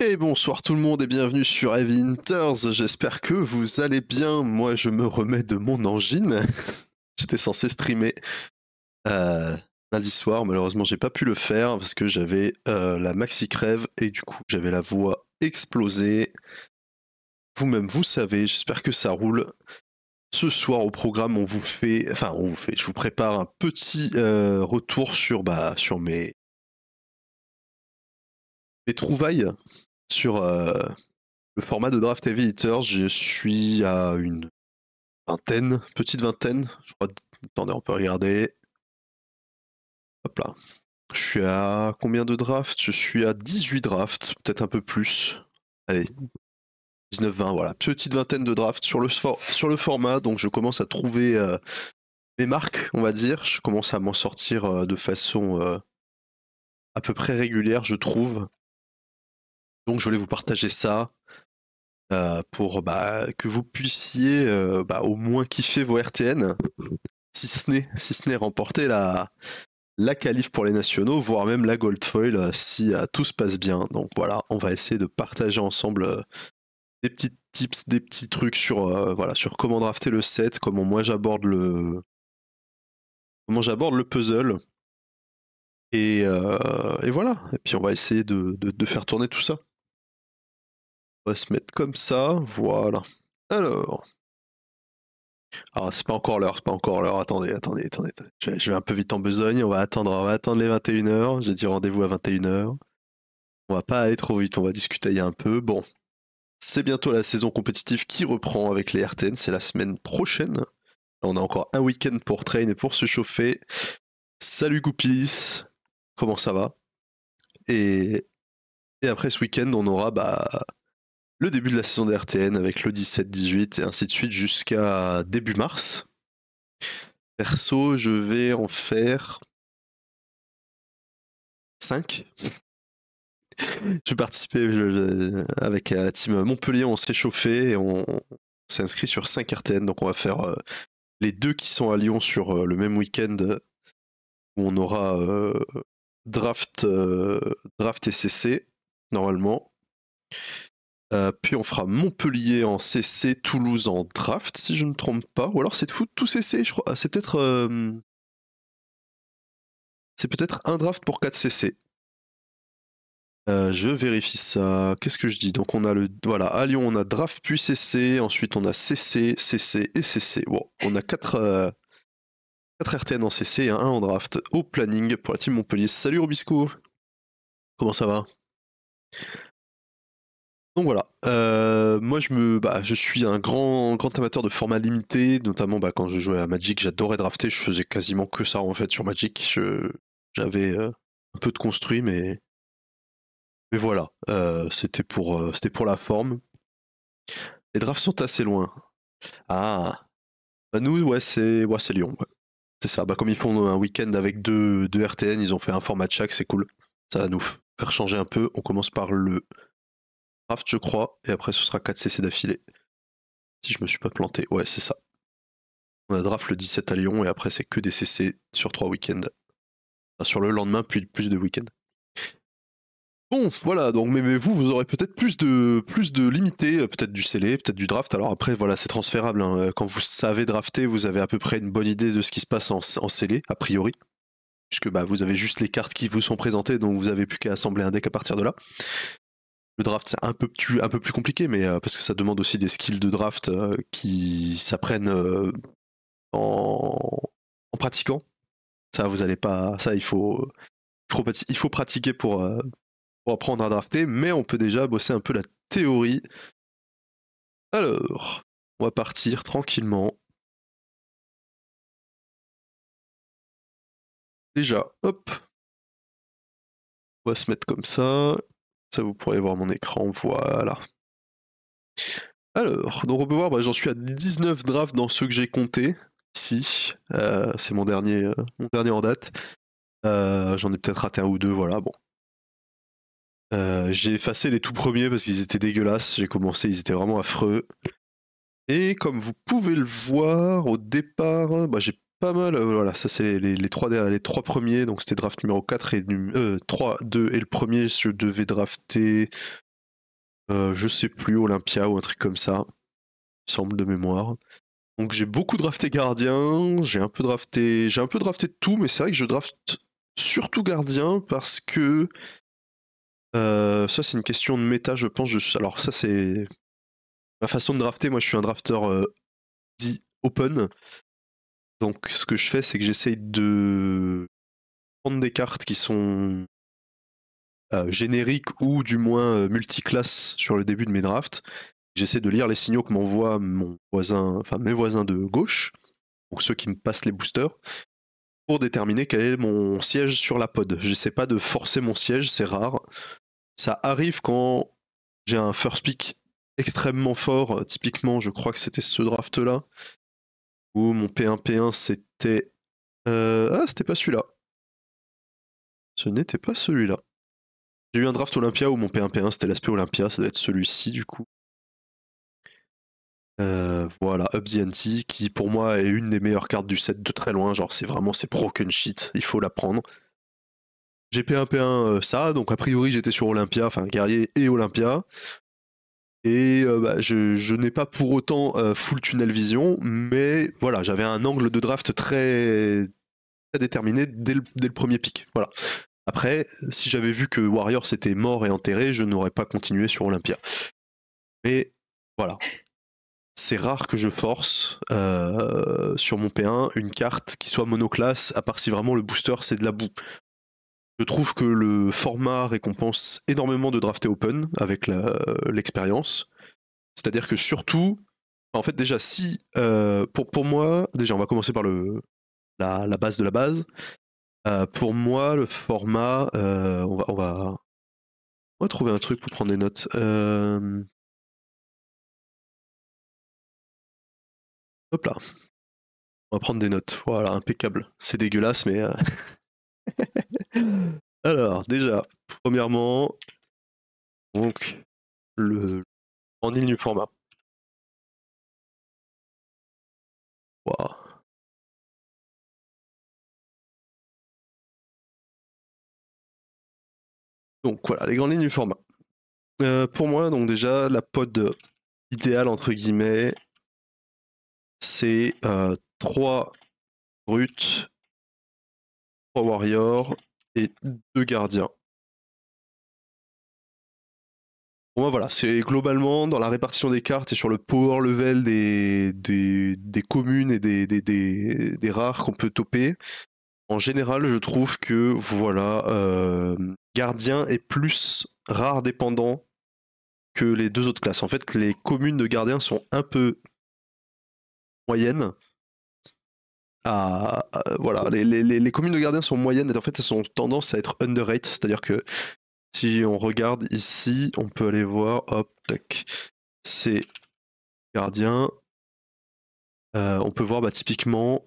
Et bonsoir tout le monde et bienvenue sur Heavy Winters. J'espère que vous allez bien. Moi, je me remets de mon angine. J'étais censé streamer euh, lundi soir. Malheureusement, j'ai pas pu le faire parce que j'avais euh, la maxi crève et du coup, j'avais la voix explosée. Vous-même, vous savez. J'espère que ça roule. Ce soir au programme, on vous fait, enfin, on vous fait. Je vous prépare un petit euh, retour sur, bah, sur mes mes trouvailles sur euh, le format de Draft Heavy Hitters, je suis à une vingtaine, petite vingtaine. Je crois. Attendez, on peut regarder. Hop là. Je suis à combien de drafts Je suis à 18 drafts, peut-être un peu plus. Allez, 19-20, voilà. Petite vingtaine de drafts sur le, sur le format, donc je commence à trouver euh, des marques, on va dire. Je commence à m'en sortir euh, de façon à peu près régulière, je trouve. Donc je voulais vous partager ça euh, pour bah, que vous puissiez euh, bah, au moins kiffer vos RTN, si ce n'est si ce n'est remporter la la qualif pour les nationaux, voire même la gold foil euh, si tout se passe bien. Donc voilà, on va essayer de partager ensemble des petits tips, des petits trucs sur voilà sur comment drafter le set, comment moi j'aborde le comment j'aborde le puzzle. Et, voilà. Et puis on va essayer de faire tourner tout ça se mettre comme ça, voilà. Alors. ah c'est pas encore l'heure, c'est pas encore l'heure. Attendez, attendez, attendez. Je vais, un peu vite en besogne. On va attendre, on va attendre les 21h. J'ai dit rendez-vous à 21h. On va pas aller trop vite, on va discuter un peu. Bon. C'est bientôt la saison compétitive qui reprend avec les RTN. C'est la semaine prochaine. On a encore un week-end pour train pour se chauffer. Salut Goupis, comment ça va et, et après ce week-end, on aura bah, le début de la saison des RTN avec le 17-18 et ainsi de suite jusqu'à début mars. Perso, je vais en faire 5. vais participer avec la team Montpellier, on s'est chauffé et on s'est inscrit sur 5 RTN. Donc on va faire euh, les deux qui sont à Lyon sur euh, le même week-end où on aura euh, draft, draft et CC normalement. Euh, puis on fera Montpellier en CC, Toulouse en draft, si je ne me trompe pas. Ou alors c'est foot tout CC, je crois. Ah, c'est peut-être. Euh, c'est peut-être un draft pour 4 CC. Euh, je vérifie ça. Qu'est-ce que je dis Donc on a le. Voilà, à Lyon on a draft puis CC, ensuite on a CC, CC et CC. bon On a 4, 4 RTN en CC et 1 en draft au planning pour la team Montpellier. Salut Robisco Comment ça va donc voilà, euh, moi je me, bah, je suis un grand, grand amateur de format limité, notamment bah, quand je jouais à Magic, j'adorais drafter, je faisais quasiment que ça en fait sur Magic. J'avais euh, un peu de construit, mais, mais voilà, euh, c'était pour, c'était pour la forme. Les drafts sont assez loin. Ah, bah, nous ouais c'est, ouais, c'est Lyon, c'est ça. Bah comme ils font un week-end avec deux, deux RTN, ils ont fait un format de chaque, c'est cool. Ça va nous faire changer un peu. On commence par le draft, je crois. Et après, ce sera 4 CC d'affilée. Si je me suis pas planté. Ouais, c'est ça. On a draft le 17 à Lyon et après, c'est que des CC sur 3 week-ends. sur le lendemain, puis plus de week-ends. Bon, voilà, donc mais, vous, vous aurez peut-être plus de, plus de limité, euh, peut-être du scellé, peut-être du draft. Alors après, voilà, c'est transférable. Hein. Euh, quand vous savez drafter, vous avez à peu près une bonne idée de ce qui se passe en, en scellé, a priori. Puisque bah, vous avez juste les cartes qui vous sont présentées, donc vous n'avez plus qu'à assembler un deck à partir de là le draft c'est un peu plus compliqué mais euh, parce que ça demande aussi des skills de draft euh, qui s'apprennent euh, en, pratiquant ça vous allez pas ça il faut il faut pratiquer pour, pour apprendre à drafter mais on peut déjà bosser un peu la théorie alors on va partir tranquillement déjà hop on va se mettre comme ça ça, vous pourrez voir mon écran, voilà. Alors, donc on peut voir, bah, j'en suis à 19 drafts dans ceux que j'ai comptés. Ici, euh, c'est mon dernier, euh, mon dernier en date. Euh, j'en ai peut-être raté un ou deux, voilà, bon. j'ai effacé les tout premiers parce qu'ils étaient dégueulasses. J'ai commencé, ils étaient vraiment affreux. Et comme vous pouvez le voir, au départ, bah, j'ai pas mal, euh, voilà, ça c'est les, les, trois, les trois premiers, donc c'était draft numéro 4 et euh, 3, 2 et le premier, je devais drafter, euh, je sais plus, Olympia ou un truc comme ça, il semble de mémoire. Donc j'ai beaucoup drafté gardien, j'ai un peu drafté, j'ai un peu drafté tout, mais c'est vrai que je drafte surtout gardien parce que euh, ça c'est une question de méta, je pense. alors ça c'est ma façon de drafter, moi je suis un drafteur dit open. Donc ce que je fais, c'est que j'essaye de prendre des cartes qui sont euh, génériques ou du moins euh, multiclasses sur le début de mes drafts. J'essaie de lire les signaux que m'envoient mon voisin, enfin mes voisins de gauche, donc ceux qui me passent les boosters, pour déterminer quel est mon siège sur la pod. Je J'essaie pas de forcer mon siège, c'est rare. Ça arrive quand j'ai un first pick extrêmement fort. Typiquement, je crois que c'était ce draft-là où mon P1P1, c'était. Euh, ah, c'était pas celui-là. Ce n'était pas celui-là. J'ai eu un draft Olympia où mon P1P1, c'était l'aspect Olympia, ça doit être celui-ci du coup. Euh, voilà, Up the Anti, qui pour moi est une des meilleures cartes du set de très loin. Genre, c'est vraiment, c'est broken shit, il faut la prendre. J'ai p 1 p 1 euh, ça, donc a priori j'étais sur Olympia, enfin guerrier et Olympia. Et euh, bah, je, n'ai pas pour autant euh, full tunnel vision, mais voilà, j'avais un angle de draft très, déterminé dès le, premier pic. Voilà. Après, si j'avais vu que Warriors était mort et enterré, je n'aurais pas continué sur Olympia. Mais voilà. C'est rare que je force euh, sur mon P1 une carte qui soit monoclasse, à part si vraiment le booster c'est de la boue. Je trouve que le format récompense énormément de drafter open avec euh, l'expérience. C'est-à-dire que surtout, en fait déjà si, euh, pour, pour moi, déjà on va commencer par le, la, base de la base. Euh, pour moi, le format, on, va, on, va, trouver un truc pour prendre des notes. Hop là. On va prendre des notes. Voilà, impeccable. C'est dégueulasse, mais... Alors, déjà, premièrement, donc, le en ligne du format. Donc voilà, les grandes lignes du format. Euh, pour moi, donc déjà, la pod idéale, entre guillemets, c'est 3 brutes, 3 warriors, de deux gardiens. voilà, c'est globalement dans la répartition des cartes et sur le power level des, des, communes et des, des rares qu'on peut toper. En général, je trouve que voilà, euh, gardien est plus rare dépendant que les deux autres classes. En fait, les communes de gardiens sont un peu moyennes voilà, les, les, communes de gardiens sont moyennes et en fait elles ont tendance à être underrated, c'est-à-dire que si on regarde ici, on peut aller voir, hop, c'est gardien. Euh, on peut voir bah, typiquement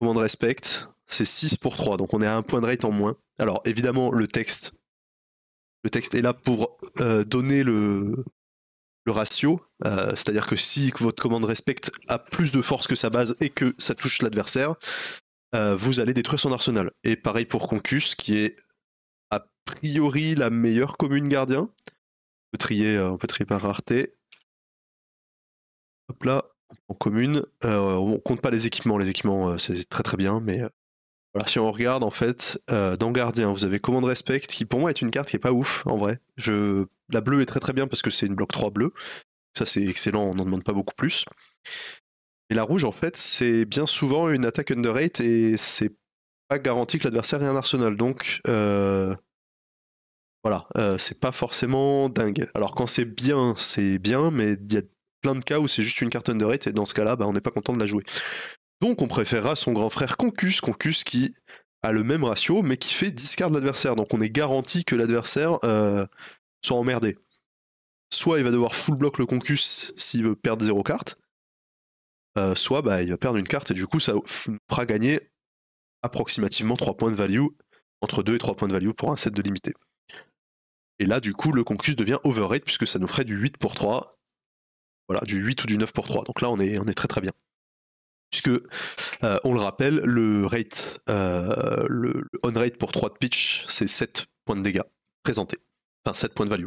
de respect, c'est 6 pour 3, donc on est à un point de rate en moins. Alors évidemment le texte le texte est là pour euh, donner le, le ratio, euh, c'est-à-dire que si votre commande respecte a plus de force que sa base et que ça touche l'adversaire, euh, vous allez détruire son arsenal. Et pareil pour Concus, qui est a priori la meilleure commune gardien. On peut trier, euh, on peut trier par rareté. Hop là, en commune. on compte pas les équipements, les équipements c'est très très bien, mais alors, si on regarde en fait euh, dans Gardien, vous avez commande Respect qui pour moi est une carte qui est pas ouf en vrai. Je... La bleue est très très bien parce que c'est une bloc 3 bleue. Ça c'est excellent, on n'en demande pas beaucoup plus. Et la rouge en fait c'est bien souvent une attaque underrate et c'est pas garanti que l'adversaire ait un arsenal. Donc euh, voilà, euh, c'est pas forcément dingue. Alors quand c'est bien, c'est bien, mais il y a plein de cas où c'est juste une carte underrate et dans ce cas-là, bah, on n'est pas content de la jouer. Donc on préférera son grand frère Concus, Concus qui a le même ratio mais qui fait cartes de l'adversaire. Donc on est garanti que l'adversaire euh, soit emmerdé. Soit il va devoir full block le Concus s'il veut perdre 0 carte, euh, soit bah, il va perdre une carte et du coup ça fera gagner approximativement 3 points de value, entre 2 et 3 points de value pour un set de limité. Et là du coup le Concus devient overrate puisque ça nous ferait du 8 pour 3, voilà, du 8 ou du 9 pour 3. Donc là on est, on est très très bien puisque euh, on le rappelle, le rate, euh, le on rate pour 3 de pitch, c'est 7 points de dégâts présentés, enfin 7 points de value.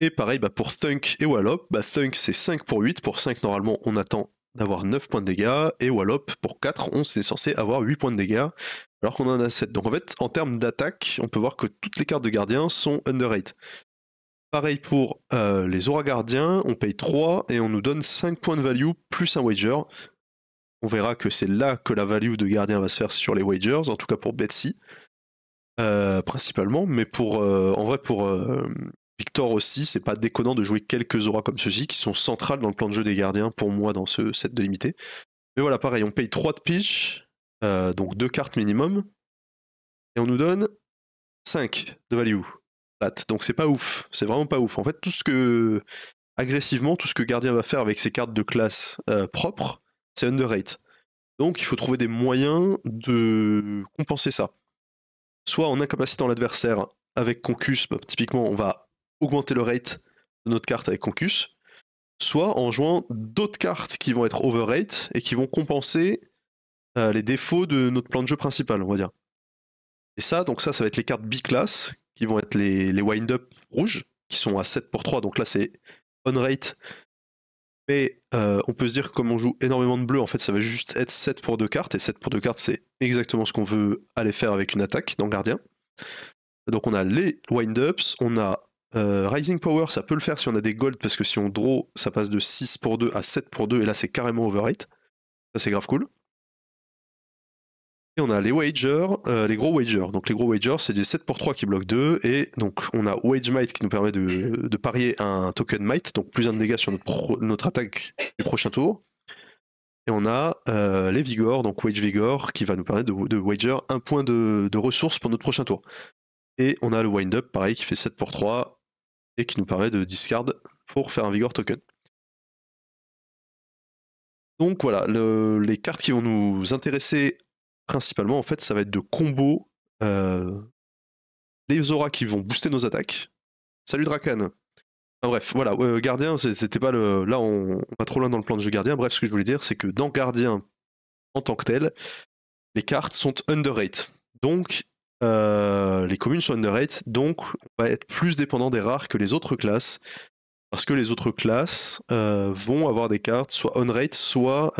Et pareil bah, pour Thunk et Wallop, bah, Thunk c'est 5 pour 8, pour 5 normalement on attend d'avoir 9 points de dégâts, et Wallop pour 4, on s'est censé avoir 8 points de dégâts, alors qu'on en a 7. Donc en fait, en termes d'attaque, on peut voir que toutes les cartes de gardien sont underrate. Pareil pour euh, les aura gardiens, on paye 3 et on nous donne 5 points de value plus un wager, on verra que c'est là que la value de Gardien va se faire sur les wagers, en tout cas pour Betsy, euh, principalement. Mais pour, euh, en vrai, pour euh, Victor aussi, c'est pas déconnant de jouer quelques auras comme ceux-ci qui sont centrales dans le plan de jeu des gardiens pour moi dans ce set de limité. Mais voilà, pareil, on paye 3 de pitch, donc 2 cartes minimum, et on nous donne 5 de value. Donc c'est pas ouf, c'est vraiment pas ouf. En fait, tout ce que agressivement, tout ce que Gardien va faire avec ses cartes de classe propres, c'est underrate. Donc il faut trouver des moyens de compenser ça. Soit en incapacitant l'adversaire avec Concus, bah, typiquement on va augmenter le rate de notre carte avec Concus, soit en jouant d'autres cartes qui vont être overrate et qui vont compenser euh, les défauts de notre plan de jeu principal, on va dire. Et ça, donc ça, ça va être les cartes B-class, qui vont être les, les wind-up rouges, qui sont à 7 pour 3, donc là c'est on-rate, mais euh, on peut se dire que comme on joue énormément de bleu, en fait, ça va juste être 7 pour 2 cartes. Et 7 pour 2 cartes, c'est exactement ce qu'on veut aller faire avec une attaque dans Gardien. Donc on a les wind-ups, on a euh, Rising Power, ça peut le faire si on a des gold, parce que si on draw, ça passe de 6 pour 2 à 7 pour 2, et là c'est carrément overrate. Ça c'est grave cool on a les wagers, euh, les gros wagers. Donc les gros wagers, c'est des 7 pour 3 qui bloquent 2. Et donc on a Wage Might qui nous permet de, parier un token Might, donc plus un de dégâts sur notre, attaque du prochain tour. Et on a euh, les vigors, donc Wage Vigor, qui va nous permettre de, wager un point de, ressource ressources pour notre prochain tour. Et on a le Wind Up, pareil, qui fait 7 pour 3 et qui nous permet de discard pour faire un Vigor token. Donc voilà, les cartes qui vont nous intéresser principalement, en fait, ça va être de combo euh, les auras qui vont booster nos attaques. Salut Drakan. bref, voilà, euh, Gardien, c'était pas le. Là, on, va trop loin dans le plan de jeu Gardien. Bref, ce que je voulais dire, c'est que dans Gardien, en tant que tel, les cartes sont rate Donc, euh, les communes sont underrated Donc, on va être plus dépendant des rares que les autres classes. Parce que les autres classes vont avoir des cartes soit on-rate, soit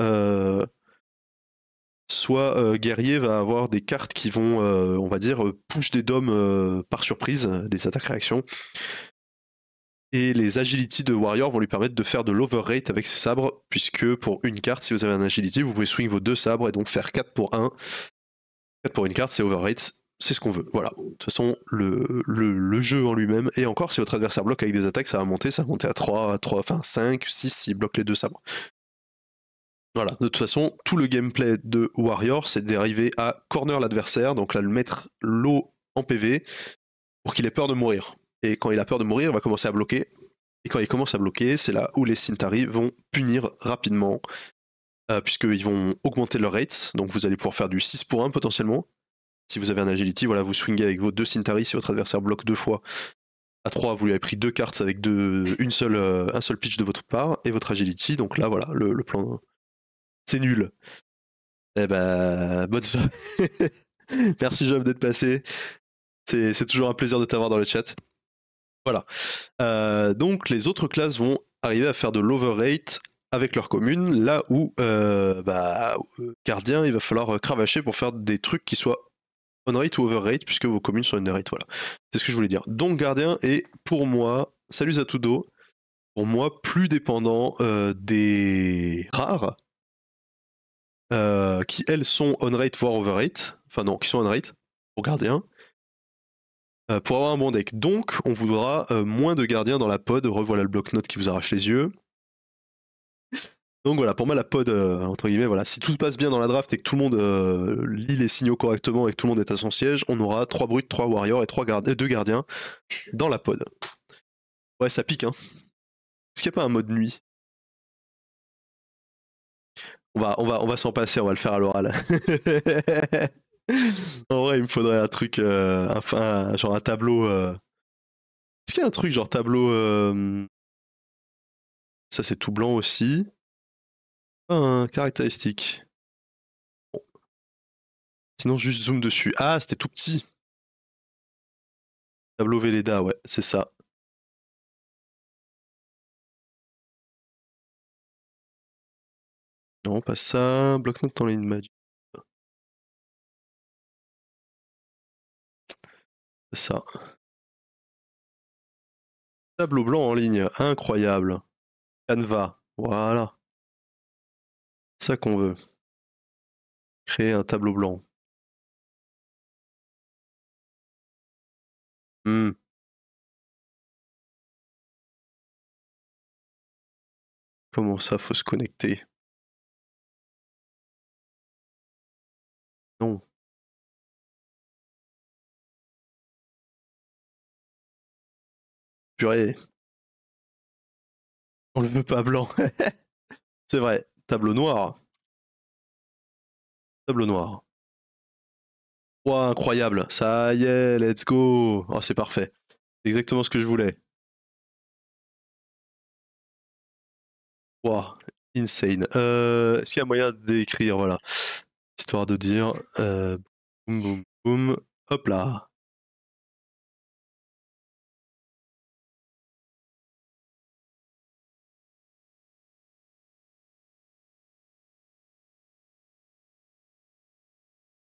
soit euh, guerrier va avoir des cartes qui vont, euh, on va dire, euh, push des DOM par surprise, les attaques réaction. Et les agility de Warrior vont lui permettre de faire de l'overrate avec ses sabres, puisque pour une carte, si vous avez un agility, vous pouvez swing vos deux sabres et donc faire 4 pour 1. 4 pour une carte, c'est overrate, c'est ce qu'on veut. Voilà. De toute façon, le, le, jeu en lui-même, et encore, si votre adversaire bloque avec des attaques, ça va monter, ça va monter à 3, 3, enfin 5, 6 s'il bloque les deux sabres. Voilà, de toute façon, tout le gameplay de Warrior, c'est d'arriver à corner l'adversaire, donc là, le mettre l'eau en PV pour qu'il ait peur de mourir. Et quand il a peur de mourir, il va commencer à bloquer. Et quand il commence à bloquer, c'est là où les Sintari vont punir rapidement, euh, puisqu'ils vont augmenter leur rate, Donc vous allez pouvoir faire du 6 pour 1 potentiellement. Si vous avez un agility, voilà, vous swingez avec vos deux Sintari. Si votre adversaire bloque deux fois, à 3, vous lui avez pris deux cartes avec une seule, euh, un seul pitch de votre part et votre agility. Donc là, voilà, le plan, c'est nul. Eh ben, bonne soirée. Merci Job d'être passé. C'est toujours un plaisir de t'avoir dans le chat. Voilà. Euh, donc les autres classes vont arriver à faire de l'overrate avec leur commune, là où euh, bah, euh, gardien, il va falloir cravacher pour faire des trucs qui soient on-rate ou overrate, puisque vos communes sont underrate, voilà. C'est ce que je voulais dire. Donc gardien est pour moi, salut à dos. pour moi plus dépendant des rares euh, qui elles sont on-rate voire rate enfin non, qui sont on-rate pour gardien, euh, pour avoir un bon deck. Donc on voudra euh, moins de gardiens dans la pod, revoilà le bloc note qui vous arrache les yeux. Donc voilà, pour moi la pod, entre guillemets, voilà, si tout se passe bien dans la draft et que tout le monde lit les signaux correctement et que tout le monde est à son siège, on aura 3 brutes, 3 warriors et 3 et 2 gardiens dans la pod. Ouais, ça pique, hein. Est-ce qu'il n'y a pas un mode nuit on va, on va, s'en passer, on va le faire à l'oral. en vrai, il me faudrait un truc, euh, genre un tableau. Euh. Est-ce qu'il y a un truc genre tableau. Euh, ça, c'est tout blanc aussi. Ah, un caractéristique. Sinon, juste zoom dessus. Ah, c'était tout petit. Tableau Véleda, ouais, c'est ça. On pas ça. Bloc-notes en ligne Magic. Ça. Tableau blanc en ligne, incroyable. Canva, voilà. Ça qu'on veut. Créer un tableau blanc. Hmm. Comment ça, faut se connecter non Purée. On le veut pas blanc. C'est vrai. Tableau noir. Tableau noir. Ouah, incroyable. Ça y est, let's go. Oh, c'est parfait. Exactement ce que je voulais. Ouah, insane. Euh, est-ce qu'il y a moyen d'écrire Voilà histoire de dire euh, boum boum boum, hop là.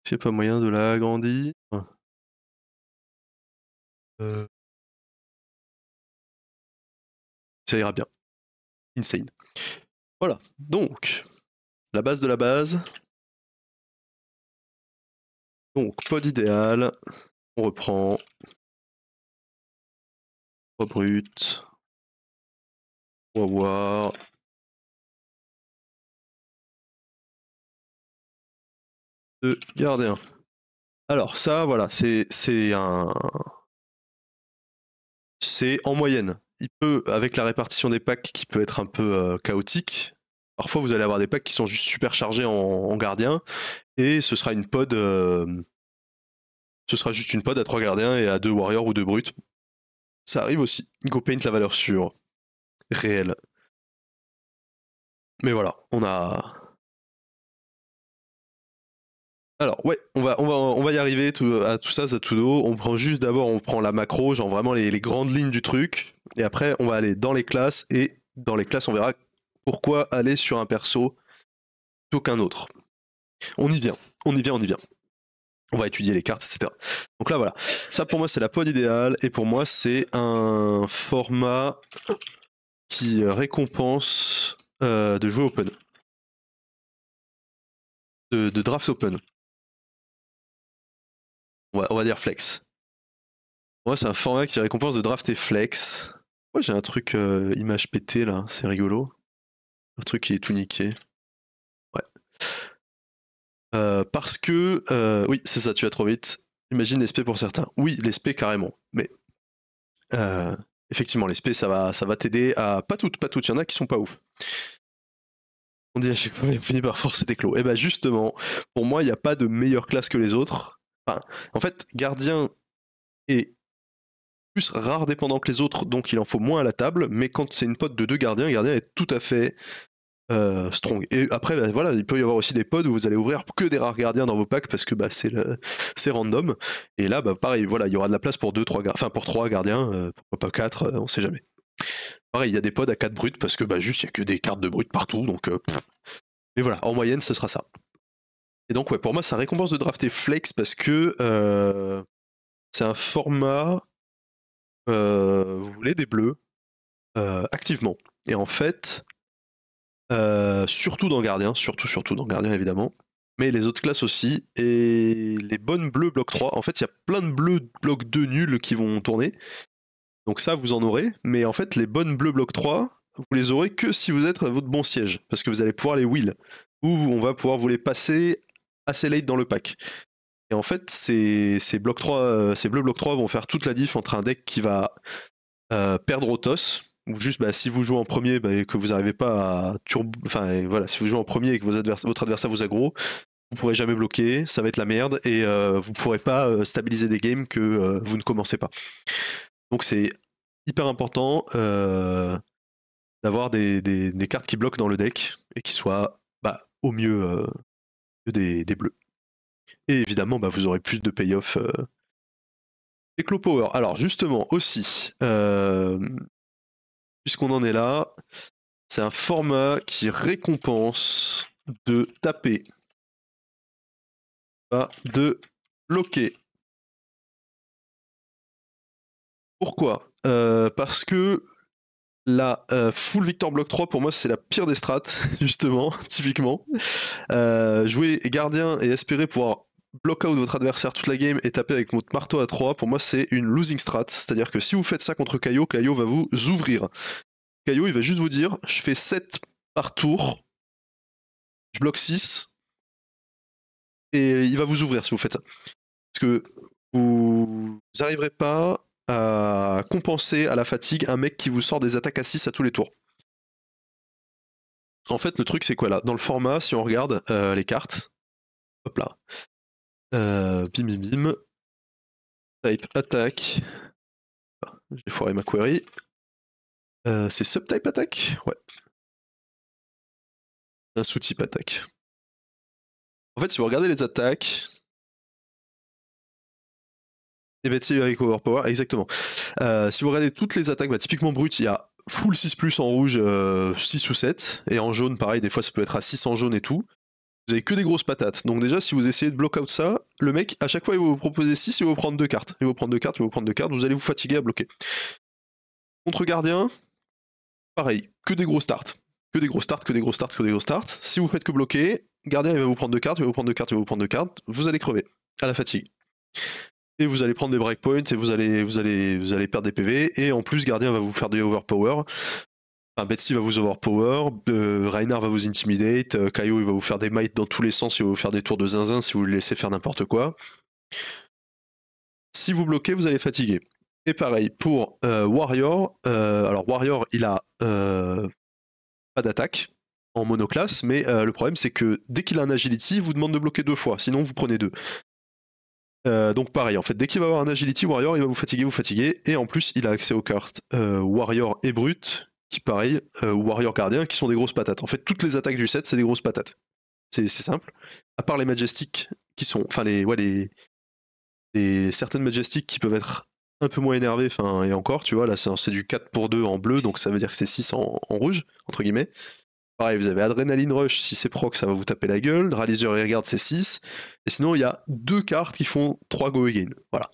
J'ai pas moyen de l'agrandir. Euh... Ça ira bien. Insane. Voilà. Donc, la base de la base, donc, pod idéal, on reprend. brut, On va voir. De gardien. Alors ça, voilà, c'est un... C'est en moyenne. Il peut, avec la répartition des packs qui peut être un peu euh, chaotique, Parfois, vous allez avoir des packs qui sont juste super chargés en, en gardien, et ce sera une pod. Euh, ce sera juste une pod à trois gardiens et à deux warriors ou deux brutes. Ça arrive aussi. Go paint la valeur sur Réelle. Mais voilà, on a. Alors ouais, on va, on va, on va y arriver à tout ça, Zatudo. On prend juste d'abord, on prend la macro, genre vraiment les, grandes lignes du truc. Et après, on va aller dans les classes. Et dans les classes, on verra pourquoi aller sur un perso plutôt qu'un autre On y vient, on y vient, on y vient. On va étudier les cartes, etc. Donc là, voilà. Ça, pour moi, c'est la pod idéale. Et pour moi, c'est un format qui euh, récompense euh, de jouer open. De, draft open. On va, dire flex. Moi, c'est un format qui récompense de draft et flex. Moi, j'ai un truc euh, image pété là, c'est rigolo. Un truc qui est tout niqué. Ouais. Euh, parce que. Euh, oui, c'est ça, tu vas trop vite. Imagine l'espée pour certains. Oui, l'espée carrément. Mais. Euh, effectivement, l'espée, ça va, ça va t'aider à. Pas toutes, pas toutes. Il y en a qui sont pas ouf. On dit à chaque fois, par forcer des clos. Et eh bah, ben, justement, pour moi, il n'y a pas de meilleure classe que les autres. Enfin, en fait, gardien et plus rare dépendant que les autres, donc il en faut moins à la table. Mais quand c'est une pote de deux gardiens, le gardien est tout à fait euh, strong. Et après, bah, voilà, il peut y avoir aussi des pods où vous allez ouvrir que des rares gardiens dans vos packs parce que bah, c'est, c'est random. Et là, bah, pareil, voilà, il y aura de la place pour deux, trois, enfin pour trois gardiens, euh, pourquoi pas quatre, euh, on sait jamais. Pareil, il y a des pods à quatre brutes parce que bah, juste il y a que des cartes de brutes partout, donc. Mais voilà, en moyenne, ce sera ça. Et donc ouais, pour moi, ça récompense de drafter Flex parce que c'est un format euh, vous voulez des bleus euh, activement. Et en fait, euh, surtout dans Gardien, surtout, surtout dans Gardien évidemment, mais les autres classes aussi, et les bonnes bleus bloc 3, en fait il y a plein de bleus bloc 2 nuls qui vont tourner, donc ça vous en aurez, mais en fait les bonnes bleus bloc 3, vous les aurez que si vous êtes à votre bon siège, parce que vous allez pouvoir les wheel, ou on va pouvoir vous les passer assez late dans le pack. Et en fait, ces, ces, blocs 3, ces bleus bloc 3 euh, vont faire toute la diff entre un deck qui va euh, perdre au toss, ou juste bah, si vous jouez en premier bah, et que vous n'arrivez pas à turbo. Enfin voilà, si vous jouez en premier et que votre adversaire vous aggro, vous ne pourrez jamais bloquer, ça va être la merde, et euh, vous ne pourrez pas stabiliser des games que vous ne commencez pas. Donc c'est hyper important d'avoir des, cartes qui bloquent dans le deck et qui soient bah, au mieux des bleus. Et évidemment, bah, vous aurez plus de payoff. et Clo Power. Alors justement, aussi, euh, puisqu'on en est là, c'est un format qui récompense de taper, pas de bloquer. Pourquoi euh, Parce que la euh, full Victor Block 3, pour moi, c'est la pire des strates, justement, typiquement. jouer gardien et espérer pouvoir block out votre adversaire toute la game et taper avec votre marteau à 3, pour moi c'est une losing strat. C'est-à-dire que si vous faites ça contre Caillot, Caillot va vous ouvrir. Caillot il va juste vous dire je fais 7 par tour, je bloque 6, et il va vous ouvrir si vous faites ça. Parce que vous n'arriverez pas à compenser à la fatigue un mec qui vous sort des attaques à 6 à tous les tours. En fait, le truc, c'est quoi là Dans le format, si on regarde euh, les cartes, hop là, euh, bim bim bim. Type attaque. J'ai foiré ma query. Euh, c'est subtype attaque. Ouais. Un sous-type attaque. En fait, si vous regardez les attaques. Et eh ben, avec overpower, exactement. Euh, si vous regardez toutes les attaques, bah, typiquement brut, il y a full 6 plus en rouge, 6 ou 7. Et en jaune, pareil, des fois ça peut être à 6 en jaune et tout vous avez que des grosses patates. Donc déjà, si vous essayez de bloquer ça, le mec, à chaque fois, il vous proposer 6, il va vous prendre deux cartes. Il va vous prendre deux cartes, il va vous prendre deux cartes, vous allez vous fatiguer à bloquer. Contre gardien, pareil, que des grosses starts. Que des grosses starts, que des grosses starts, que des grosses starts. Si vous faites que bloquer, gardien, il va vous prendre deux cartes, il va vous prendre deux cartes, il va vous prendre 2 cartes, vous allez crever à la fatigue. Et vous allez prendre des breakpoints et vous allez, vous allez, vous allez perdre des PV. Et en plus, gardien va vous faire des overpower. Ah, Betsy va vous overpower, power, euh, Reinhard va vous intimidate, euh, il va vous faire des mites dans tous les sens, il va vous faire des tours de zinzin si vous le laissez faire n'importe quoi. Si vous bloquez, vous allez fatiguer. Et pareil pour euh, Warrior. Euh, alors Warrior, il a pas d'attaque en monoclasse, mais le problème c'est que dès qu'il a un agility, il vous demande de bloquer deux fois, sinon vous prenez deux. donc pareil, en fait, dès qu'il va avoir un Agility Warrior, il va vous fatiguer, vous fatiguer, et en plus, il a accès aux cartes Warrior et Brut, qui pareil, ou euh, Warrior Gardien, qui sont des grosses patates. En fait, toutes les attaques du set, c'est des grosses patates. C'est simple. À part les Majestic, qui sont. Enfin, les, ouais, les, certaines Majestic qui peuvent être un peu moins énervées, enfin, et encore, tu vois, là, c'est du 4 pour 2 en bleu, donc ça veut dire que c'est 6 en, rouge, entre guillemets. Pareil, vous avez Adrenaline Rush, si c'est proc, ça va vous taper la gueule. Raliseur et Regarde, c'est 6. Et sinon, il y a deux cartes qui font 3 go again. Voilà.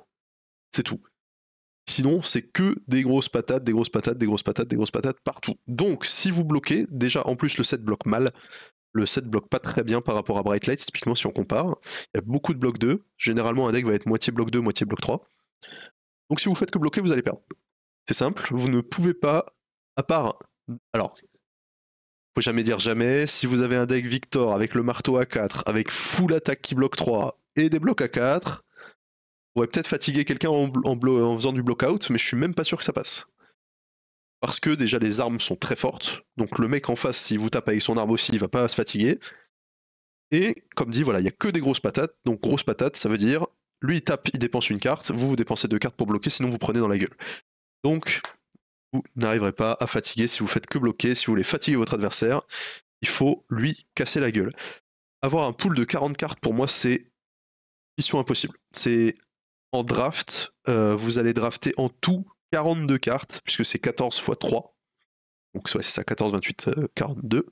C'est tout. Sinon, c'est que des grosses patates, des grosses patates, des grosses patates, des grosses patates partout. Donc, si vous bloquez, déjà, en plus, le set bloque mal. Le set bloque pas très bien par rapport à Bright Light, typiquement, si on compare. Il y a beaucoup de blocs 2. Généralement, un deck va être moitié bloc 2, moitié bloc 3. Donc, si vous faites que bloquer, vous allez perdre. C'est simple, vous ne pouvez pas, à part. Alors, faut jamais dire jamais. Si vous avez un deck Victor avec le marteau à 4, avec full attaque qui bloque 3 et des blocs à 4, pourrait peut-être fatiguer quelqu'un en, faisant du block-out, mais je suis même pas sûr que ça passe. Parce que déjà les armes sont très fortes, donc le mec en face, s'il vous tape avec son arme aussi, il va pas se fatiguer. Et comme dit, voilà, il y a que des grosses patates, donc grosses patates, ça veut dire lui il tape, il dépense une carte, vous vous dépensez deux cartes pour bloquer, sinon vous prenez dans la gueule. Donc vous n'arriverez pas à fatiguer si vous faites que bloquer, si vous voulez fatiguer votre adversaire, il faut lui casser la gueule. Avoir un pool de 40 cartes, pour moi, c'est mission impossible. C'est en draft, euh, vous allez drafter en tout 42 cartes, puisque c'est 14 x 3. Donc soit c'est ça, 14, 28, 42.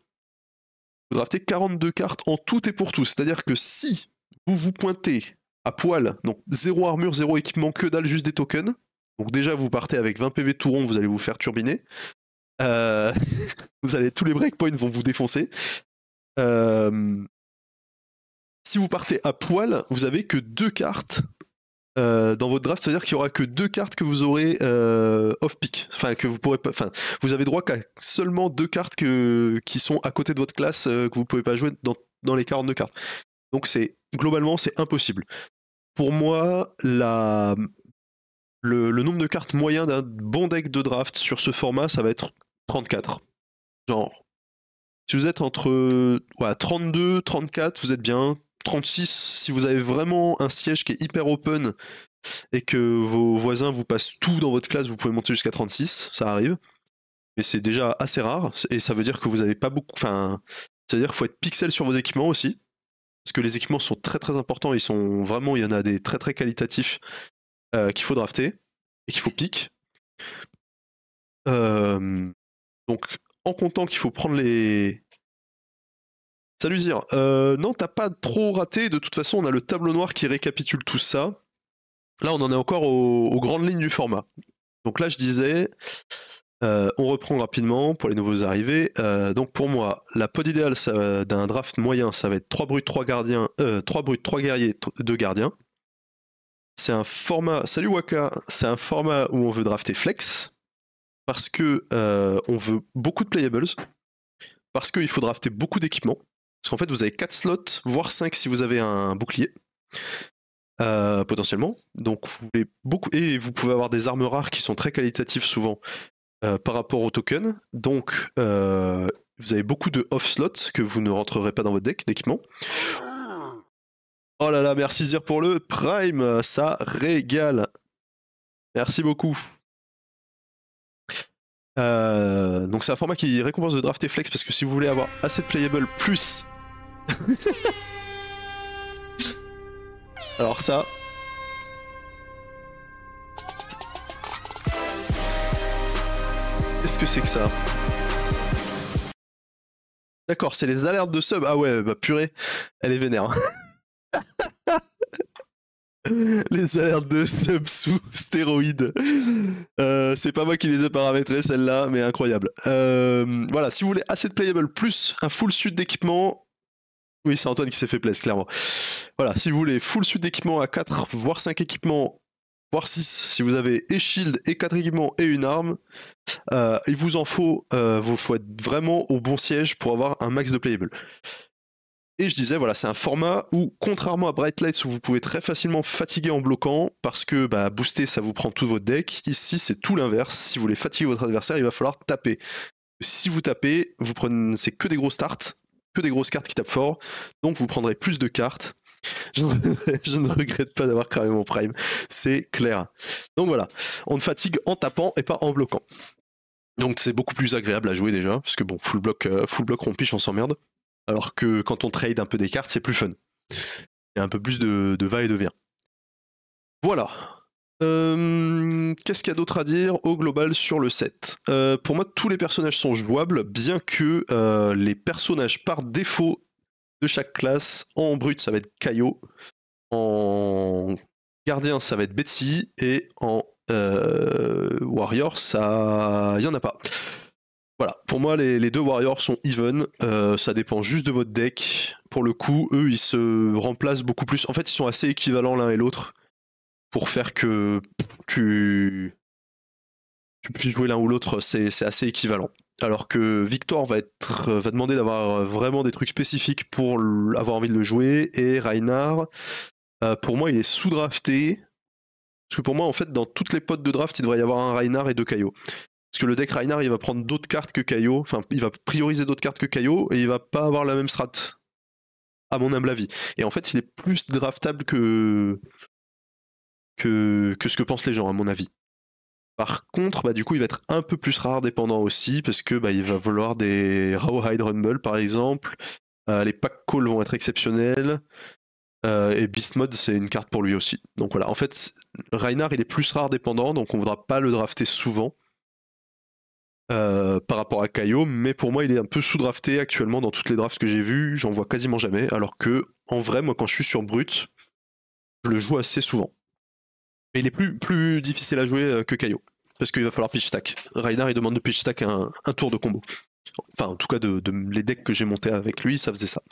Vous draftez 42 cartes en tout et pour tout. C'est-à-dire que si vous vous pointez à poil, donc zéro armure, zéro équipement, que dalle, juste des tokens, donc déjà vous partez avec 20 PV tout rond, vous allez vous faire turbiner. Euh, vous allez, tous les breakpoints vont vous défoncer. Euh, si vous partez à poil, vous avez que deux cartes euh, dans votre draft, c'est-à-dire qu'il n'y aura que deux cartes que vous aurez euh, off-pick. Enfin, que vous pourrez Enfin, vous avez droit qu'à seulement deux cartes que, qui sont à côté de votre classe euh, que vous ne pouvez pas jouer dans, dans les 42 cartes. Donc c'est globalement c'est impossible. Pour moi, la, le, nombre de cartes moyen d'un bon deck de draft sur ce format, ça va être 34. Genre, si vous êtes entre ouais, 32, 34, vous êtes bien. 36, si vous avez vraiment un siège qui est hyper open et que vos voisins vous passent tout dans votre classe, vous pouvez monter jusqu'à 36, ça arrive. Mais c'est déjà assez rare et ça veut dire que vous n'avez pas beaucoup. Enfin, c'est-à-dire qu'il faut être pixel sur vos équipements aussi. Parce que les équipements sont très très importants, ils sont vraiment, il y en a des très très qualitatifs euh, qu'il faut drafter et qu'il faut pick. Euh, donc en comptant qu'il faut prendre les, Salut Zir. Euh, non, t'as pas trop raté. De toute façon, on a le tableau noir qui récapitule tout ça. Là, on en est encore aux, grandes lignes du format. Donc là, je disais, euh, on reprend rapidement pour les nouveaux arrivés. Euh, donc pour moi, la pod idéale d'un draft moyen, ça va être 3 bruts, 3 gardiens, 3 bruts, 3 guerriers, 2 gardiens. C'est un format, salut Waka, c'est un format où on veut drafter flex parce que on veut beaucoup de playables, parce qu'il faut drafter beaucoup d'équipements parce qu'en fait, vous avez 4 slots, voire 5 si vous avez un bouclier. Euh, potentiellement. Donc vous voulez beaucoup. Et vous pouvez avoir des armes rares qui sont très qualitatives souvent euh, par rapport aux tokens. Donc euh, vous avez beaucoup de off slots que vous ne rentrerez pas dans votre deck d'équipement. Oh là là, merci Zir pour le Prime, ça régale. Merci beaucoup. Euh, donc c'est un format qui récompense de draft et flex parce que si vous voulez avoir assez de playable plus. Alors ça. Qu'est-ce que c'est que ça D'accord, c'est les alertes de sub. Ah ouais, bah purée, elle est vénère. Hein. les alertes de sub sous stéroïdes. Euh, c'est pas moi qui les ai paramétrées celle là mais incroyable. Euh, voilà, si vous voulez assez de playable plus un full suite d'équipement. Oui, c'est Antoine qui s'est fait plaisir, clairement. Voilà, si vous voulez full suite d'équipement à 4, voire 5 équipements, voire 6, si vous avez et shield, et 4 équipements et une arme, euh, il vous en faut, vous faut être vraiment au bon siège pour avoir un max de playable je disais, voilà, c'est un format où, contrairement à Bright Lights, où vous pouvez très facilement fatiguer en bloquant, parce que bah, booster, ça vous prend tout votre deck, ici, c'est tout l'inverse. Si vous voulez fatiguer votre adversaire, il va falloir taper. Si vous tapez, vous prenez, c'est que des grosses starts, que des grosses cartes qui tapent fort, donc vous prendrez plus de cartes. Je ne, regrette pas d'avoir cramé mon prime, c'est clair. Donc voilà, on fatigue en tapant et pas en bloquant. Donc c'est beaucoup plus agréable à jouer déjà, parce que bon, full block, euh, full block piche on s'emmerde. Alors que quand on trade un peu des cartes, c'est plus fun. Il y a un peu plus de, va et de vient. Voilà. Euh, qu'est-ce qu'il y a d'autre à dire au global sur le set euh, Pour moi, tous les personnages sont jouables, bien que euh, les personnages par défaut de chaque classe, en brut, ça va être Kaio, en gardien, ça va être Betsy, et en warrior, ça... Il n'y en a pas. Voilà, pour moi, les, deux Warriors sont even. Euh, ça dépend juste de votre deck. Pour le coup, eux, ils se remplacent beaucoup plus. En fait, ils sont assez équivalents l'un et l'autre pour faire que tu, tu puisses jouer l'un ou l'autre. C'est assez équivalent. Alors que Victor va, être, va demander d'avoir vraiment des trucs spécifiques pour avoir envie de le jouer. Et Reinhard, euh, pour moi, il est sous-drafté. Parce que pour moi, en fait, dans toutes les potes de draft, il devrait y avoir un Reinhard et deux Caillots. Parce que le deck Reinhardt, il va prendre d'autres cartes que Kaio. Enfin, il va prioriser d'autres cartes que Kaio et il va pas avoir la même strat. À mon humble avis. Et en fait, il est plus draftable que. que, que ce que pensent les gens, à mon avis. Par contre, bah, du coup, il va être un peu plus rare dépendant aussi, parce que bah, il va vouloir des Rawhide Rumble, par exemple. Euh, les pack calls vont être exceptionnels. Euh, et Beast Mode, c'est une carte pour lui aussi. Donc voilà, en fait, Reinhardt, il est plus rare dépendant, donc on voudra pas le drafter souvent. Euh, par rapport à Kayo mais pour moi il est un peu sous-drafté actuellement dans toutes les drafts que j'ai vus. j'en vois quasiment jamais, alors que en vrai moi quand je suis sur Brut, je le joue assez souvent. Mais il est plus, plus difficile à jouer euh, que Caillot, parce qu'il va falloir pitch stack. Reinhard il demande de pitch stack un, tour de combo. Enfin en tout cas de, les decks que j'ai montés avec lui, ça faisait ça.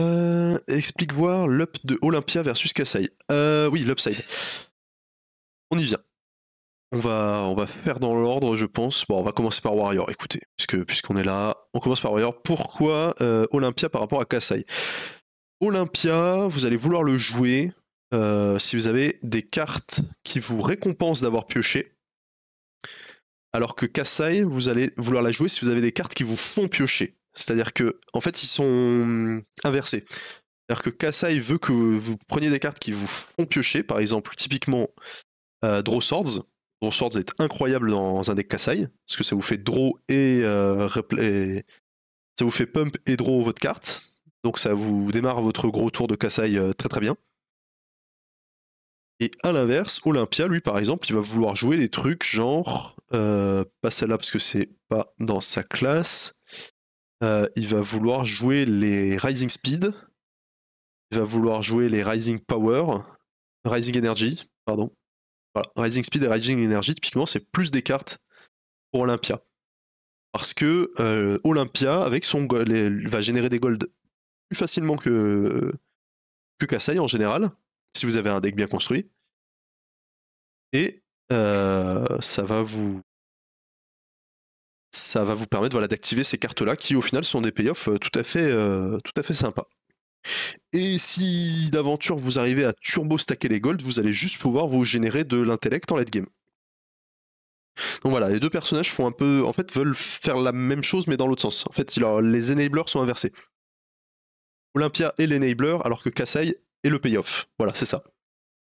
Euh, explique voir l'up de Olympia versus Kassai. oui, l'upside. On y vient. On va, on va faire dans l'ordre, je pense. Bon, on va commencer par Warrior, écoutez, puisque puisqu'on est là, on commence par Warrior. Pourquoi euh, Olympia par rapport à Kasai Olympia, vous allez vouloir le jouer euh, si vous avez des cartes qui vous récompensent d'avoir pioché. Alors que Kasai, vous allez vouloir la jouer si vous avez des cartes qui vous font piocher. C'est-à-dire que, en fait, ils sont inversés. C'est-à-dire que Kasai veut que vous preniez des cartes qui vous font piocher, par exemple, typiquement euh, Draw Swords dont Swords est incroyable dans un deck Kasai, parce que ça vous fait draw euh, et, ça vous fait pump et draw votre carte. Donc ça vous démarre votre gros tour de Kasai euh, très très bien. Et à l'inverse, Olympia, lui par exemple, il va vouloir jouer des trucs genre euh, pas celle-là parce que c'est pas dans sa classe. il va vouloir jouer les Rising Speed. Il va vouloir jouer les Rising Power, Rising Energy, pardon. Rising Speed et Rising Energy, typiquement, c'est plus des cartes pour Olympia. Parce que euh, Olympia, avec son va générer des golds plus facilement que, que Kassai en général, si vous avez un deck bien construit. Et euh, ça va vous. Ça va vous permettre d'activer ces cartes-là qui, au final, sont des payoffs euh, tout à fait, tout à fait sympas. Et si d'aventure vous arrivez à turbo stacker les golds, vous allez juste pouvoir vous générer de l'intellect en late game. Donc voilà, les deux personnages font un peu, en fait, veulent faire la même chose mais dans l'autre sens. En fait, les enablers sont inversés. Olympia est l'enabler, alors que Kasai est le payoff. Voilà, c'est ça.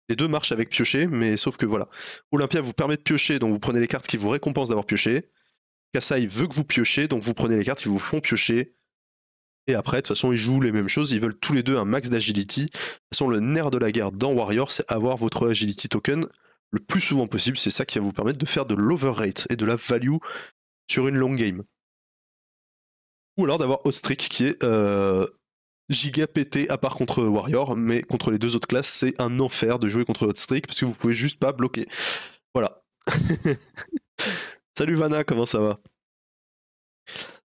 Les deux marchent avec piocher, mais sauf que voilà. Olympia vous permet de piocher, donc vous prenez les cartes qui vous récompensent d'avoir pioché. Kasai veut que vous piochez, donc vous prenez les cartes qui vous font piocher et après, de toute façon, ils jouent les mêmes choses. Ils veulent tous les deux un max d'agility. De toute façon, le nerf de la guerre dans Warrior, c'est avoir votre agility token le plus souvent possible. C'est ça qui va vous permettre de faire de l'overrate et de la value sur une long game. Ou alors d'avoir Streak, qui est euh, giga pété à part contre Warrior, mais contre les deux autres classes, c'est un enfer de jouer contre Streak, parce que vous pouvez juste pas bloquer. Voilà. Salut Vanna, comment ça va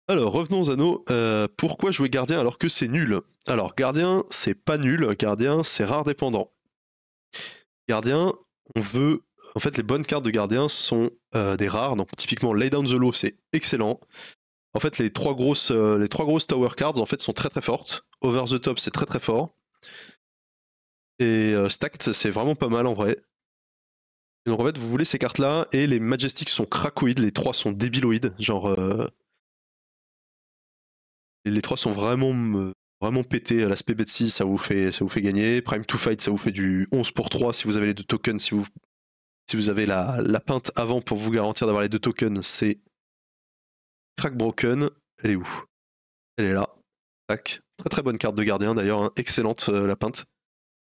alors, revenons à nos. Euh, pourquoi jouer gardien alors que c'est nul Alors, gardien, c'est pas nul. Gardien, c'est rare dépendant. Gardien, on veut. En fait, les bonnes cartes de gardien sont euh, des rares. Donc, typiquement, Lay Down the Low, c'est excellent. En fait, les trois, grosses, euh, les trois grosses Tower Cards, en fait, sont très très fortes. Over the Top, c'est très très fort. Et Stacked, c'est vraiment pas mal en vrai. Donc, en fait, vous voulez ces cartes-là. Et les Majestics sont cracoïdes. Les trois sont débiloïdes. Genre les trois sont vraiment euh, vraiment pétés. L'aspect bet ça vous fait ça vous fait gagner. Prime to fight, ça vous fait du 11 pour 3 si vous avez les deux tokens. Si vous si vous avez la, la pinte avant pour vous garantir d'avoir les deux tokens, c'est crack broken. Elle est où Elle est là. Tac. Très très bonne carte de gardien d'ailleurs, hein. excellente euh, la pinte.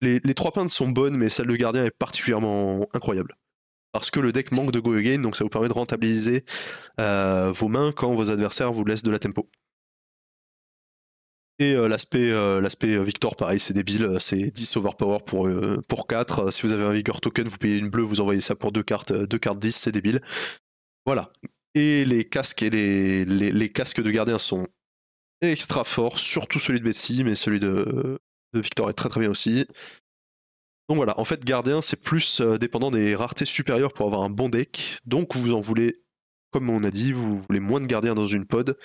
Les, les, trois peintes sont bonnes, mais celle de gardien est particulièrement incroyable. Parce que le deck manque de go again, donc ça vous permet de rentabiliser euh, vos mains quand vos adversaires vous laissent de la tempo. Et euh, l'aspect, euh, euh, Victor, pareil, c'est débile, c'est 10 overpower pour, pour 4. Si vous avez un Vigor Token, vous payez une bleue, vous envoyez ça pour 2 cartes, deux cartes 10, c'est débile. Voilà. Et les casques et les, casques de gardien sont extra forts, surtout celui de Betsy, mais celui de, de Victor est très très bien aussi. Donc voilà, en fait, gardien, c'est plus dépendant des raretés supérieures pour avoir un bon deck. Donc vous en voulez, comme on a dit, vous voulez moins de gardiens dans une pod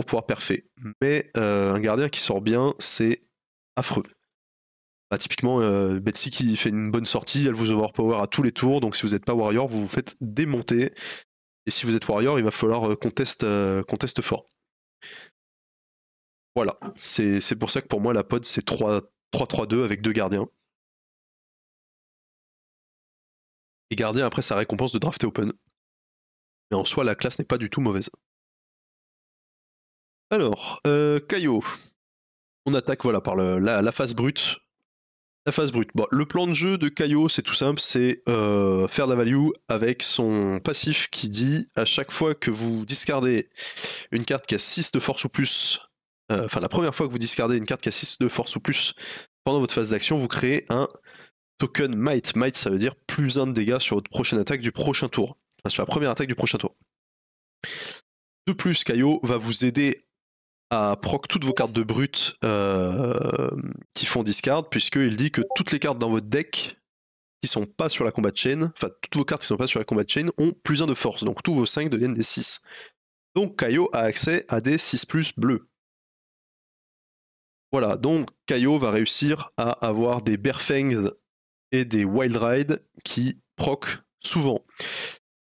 pour pouvoir perfer. Mais euh, un gardien qui sort bien, c'est affreux. Bah, typiquement, euh, Betsy qui fait une bonne sortie, elle vous Power à tous les tours, donc si vous n'êtes pas Warrior, vous vous faites démonter. Et si vous êtes Warrior, il va falloir euh, qu'on teste, fort. Voilà, c'est pour ça que pour moi la pod c'est 3-3-2 avec deux gardiens. Et gardien après sa récompense de draft open. Mais en soi, la classe n'est pas du tout mauvaise. Alors, euh, On attaque voilà par la, phase brute. La phase brute. Bon, le plan de jeu de Caillot, c'est tout simple, c'est euh, faire la value avec son passif qui dit à chaque fois que vous discardez une carte qui a 6 de force ou plus, euh, enfin la première fois que vous discardez une carte qui a 6 de force ou plus pendant votre phase d'action, vous créez un token might. Might, ça veut dire plus 1 de dégâts sur votre prochaine attaque du prochain tour. Enfin, sur la première attaque du prochain tour. De plus, Caillot va vous aider à proc toutes vos cartes de brut euh, qui font discard, puisqu'il dit que toutes les cartes dans votre deck qui sont pas sur la combat chain, enfin toutes vos cartes qui sont pas sur la combat chain ont plus 1 de force, donc tous vos 5 deviennent des 6. Donc Kaio a accès à des 6 plus bleus. Voilà, donc Kaio va réussir à avoir des Bearfangs et des Wild Ride qui proc souvent.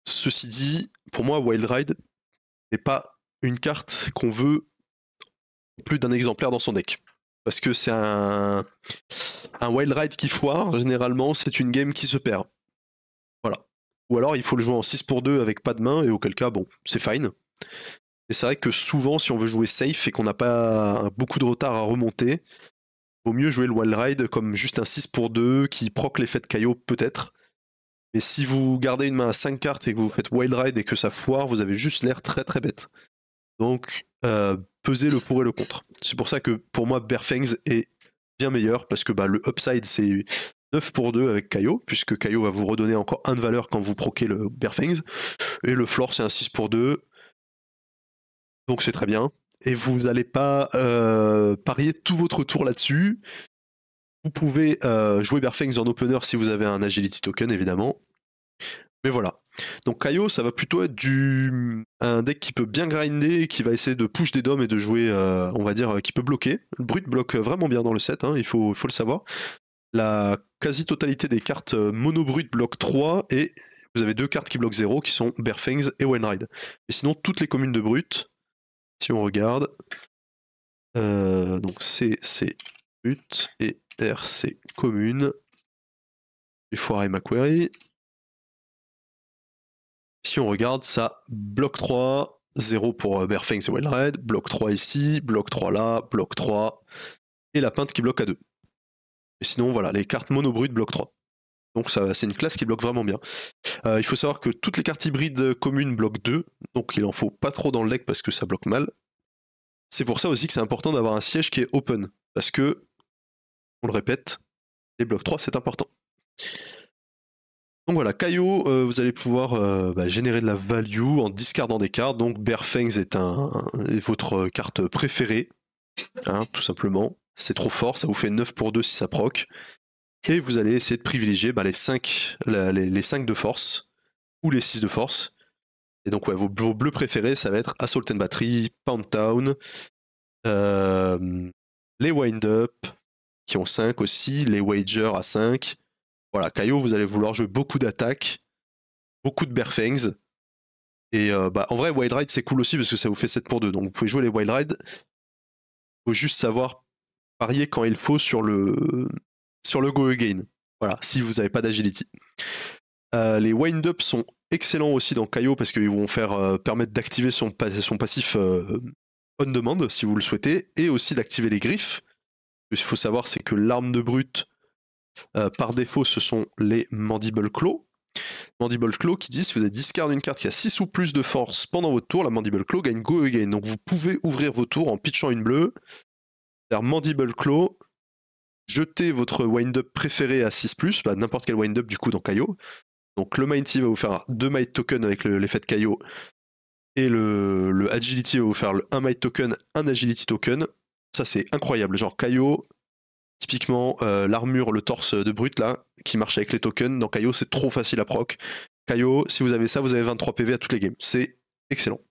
Ceci dit, pour moi, Wild Ride n'est pas une carte qu'on veut plus d'un exemplaire dans son deck. Parce que c'est un, un wild ride qui foire, généralement c'est une game qui se perd. Voilà. Ou alors il faut le jouer en 6 pour 2 avec pas de main, et auquel cas, bon, c'est fine. Et c'est vrai que souvent, si on veut jouer safe et qu'on n'a pas beaucoup de retard à remonter, vaut mieux jouer le wild ride comme juste un 6 pour 2 qui proc l'effet de caillot peut-être. Mais si vous gardez une main à 5 cartes et que vous faites wild ride et que ça foire, vous avez juste l'air très très bête. Donc euh, peser le pour et le contre. C'est pour ça que pour moi, Bearfangs est bien meilleur parce que bah, le upside c'est 9 pour 2 avec Kayo puisque Kayo va vous redonner encore 1 de valeur quand vous proquez le Bearfangs. Et le floor c'est un 6 pour 2. Donc c'est très bien. Et vous n'allez pas euh, parier tout votre tour là-dessus. Vous pouvez euh, jouer Bearfangs en opener si vous avez un agility token évidemment. Mais voilà. Donc Kaio, ça va plutôt être du un deck qui peut bien grinder, qui va essayer de push des doms et de jouer, euh, on va dire, euh, qui peut bloquer. Brut bloque vraiment bien dans le set, hein, il faut, le savoir. La quasi-totalité des cartes euh, mono brut bloque 3 et vous avez deux cartes qui bloquent 0 qui sont Bearfangs et Wenride. Et sinon, toutes les communes de brut, si on regarde, donc C, c'est brut et R, c'est commune. J'ai foiré ma query. Si on regarde, ça bloc 3, 0 pour berfing et Wellred, bloc 3 ici, bloc 3 là, bloc 3, et la peinte qui bloque à 2. Et sinon, voilà, les cartes monobrutes bloquent 3. Donc c'est une classe qui bloque vraiment bien. Euh, il faut savoir que toutes les cartes hybrides communes bloquent 2, donc il en faut pas trop dans le deck parce que ça bloque mal. C'est pour ça aussi que c'est important d'avoir un siège qui est open, parce que, on le répète, les blocs 3 c'est important. Donc voilà, Caillot, euh, vous allez pouvoir euh, bah, générer de la value en discardant des cartes. Donc Bearfangs est, votre carte préférée, hein, tout simplement. C'est trop fort, ça vous fait 9 pour 2 si ça proc. Et vous allez essayer de privilégier bah, les, 5, les, 5 de force ou les 6 de force. Et donc, ouais, vos, bleus préférés, ça va être Assault and Battery, Pound Town, euh, les Wind Up, qui ont 5 aussi, les Wager à 5, voilà, Kaio, vous allez vouloir jouer beaucoup d'attaques, beaucoup de Bearfangs. Et euh, bah, en vrai, Wild Ride, c'est cool aussi parce que ça vous fait 7 pour 2. Donc vous pouvez jouer les Wild Ride. Il faut juste savoir parier quand il faut sur le, sur le Go Again. Voilà, si vous n'avez pas d'agility. Euh, les wind up sont excellents aussi dans Kaio parce qu'ils vont faire euh, permettre d'activer son, passif on demand si vous le souhaitez et aussi d'activer les griffes. Ce qu'il faut savoir, c'est que l'arme de brute euh, par défaut, ce sont les Mandible Claw. Mandible Claw qui dit si vous avez discard une carte qui a 6 ou plus de force pendant votre tour, la Mandible Claw gagne go again. Donc vous pouvez ouvrir vos tours en pitchant une bleue. faire Mandible Claw, jeter votre wind-up préféré à 6, plus, bah, n'importe quel wind-up du coup dans Kaio. Donc le Mighty va vous faire 2 Might Token avec l'effet de Kaio. Et le, Agility va vous faire le 1 Might Token, 1 Agility Token. Ça c'est incroyable. Genre Kaio, Typiquement, euh, l'armure, le torse de Brut, là, qui marche avec les tokens, dans Kaio, c'est trop facile à proc. Kaio, si vous avez ça, vous avez 23 PV à toutes les games. C'est excellent.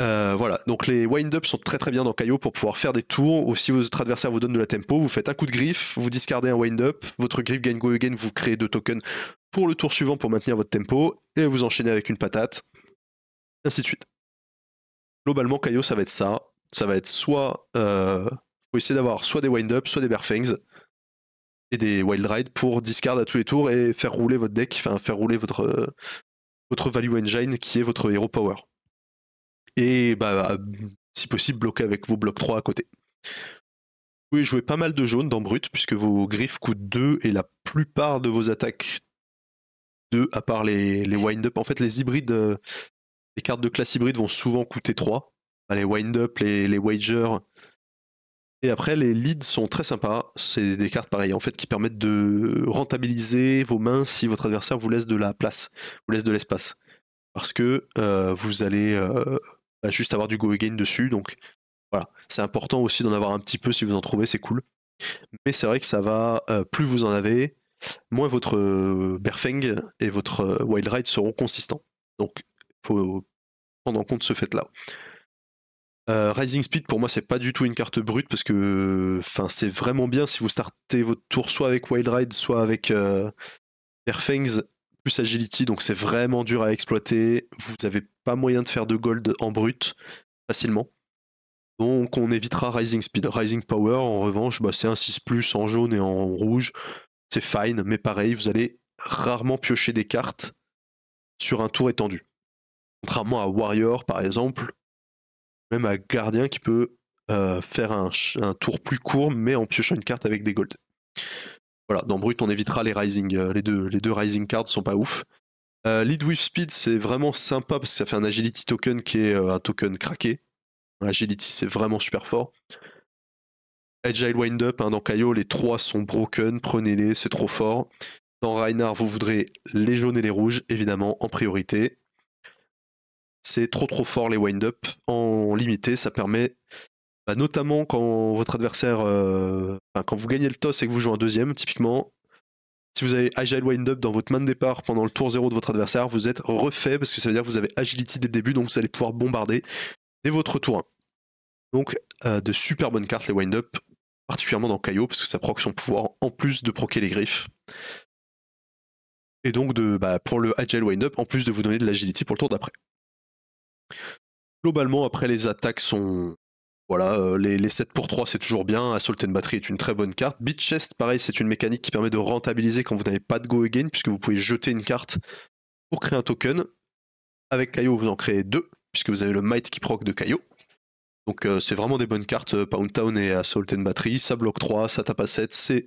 Euh, voilà, donc les wind-ups sont très très bien dans Kaio pour pouvoir faire des tours, ou si votre adversaire vous donne de la tempo, vous faites un coup de griffe, vous discardez un wind-up, votre griffe gain go again, vous créez deux tokens pour le tour suivant pour maintenir votre tempo, et vous enchaînez avec une patate, ainsi de suite. Globalement, Kaio, ça va être ça. Ça va être soit euh, faut essayer d'avoir soit des wind up soit des fangs et des Wild Ride pour discard à tous les tours et faire rouler votre deck, enfin faire rouler votre, euh, votre value engine qui est votre hero power. Et bah, si possible, bloquer avec vos blocs 3 à côté. Vous pouvez jouer pas mal de jaune dans brut, puisque vos griffes coûtent 2 et la plupart de vos attaques 2, à part les, les wind-up. En fait, les hybrides, euh, les cartes de classe hybride vont souvent coûter 3. Les wind-up, les, les wagers, et après, les leads sont très sympas. C'est des cartes, pareilles en fait, qui permettent de rentabiliser vos mains si votre adversaire vous laisse de la place, vous laisse de l'espace. Parce que euh, vous allez euh, bah, juste avoir du go again dessus. Donc voilà, c'est important aussi d'en avoir un petit peu si vous en trouvez, c'est cool. Mais c'est vrai que ça va, euh, plus vous en avez, moins votre Berfeng et votre Wild Ride seront consistants. Donc il faut prendre en compte ce fait-là. Euh, Rising Speed, pour moi, c'est pas du tout une carte brute parce que enfin, c'est vraiment bien si vous startez votre tour soit avec Wild Ride, soit avec euh, Airfangs plus Agility. Donc c'est vraiment dur à exploiter. Vous avez pas moyen de faire de gold en brut facilement. Donc on évitera Rising Speed. Rising Power, en revanche, bah, c'est un 6 en jaune et en rouge. C'est fine, mais pareil, vous allez rarement piocher des cartes sur un tour étendu. Contrairement à Warrior, par exemple, même un gardien qui peut euh, faire un, tour plus court, mais en piochant une carte avec des golds. Voilà, dans Brut, on évitera les Rising. Euh, les, deux, les deux Rising cards sont pas ouf. Euh, lead with Speed, c'est vraiment sympa parce que ça fait un Agility token qui est un token craqué. Agility, c'est vraiment super fort. Agile Wind Up, hein, dans Kayo les trois sont broken, prenez-les, c'est trop fort. Dans Reinhardt, vous voudrez les jaunes et les rouges, évidemment, en priorité c'est trop trop fort les wind-up en limité. Ça permet, bah, notamment quand votre adversaire, euh, quand vous gagnez le toss et que vous jouez un deuxième, typiquement, si vous avez Agile Wind-up dans votre main de départ pendant le tour 0 de votre adversaire, vous êtes refait parce que ça veut dire que vous avez Agility dès le début, donc vous allez pouvoir bombarder dès votre tour 1. Donc, euh, de super bonnes cartes les wind-up, particulièrement dans Caillou parce que ça proc son pouvoir en plus de proquer les griffes. Et donc, de, bah, pour le Agile Wind-up, en plus de vous donner de l'agility pour le tour d'après. Globalement, après, les attaques sont. Voilà, euh, les, 7 pour 3, c'est toujours bien. Assault and Battery est une très bonne carte. Beat Chest, pareil, c'est une mécanique qui permet de rentabiliser quand vous n'avez pas de Go Again, puisque vous pouvez jeter une carte pour créer un token. Avec Kaio, vous en créez deux, puisque vous avez le Might qui proc de caillou Donc euh, c'est vraiment des bonnes cartes, euh, Pound Town et Assault and Battery, ça bloque 3, ça tape à 7, c'est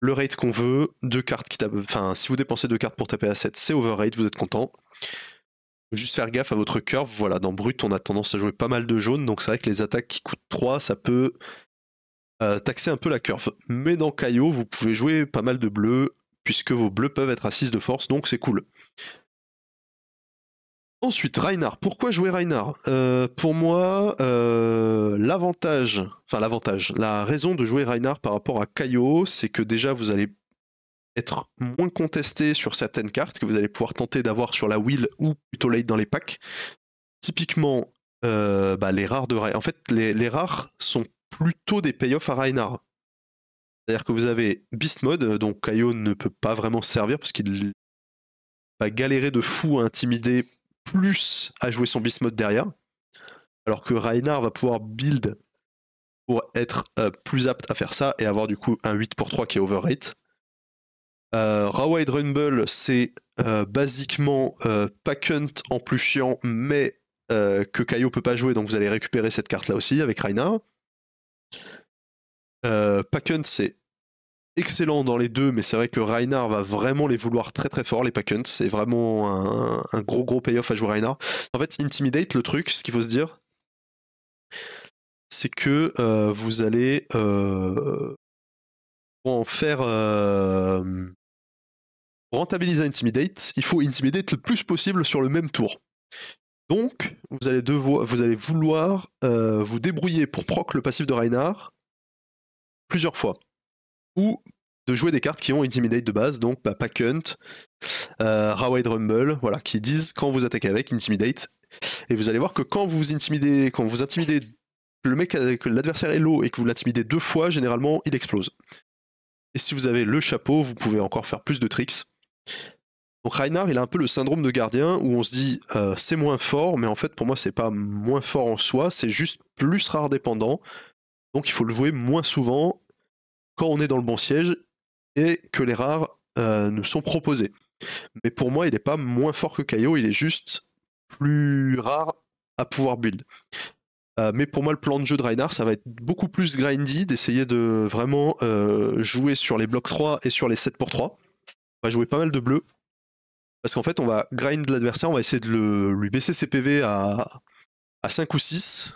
le rate qu'on veut, deux cartes qui tapent, enfin si vous dépensez deux cartes pour taper à 7, c'est overrate, vous êtes content juste faire gaffe à votre curve. Voilà, dans Brut, on a tendance à jouer pas mal de jaunes, donc c'est vrai que les attaques qui coûtent 3, ça peut euh, taxer un peu la curve. Mais dans Caillot, vous pouvez jouer pas mal de bleus, puisque vos bleus peuvent être à 6 de force, donc c'est cool. Ensuite, Reinhardt. Pourquoi jouer Reinhardt euh, Pour moi, euh, l'avantage, enfin l'avantage, la raison de jouer Reinhardt par rapport à Caillot, c'est que déjà vous allez être moins contesté sur certaines cartes que vous allez pouvoir tenter d'avoir sur la wheel ou plutôt late dans les packs. Typiquement, euh, bah, les rares de En fait, les, rares sont plutôt des payoffs à Reinhardt. C'est-à-dire que vous avez Beast Mode, euh, donc Kaio ne peut pas vraiment servir parce qu'il va galérer de fou à intimider plus à jouer son Beast Mode derrière. Alors que Reinhardt va pouvoir build pour être euh, plus apte à faire ça et avoir du coup un 8 pour 3 qui est overrate. Euh, Raw Rumble, c'est euh, basiquement euh, pack en plus chiant, mais euh, que Kayo peut pas jouer, donc vous allez récupérer cette carte-là aussi avec Reinhardt pack Hunt, c'est excellent dans les deux, mais c'est vrai que Reinhardt va vraiment les vouloir très très fort, les pack C'est vraiment un, gros gros payoff à jouer Reinhardt. En fait, Intimidate, le truc, ce qu'il faut se dire, c'est que vous allez en faire pour rentabiliser Intimidate, il faut Intimidate le plus possible sur le même tour. Donc, vous allez, vous allez vouloir euh, vous débrouiller pour proc le passif de Reinhardt plusieurs fois. Ou de jouer des cartes qui ont Intimidate de base, donc bah, Pack Hunt, euh, Rumble, voilà, qui disent quand vous attaquez avec Intimidate. Et vous allez voir que quand vous intimidez, quand vous intimidez le mec, que l'adversaire est low et que vous l'intimidez deux fois, généralement il explose. Et si vous avez le chapeau, vous pouvez encore faire plus de tricks. Donc Reinhardt il a un peu le syndrome de gardien où on se dit euh, c'est moins fort, mais en fait pour moi c'est pas moins fort en soi, c'est juste plus rare dépendant. Donc il faut le jouer moins souvent quand on est dans le bon siège et que les rares euh, nous sont proposés. Mais pour moi, il n'est pas moins fort que Kaio, il est juste plus rare à pouvoir build. Euh, mais pour moi, le plan de jeu de Reinhardt, ça va être beaucoup plus grindy, d'essayer de vraiment jouer sur les blocs 3 et sur les 7 pour 3 va jouer pas mal de bleu. Parce qu'en fait, on va grind l'adversaire, on va essayer de lui baisser ses PV à, à 5 ou 6.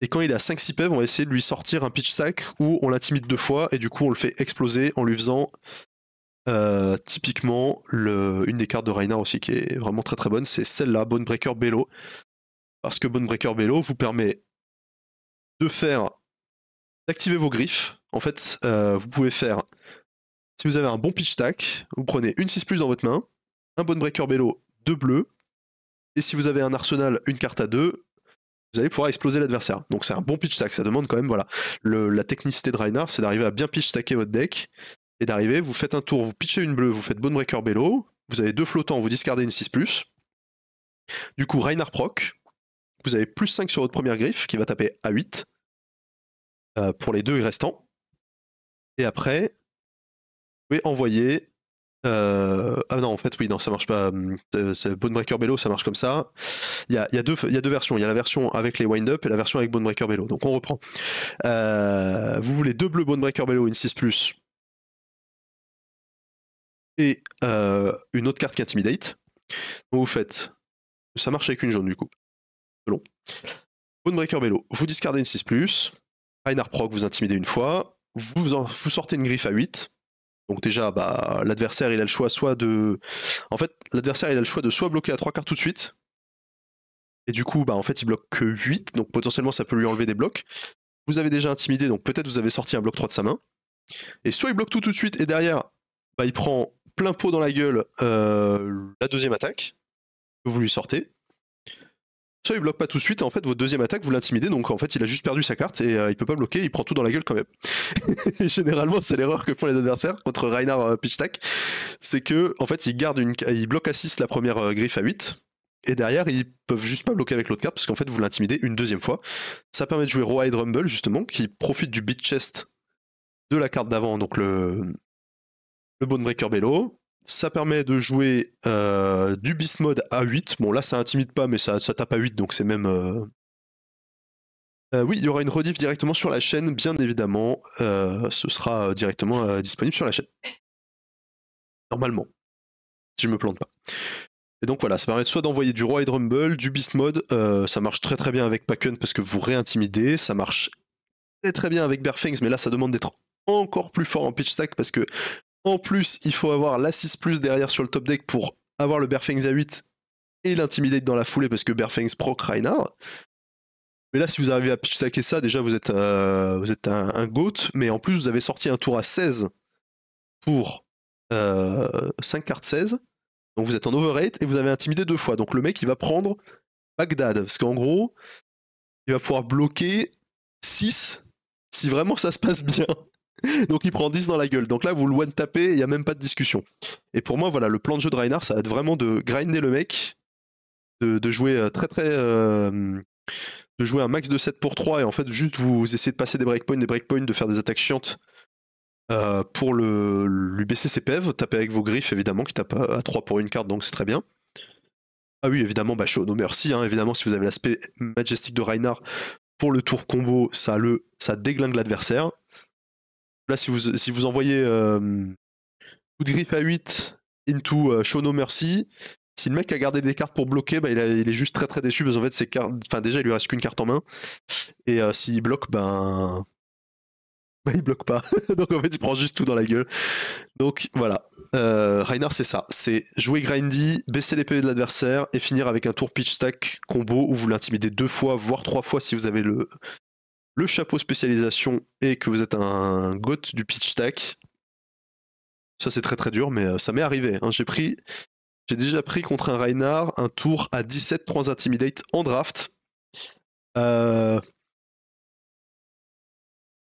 Et quand il a à 5-6 PV, on va essayer de lui sortir un pitch sack où on l'intimide deux fois et du coup on le fait exploser en lui faisant euh, typiquement le, une des cartes de Reinhardt aussi qui est vraiment très très bonne, c'est celle-là, Bonebreaker Bello. Parce que Bonebreaker Bello vous permet de faire d'activer vos griffes. En fait, euh, vous pouvez faire si vous avez un bon pitch stack, vous prenez une 6 plus dans votre main, un bon breaker bello, deux bleus. Et si vous avez un arsenal, une carte à deux, vous allez pouvoir exploser l'adversaire. Donc c'est un bon pitch stack, ça demande quand même, voilà. la technicité de Reinhardt, c'est d'arriver à bien pitch stacker votre deck. Et d'arriver, vous faites un tour, vous pitchez une bleue, vous faites bon breaker vous avez deux flottants, vous discardez une 6 plus. Du coup, Reinhardt proc, vous avez plus 5 sur votre première griffe qui va taper à 8 euh, pour les deux restants. Et après, pouvez envoyer. Euh, ah non, en fait, oui, non, ça marche pas. Hum, Bonebreaker bello, ça marche comme ça. Il y a, deux versions. Il y a la version avec les wind-up et la version avec Bonebreaker bello. Donc on reprend. Euh, vous voulez deux bleus Bonebreaker bello, une 6 et euh, une autre carte qui intimidate. vous faites. Ça marche avec une jaune du coup. Bonebreaker bello, vous discardez une 6, Einar Proc, vous intimidez une fois. Vous, vous sortez une griffe à 8 donc déjà, bah, l'adversaire, il a le choix soit de... En fait, l'adversaire, il a le choix de soit bloquer à 3 cartes tout de suite, et du coup, bah, en fait, il bloque que 8, donc potentiellement, ça peut lui enlever des blocs. Vous avez déjà intimidé, donc peut-être vous avez sorti un bloc 3 de sa main. Et soit il bloque tout tout de suite, et derrière, bah, il prend plein pot dans la gueule euh, la deuxième attaque que vous lui sortez. Soit il bloque pas tout de suite, en fait, votre deuxième attaque, vous l'intimidez, donc en fait, il a juste perdu sa carte et euh, il peut pas bloquer, il prend tout dans la gueule quand même. Généralement, c'est l'erreur que font les adversaires contre Reinhard euh, c'est que en fait, il, garde une... il bloque à 6 la première euh, griffe à 8, et derrière, ils peuvent juste pas bloquer avec l'autre carte, parce qu'en fait, vous l'intimidez une deuxième fois. Ça permet de jouer Roi et Rumble, justement, qui profite du beat chest de la carte d'avant, donc le, le Bonebreaker Bello, ça permet de jouer euh, du Beast Mode à 8. Bon, là, ça intimide pas, mais ça, tape à 8, donc c'est même. Euh, euh, oui, il y aura une rediff directement sur la chaîne, bien évidemment. ce sera directement disponible sur la chaîne. Normalement. Si je me plante pas. Et donc voilà, ça permet soit d'envoyer du Roi et Rumble, du Beast Mode. ça marche très très bien avec packen parce que vous réintimidez. Ça marche très très bien avec Bearfangs, mais là, ça demande d'être encore plus fort en pitch stack parce que en plus, il faut avoir la 6 plus derrière sur le top deck pour avoir le Bearfangs à 8 et l'intimidate dans la foulée parce que Berfangs proc Reinhardt. Mais là, si vous arrivez à pitch stacker ça, déjà vous êtes, euh, vous êtes un, GOAT, mais en plus vous avez sorti un tour à 16 pour 5 euh, cartes 16. Donc vous êtes en overrate et vous avez intimidé deux fois. Donc le mec il va prendre Bagdad parce qu'en gros, il va pouvoir bloquer 6 si vraiment ça se passe bien. Donc il prend 10 dans la gueule. Donc là, vous le one tapez, il n'y a même pas de discussion. Et pour moi, voilà, le plan de jeu de Reinhardt, ça va être vraiment de grinder le mec, de, jouer euh, très très. Euh, de jouer un max de 7 pour 3 et en fait, juste vous essayez de passer des breakpoints, des breakpoints, de faire des attaques chiantes euh, pour le, lui baisser ses Tapez avec vos griffes, évidemment, qui tape à, 3 pour une carte, donc c'est très bien. Ah oui, évidemment, bah, no merci. Hein. évidemment, si vous avez l'aspect majestique de Reinhardt pour le tour combo, ça, le, ça déglingue l'adversaire. Là, si vous, si vous envoyez euh, coup de griffe à 8 into euh, Shono Mercy, si le mec a gardé des cartes pour bloquer, bah, il, est juste très très déçu parce qu'en fait, enfin déjà, il lui reste qu'une carte en main. Et euh, s'il bloque, ben. Bah, il bloque pas. Donc en fait, il prend juste tout dans la gueule. Donc voilà. Euh, c'est ça. C'est jouer grindy, baisser les PV de l'adversaire et finir avec un tour pitch stack combo où vous l'intimidez deux fois, voire trois fois si vous avez le, le chapeau spécialisation et que vous êtes un goth du pitch stack, ça c'est très très dur, mais euh, ça m'est arrivé. Hein. J'ai pris, j'ai déjà pris contre un Reinhardt un tour à 17 3 Intimidate en draft. Euh,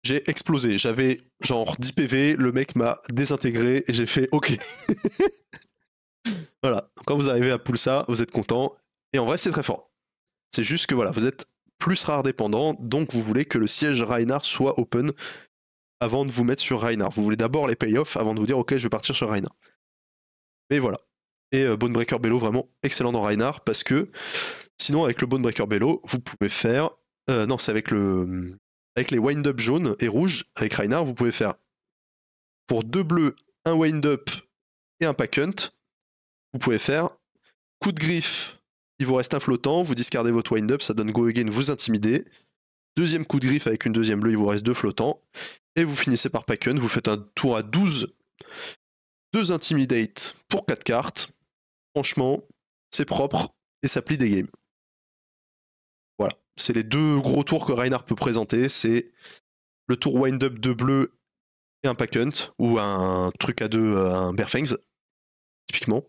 j'ai explosé. J'avais genre 10 PV, le mec m'a désintégré et j'ai fait OK. voilà. Quand vous arrivez à pull ça, vous êtes content. Et en vrai, c'est très fort. C'est juste que voilà, vous êtes plus rare dépendant, donc vous voulez que le siège Reinhardt soit open avant de vous mettre sur Reinhardt. Vous voulez d'abord les payoffs avant de vous dire ok je vais partir sur Reinhardt. Mais voilà. Et euh, Bonebreaker Bello vraiment excellent dans Reinhardt parce que sinon avec le Bonebreaker Bello vous pouvez faire... Euh, non c'est avec le... Avec les wind-up jaunes et rouges, avec Reinhardt, vous pouvez faire pour deux bleus, un wind-up et un pack hunt. Vous pouvez faire coup de griffe, il vous reste un flottant, vous discardez votre wind-up, ça donne go again, vous intimidez. Deuxième coup de griffe avec une deuxième bleue, il vous reste deux flottants. Et vous finissez par Packen, vous faites un tour à 12. Deux intimidate pour quatre cartes. Franchement, c'est propre et ça plie des games. Voilà, c'est les deux gros tours que Reinhardt peut présenter. C'est le tour wind-up de bleu et un pack hunt, ou un truc à deux, euh, un Bearfangs, typiquement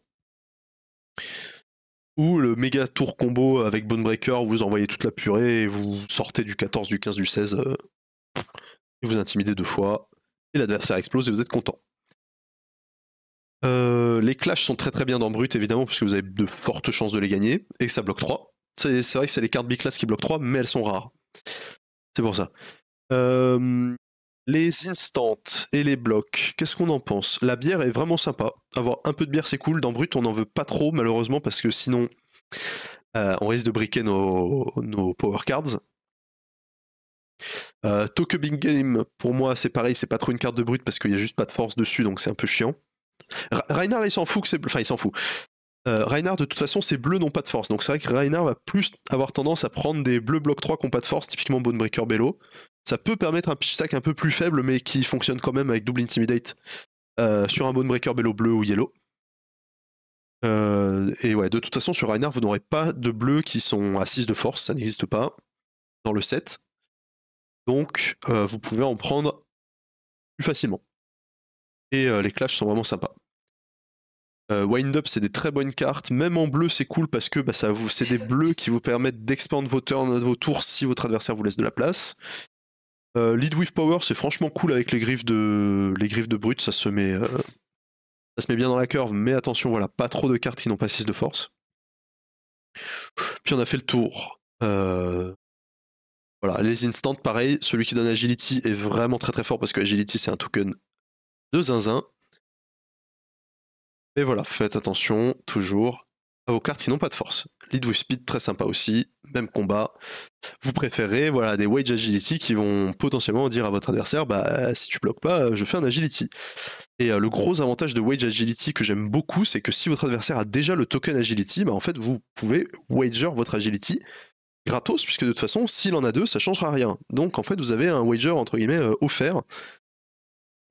ou le méga tour combo avec Bonebreaker où vous envoyez toute la purée et vous sortez du 14, du 15, du 16 euh, et vous intimidez deux fois et l'adversaire explose et vous êtes content. Euh, les clashs sont très très bien dans Brut évidemment parce que vous avez de fortes chances de les gagner et que ça bloque 3. C'est vrai que c'est les cartes B-Class qui bloquent 3 mais elles sont rares. C'est pour ça. Euh, les instants et les blocs, qu'est-ce qu'on en pense La bière est vraiment sympa. Avoir un peu de bière, c'est cool. Dans Brut, on n'en veut pas trop, malheureusement, parce que sinon, euh, on risque de briquer nos, power cards. Euh, Tokubing Game, pour moi, c'est pareil, c'est pas trop une carte de Brut parce qu'il n'y a juste pas de force dessus, donc c'est un peu chiant. il s'en fout que c'est. Enfin, il s'en fout. Euh, de toute façon, ses bleus n'ont pas de force. Donc c'est vrai que Reinhard va plus avoir tendance à prendre des bleus bloc 3 qui n'ont pas de force, typiquement Bonebreaker Bello ça peut permettre un pitch stack un peu plus faible, mais qui fonctionne quand même avec double intimidate euh, sur un Breaker, bello bleu ou yellow. Euh, et ouais, de toute façon, sur Reinhardt, vous n'aurez pas de bleus qui sont à 6 de force, ça n'existe pas dans le set. Donc, euh, vous pouvez en prendre plus facilement. Et les clashs sont vraiment sympas. Wind Up, c'est des très bonnes cartes. Même en bleu, c'est cool parce que bah, ça c'est des bleus qui vous permettent d'expandre vos turns, vos tours si votre adversaire vous laisse de la place. Euh, lead with power, c'est franchement cool avec les griffes de les griffes de brut, ça se met euh, ça se met bien dans la curve, mais attention, voilà, pas trop de cartes qui n'ont pas 6 de force. Puis on a fait le tour. Euh, voilà, les instants, pareil, celui qui donne agility est vraiment très très fort parce que agility c'est un token de zinzin. Et voilà, faites attention, toujours vos cartes qui n'ont pas de force. Lead with Speed, très sympa aussi, même combat. Vous préférez voilà, des Wage Agility qui vont potentiellement dire à votre adversaire bah, si tu bloques pas, euh, je fais un Agility. Et euh, le gros avantage de Wage Agility que j'aime beaucoup, c'est que si votre adversaire a déjà le token Agility, bah, en fait, vous pouvez wager votre Agility gratos, puisque de toute façon, s'il en a deux, ça changera rien. Donc en fait, vous avez un wager entre guillemets euh, offert.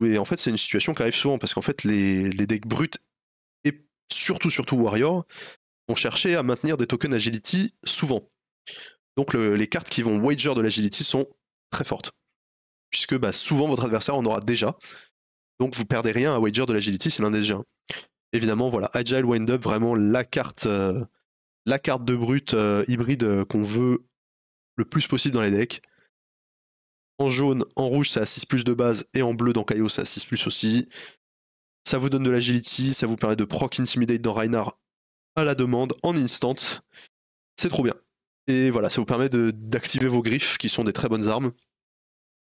Et en fait, c'est une situation qui arrive souvent, parce qu'en fait, les, decks bruts et surtout surtout Warrior, chercher à maintenir des tokens agility souvent. Donc les cartes qui vont wager de l'agility sont très fortes. Puisque bah, souvent votre adversaire en aura déjà. Donc vous perdez rien à wager de l'agility si l'un des déjà Évidemment, voilà, Agile Wind Up, vraiment la carte, euh, la carte de brute euh, hybride euh, qu'on veut le plus possible dans les decks. En jaune, en rouge, ça a 6 plus de base, et en bleu, dans Kaio, ça a 6 plus aussi. Ça vous donne de l'agility, ça vous permet de proc Intimidate dans Reinard à la demande en instant. C'est trop bien. Et voilà, ça vous permet d'activer vos griffes qui sont des très bonnes armes.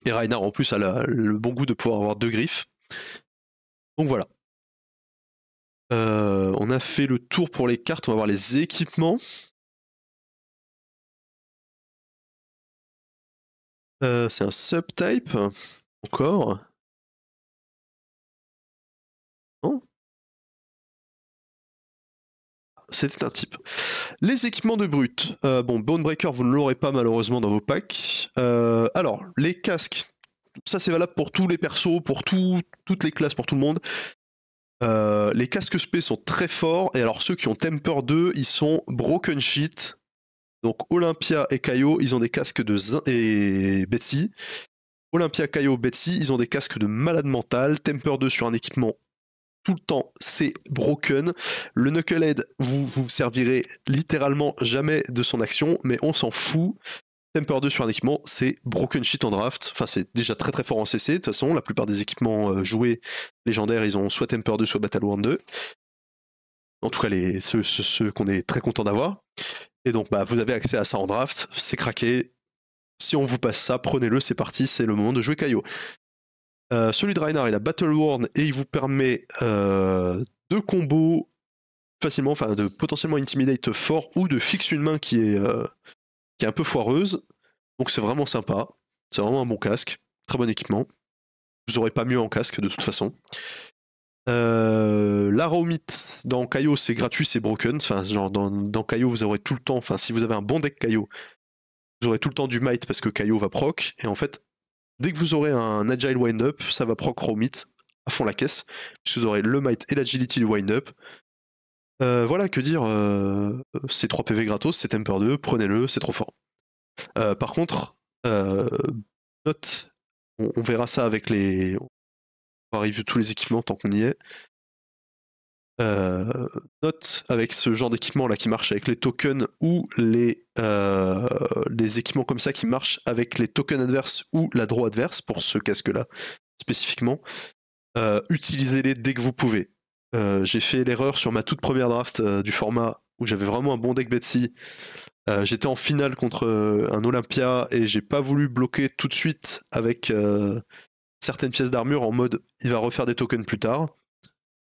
Et Reinhard en plus a le bon goût de pouvoir avoir deux griffes. Donc voilà. Euh, on a fait le tour pour les cartes, on va voir les équipements. Euh, c'est un subtype, encore. c'était un type. Les équipements de brut. Euh, bon, Bonebreaker, vous ne l'aurez pas malheureusement dans vos packs. Euh, alors, les casques. Ça, c'est valable pour tous les persos, pour toutes les classes, pour tout le monde. Euh, les casques SP sont très forts. Et alors, ceux qui ont Temper 2, ils sont Broken Sheet. Donc, Olympia et Caio, ils ont des casques de et Betsy. Olympia, Kaio, Betsy, ils ont des casques de malade mental. Temper 2 sur un équipement tout le temps, c'est broken. Le Knucklehead, vous vous servirez littéralement jamais de son action, mais on s'en fout. Temper 2 sur un équipement, c'est broken shit en draft. Enfin, c'est déjà très très fort en CC. De toute façon, la plupart des équipements euh, joués légendaires, ils ont soit Temper 2, soit Battle One 2. En tout cas, les, ceux, qu'on est très content d'avoir. Et donc, bah, vous avez accès à ça en draft. C'est craqué. Si on vous passe ça, prenez-le, c'est parti, c'est le moment de jouer Caillot celui euh, de Reinhardt est la Battle Worn et il vous permet euh, de combos facilement, enfin de potentiellement intimidate fort ou de fixe une main qui est, euh, qui est un peu foireuse. Donc c'est vraiment sympa. C'est vraiment un bon casque, très bon équipement. Vous aurez pas mieux en casque de toute façon. Euh, dans Kaio c'est gratuit, c'est broken. Enfin, genre dans, dans vous aurez tout le temps, enfin si vous avez un bon deck Kaio, vous aurez tout le temps du might parce que Kaio va proc. Et en fait, Dès que vous aurez un agile wind-up, ça va proc raw à fond la caisse, puisque vous aurez le might et l'agility du wind-up. Euh, voilà, que dire euh, C'est 3 PV gratos, c'est Temper 2, prenez-le, c'est trop fort. Euh, par contre, note, on, verra ça avec les. On va review tous les équipements tant qu'on y est. Euh, note avec ce genre d'équipement là qui marche avec les tokens ou les, euh, les équipements comme ça qui marchent avec les tokens adverses ou la draw adverse pour ce casque là spécifiquement, euh, utilisez-les dès que vous pouvez. j'ai fait l'erreur sur ma toute première draft du format où j'avais vraiment un bon deck Betsy. J'étais en finale contre un Olympia et j'ai pas voulu bloquer tout de suite avec certaines pièces d'armure en mode il va refaire des tokens plus tard.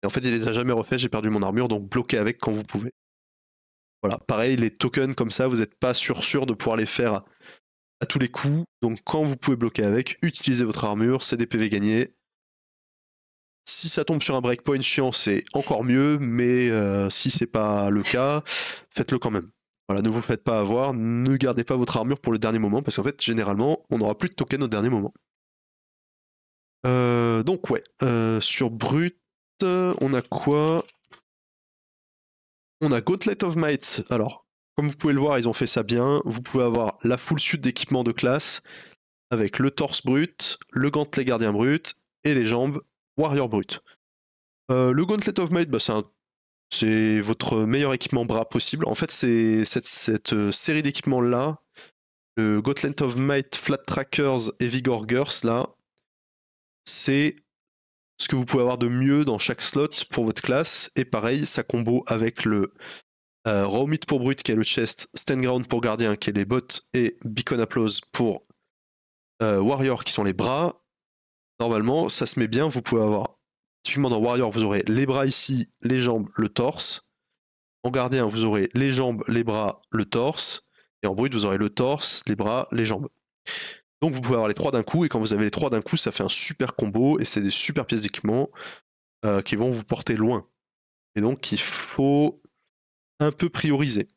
Et en fait, il les a jamais refait, j'ai perdu mon armure, donc bloquez avec quand vous pouvez. Voilà, pareil, les tokens comme ça, vous n'êtes pas sûr sûr de pouvoir les faire à tous les coups. Donc quand vous pouvez bloquer avec, utilisez votre armure, c'est des PV gagnés. Si ça tombe sur un breakpoint chiant, c'est encore mieux, mais euh, si c'est pas le cas, faites-le quand même. Voilà, ne vous faites pas avoir, ne gardez pas votre armure pour le dernier moment, parce qu'en fait, généralement, on n'aura plus de tokens au dernier moment. Euh, donc ouais, euh, sur brut, on a quoi On a Gauntlet of Might. Alors, comme vous pouvez le voir, ils ont fait ça bien. Vous pouvez avoir la full suite d'équipements de classe avec le torse brut, le gantelet gardien brut et les jambes warrior brut. Euh, le Gauntlet of Might, bah, c'est votre meilleur équipement bras possible. En fait, c'est cette, euh, série d'équipements-là, le gauntlet of Might Flat Trackers et vigor girls là, c'est ce que vous pouvez avoir de mieux dans chaque slot pour votre classe. Et pareil, ça combo avec le euh, Raw Meat pour Brut qui est le chest, Stand Ground pour Gardien qui est les bottes et Beacon Applause pour euh, Warrior qui sont les bras. Normalement, ça se met bien. Vous pouvez avoir, typiquement dans Warrior, vous aurez les bras ici, les jambes, le torse. En Gardien, vous aurez les jambes, les bras, le torse. Et en Brut, vous aurez le torse, les bras, les jambes. Donc vous pouvez avoir les trois d'un coup, et quand vous avez les trois d'un coup, ça fait un super combo, et c'est des super pièces d'équipement euh, qui vont vous porter loin. Et donc il faut un peu prioriser.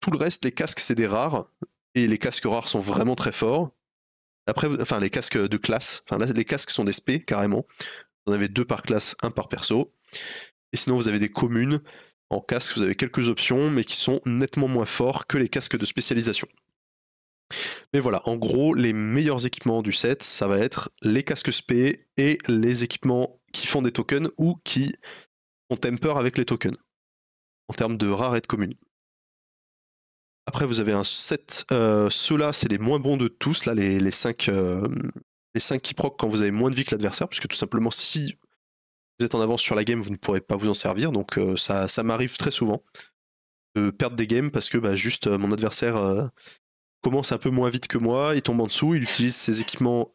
Tout le reste, les casques, c'est des rares, et les casques rares sont vraiment très forts. Après, enfin les casques de classe, les casques sont des SP carrément. Vous en avez deux par classe, un par perso. Et sinon vous avez des communes. En casque, vous avez quelques options, mais qui sont nettement moins forts que les casques de spécialisation. Mais voilà, en gros, les meilleurs équipements du set, ça va être les casques SP et les équipements qui font des tokens ou qui ont temper avec les tokens, en termes de rares et de communes. Après, vous avez un set. Euh, ceux-là, c'est les moins bons de tous, là, les, 5 euh, les cinq qui proc quand vous avez moins de vie que l'adversaire, puisque tout simplement, si vous êtes en avance sur la game, vous ne pourrez pas vous en servir. Donc, euh, ça, ça m'arrive très souvent de perdre des games parce que bah, juste mon adversaire commence un peu moins vite que moi, il tombe en dessous, il utilise ses équipements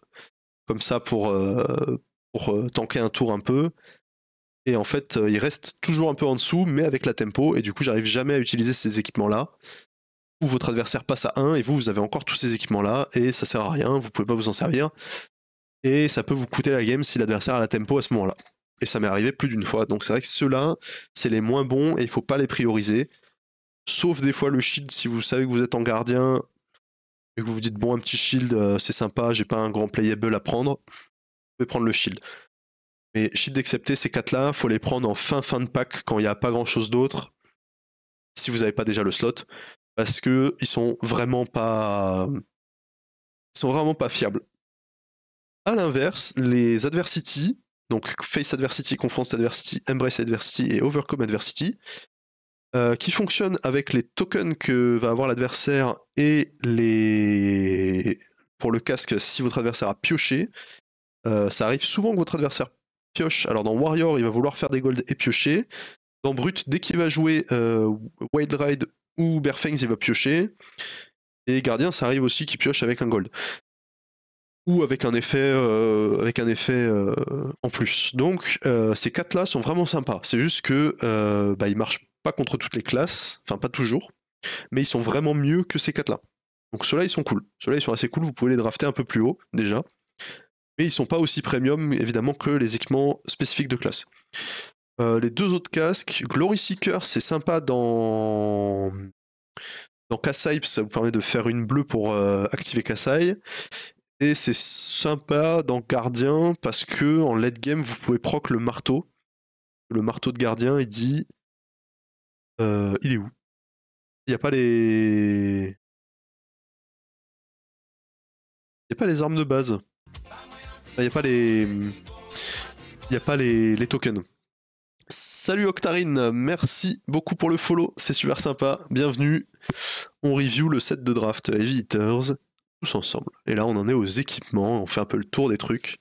comme ça pour, euh, pour euh, tanker un tour un peu. Et en fait, euh, il reste toujours un peu en dessous, mais avec la tempo, et du coup, j'arrive jamais à utiliser ces équipements-là. Ou votre adversaire passe à 1, et vous, vous avez encore tous ces équipements-là, et ça sert à rien, vous pouvez pas vous en servir. Et ça peut vous coûter la game si l'adversaire a la tempo à ce moment-là. Et ça m'est arrivé plus d'une fois. Donc c'est vrai que ceux-là, c'est les moins bons, et il faut pas les prioriser. Sauf des fois le shield, si vous savez que vous êtes en gardien, et que vous vous dites bon un petit shield euh, c'est sympa, j'ai pas un grand playable à prendre, vous pouvez prendre le shield. Mais shield accepté, ces quatre là, faut les prendre en fin fin de pack quand il n'y a pas grand chose d'autre, si vous n'avez pas déjà le slot, parce que ils sont vraiment pas, sont vraiment pas fiables. À l'inverse, les adversity, donc face adversity, confront adversity, embrace adversity et overcome adversity, euh, qui fonctionne avec les tokens que va avoir l'adversaire et les pour le casque si votre adversaire a pioché. Euh, ça arrive souvent que votre adversaire pioche. Alors dans Warrior, il va vouloir faire des golds et piocher. Dans Brut, dès qu'il va jouer euh, Wild Ride ou Bearfangs, il va piocher. Et Gardien, ça arrive aussi qu'il pioche avec un gold. Ou avec un effet, avec un effet en plus. Donc ces quatre là sont vraiment sympas. C'est juste que bah, ils marchent pas contre toutes les classes, enfin pas toujours, mais ils sont vraiment mieux que ces 4-là. Donc ceux-là, ils sont cool. Ceux-là, ils sont assez cool, vous pouvez les drafter un peu plus haut déjà. Mais ils sont pas aussi premium, évidemment, que les équipements spécifiques de classe. Euh, les deux autres casques, Glory Seeker, c'est sympa dans... Dans ça vous permet de faire une bleue pour euh, activer Kassai, Et c'est sympa dans Gardien parce que en late game, vous pouvez proc le marteau. Le marteau de Gardien, il dit euh, il est où Il n'y a pas les. Il n'y a pas les armes de base. Il n'y a pas les. Mmh, il n'y a pas les, tokens. Salut Octarine, merci beaucoup pour le follow, c'est super sympa, bienvenue. On review le set de draft Heavy tous ensemble. Et là, on en est aux équipements, on fait un peu le tour des trucs.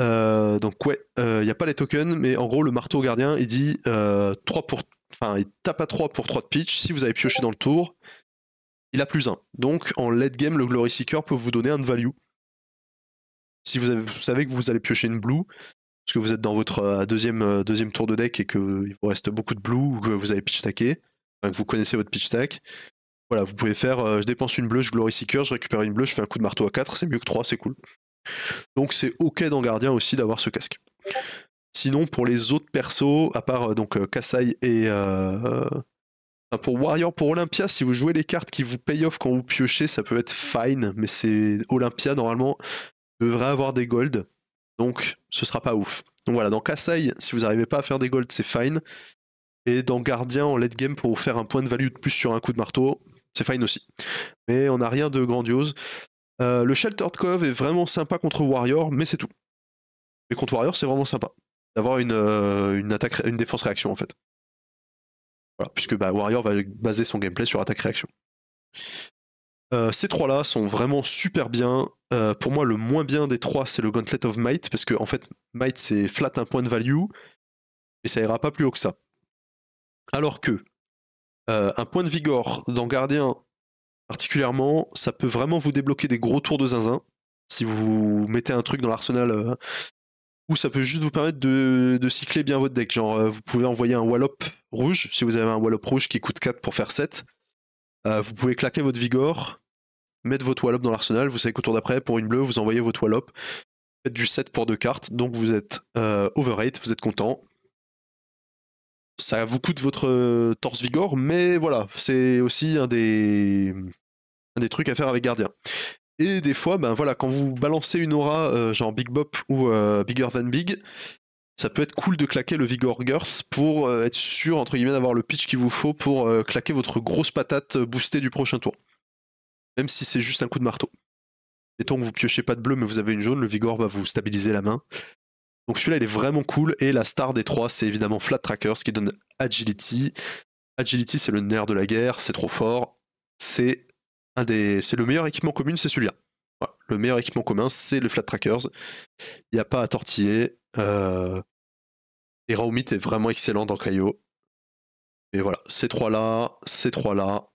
Euh, donc ouais, euh, il n'y a pas les tokens, mais en gros, le marteau gardien, il dit 3 pour enfin, il tape à 3 pour 3 de pitch. Si vous avez pioché dans le tour, il a plus 1. Donc en late game, le Glory Seeker peut vous donner un value. Si vous, savez que vous allez piocher une blue, parce que vous êtes dans votre euh, deuxième, euh, deuxième tour de deck et qu'il vous reste beaucoup de blue ou que vous avez pitch stacké, que vous connaissez votre pitch stack, voilà, vous pouvez faire euh, je dépense une bleue, je Glory Seeker, je récupère une bleue, je fais un coup de marteau à 4, c'est mieux que 3, c'est cool. Donc c'est ok dans Gardien aussi d'avoir ce casque. Sinon, pour les autres persos, à part euh, donc euh, Kasai et. Euh, pour Warrior, pour Olympia, si vous jouez les cartes qui vous payent off quand vous piochez, ça peut être fine, mais c'est Olympia normalement devrait avoir des golds, donc ce sera pas ouf. Donc voilà, dans Kasai, si vous n'arrivez pas à faire des golds, c'est fine. Et dans Gardien en late game pour faire un point de value de plus sur un coup de marteau, c'est fine aussi. Mais on n'a rien de grandiose. le Sheltered Cove est vraiment sympa contre Warrior, mais c'est tout. Et contre Warrior, c'est vraiment sympa d'avoir une, euh, une, attaque, une défense réaction en fait. Voilà, puisque bah, Warrior va baser son gameplay sur attaque réaction. Euh, ces trois-là sont vraiment super bien. Euh, pour moi, le moins bien des trois, c'est le Gauntlet of Might, parce que en fait, Might c'est flat un point de value, et ça ira pas plus haut que ça. Alors que un point de vigor dans Gardien, particulièrement, ça peut vraiment vous débloquer des gros tours de zinzin. Si vous mettez un truc dans l'arsenal ou ça peut juste vous permettre de, cycler bien votre deck. Genre, euh, vous pouvez envoyer un Wallop rouge, si vous avez un Wallop rouge qui coûte 4 pour faire 7. Euh, vous pouvez claquer votre Vigor, mettre votre Wallop dans l'arsenal, vous savez qu'au tour d'après, pour une bleue, vous envoyez votre Wallop, faites du 7 pour deux cartes, donc vous êtes euh, overrate, vous êtes content. Ça vous coûte votre torse Vigor, mais voilà, c'est aussi un des trucs à faire avec Gardien. Et des fois, ben voilà, quand vous balancez une aura euh, genre Big Bop ou euh, Bigger Than Big, ça peut être cool de claquer le Vigor Girth pour euh, être sûr, entre guillemets, d'avoir le pitch qu'il vous faut pour claquer votre grosse patate boostée du prochain tour. Même si c'est juste un coup de marteau. Mettons que vous piochez pas de bleu, mais vous avez une jaune, le Vigor va vous stabiliser la main. Donc celui-là, il est vraiment cool. Et la star des trois, c'est évidemment Flat Tracker, ce qui donne Agility. Agility, c'est le nerf de la guerre, c'est trop fort. C'est c'est le meilleur équipement commun, c'est celui-là. Le meilleur équipement commun, c'est le Flat Trackers. Il n'y a pas à tortiller. Euh, et Raumit est vraiment excellent dans Caio. Et voilà, ces trois-là, ces trois-là.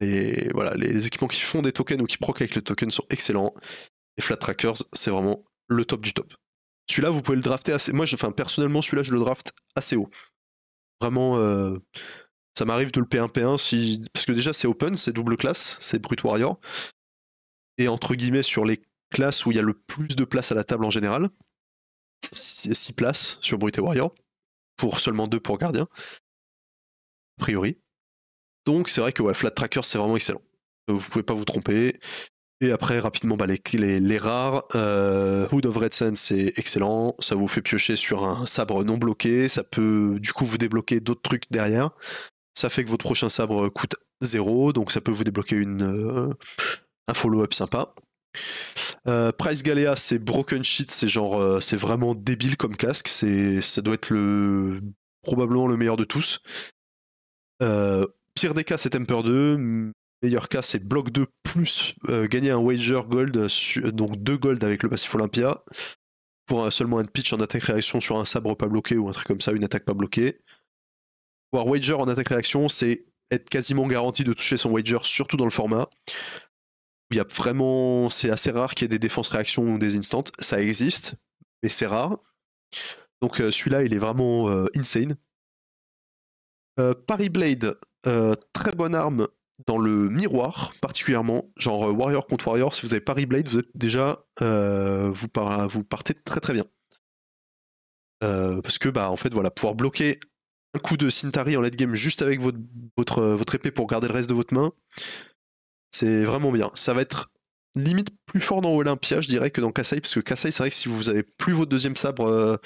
Et voilà, les équipements qui font des tokens ou qui proc avec les tokens sont excellents. Et Flat Trackers, c'est vraiment le top du top. Celui-là, vous pouvez le drafter assez. Moi, je... enfin, personnellement, celui-là, je le draft assez haut. Vraiment. Euh, ça m'arrive de le P1P1 si... parce que déjà c'est open, c'est double classe, c'est Brut Warrior. Et entre guillemets, sur les classes où il y a le plus de place à la table en général, 6 places sur Brut et Warrior, pour seulement 2 pour Gardien, a priori. Donc c'est vrai que Flat Tracker c'est vraiment excellent. Euh, vous pouvez pas vous tromper. Et après, rapidement, bah, les, rares. Euh, Hood of Red Sun, c'est excellent. Ça vous fait piocher sur un sabre non bloqué. Ça peut, du coup, vous débloquer d'autres trucs derrière. Ça fait que votre prochain sabre euh, coûte 0, donc ça peut vous débloquer une, euh, un follow-up sympa. Euh, Price Galea, c'est Broken Sheet, c'est genre, c'est vraiment débile comme casque, c'est, ça doit être probablement le meilleur de tous. pire des cas, c'est Temper 2, meilleur cas, c'est bloc 2 plus gagner un wager gold, donc 2 gold avec le passif Olympia, pour seulement un pitch en attaque réaction sur un sabre pas bloqué ou un truc comme ça, une attaque pas bloquée wager en attaque réaction, c'est être quasiment garanti de toucher son wager, surtout dans le format. Il y a vraiment, c'est assez rare qu'il y ait des défenses réactions ou des instants. Ça existe, mais c'est rare. Donc euh, celui-là, il est vraiment euh, insane. Euh, Paris Blade, très bonne arme dans le miroir, particulièrement, genre Warrior contre Warrior. Si vous avez parry Blade, vous êtes déjà, vous partez très très bien. parce que bah en fait voilà, pouvoir bloquer un coup de Sintari en late game juste avec votre, euh, votre, épée pour garder le reste de votre main. C'est vraiment bien. Ça va être limite plus fort dans Olympia, je dirais, que dans Kasai, parce que Kasai, c'est vrai que si vous avez plus votre deuxième sabre, euh,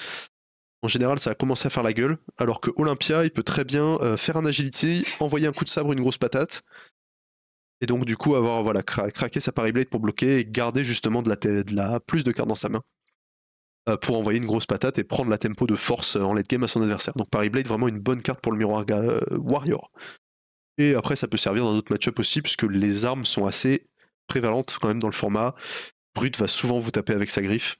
en général, ça va commencer à faire la gueule. Alors que Olympia, il peut très bien euh, faire un agility, envoyer un coup de sabre, une grosse patate. Et donc, du coup, avoir voilà, craqué sa pari Blade pour bloquer et garder justement de la, de la plus de cartes dans sa main. Euh, pour envoyer une grosse patate et prendre la tempo de force euh, en late game à son adversaire. Donc Parry Blade, vraiment une bonne carte pour le Miroir euh, Warrior. Et après, ça peut servir dans d'autres match-up aussi, puisque les armes sont assez prévalentes quand même dans le format. Brut va souvent vous taper avec sa griffe,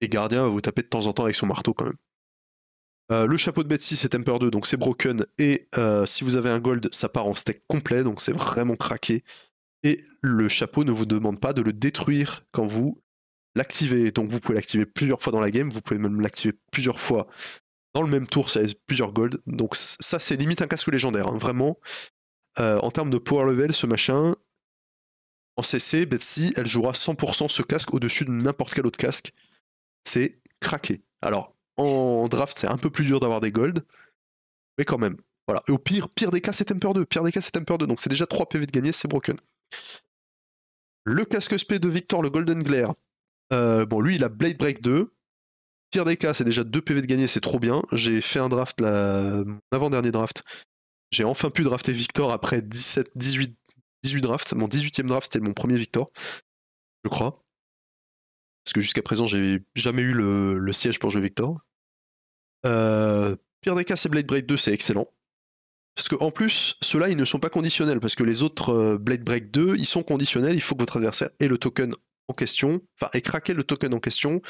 et Gardien va vous taper de temps en temps avec son marteau quand même. le chapeau de Betsy, c'est Temper 2, donc c'est broken. Et si vous avez un gold, ça part en steak complet, donc c'est vraiment craqué. Et le chapeau ne vous demande pas de le détruire quand vous l'activer. Donc vous pouvez l'activer plusieurs fois dans la game, vous pouvez même l'activer plusieurs fois dans le même tour, ça a plusieurs gold. Donc ça c'est limite un casque légendaire, hein, vraiment. Euh, en termes de power level, ce machin, en CC, Betsy, elle jouera 100% ce casque au-dessus de n'importe quel autre casque. C'est craqué. Alors, en draft, c'est un peu plus dur d'avoir des golds, mais quand même. Voilà. Et au pire, pire des cas, c'est Temper 2. Pire des cas, c'est Temper 2. Donc c'est déjà 3 PV de gagner, c'est broken. Le casque SP de Victor, le Golden Glare. Euh, bon, lui, il a Blade Break 2. Pire des cas, c'est déjà 2 PV de gagné, c'est trop bien. J'ai fait un draft, lavant avant-dernier draft. J'ai enfin pu drafter Victor après 17, 18, 18 drafts. Mon 18 ème draft, c'était mon premier Victor, je crois. Parce que jusqu'à présent, j'ai jamais eu le, siège pour jouer Victor. Euh, pire des cas, c'est Blade Break 2, c'est excellent. Parce qu'en plus, ceux-là, ils ne sont pas conditionnels, parce que les autres euh, Blade Break 2, ils sont conditionnels, il faut que votre adversaire ait le token en question, enfin, et craquer le token en question,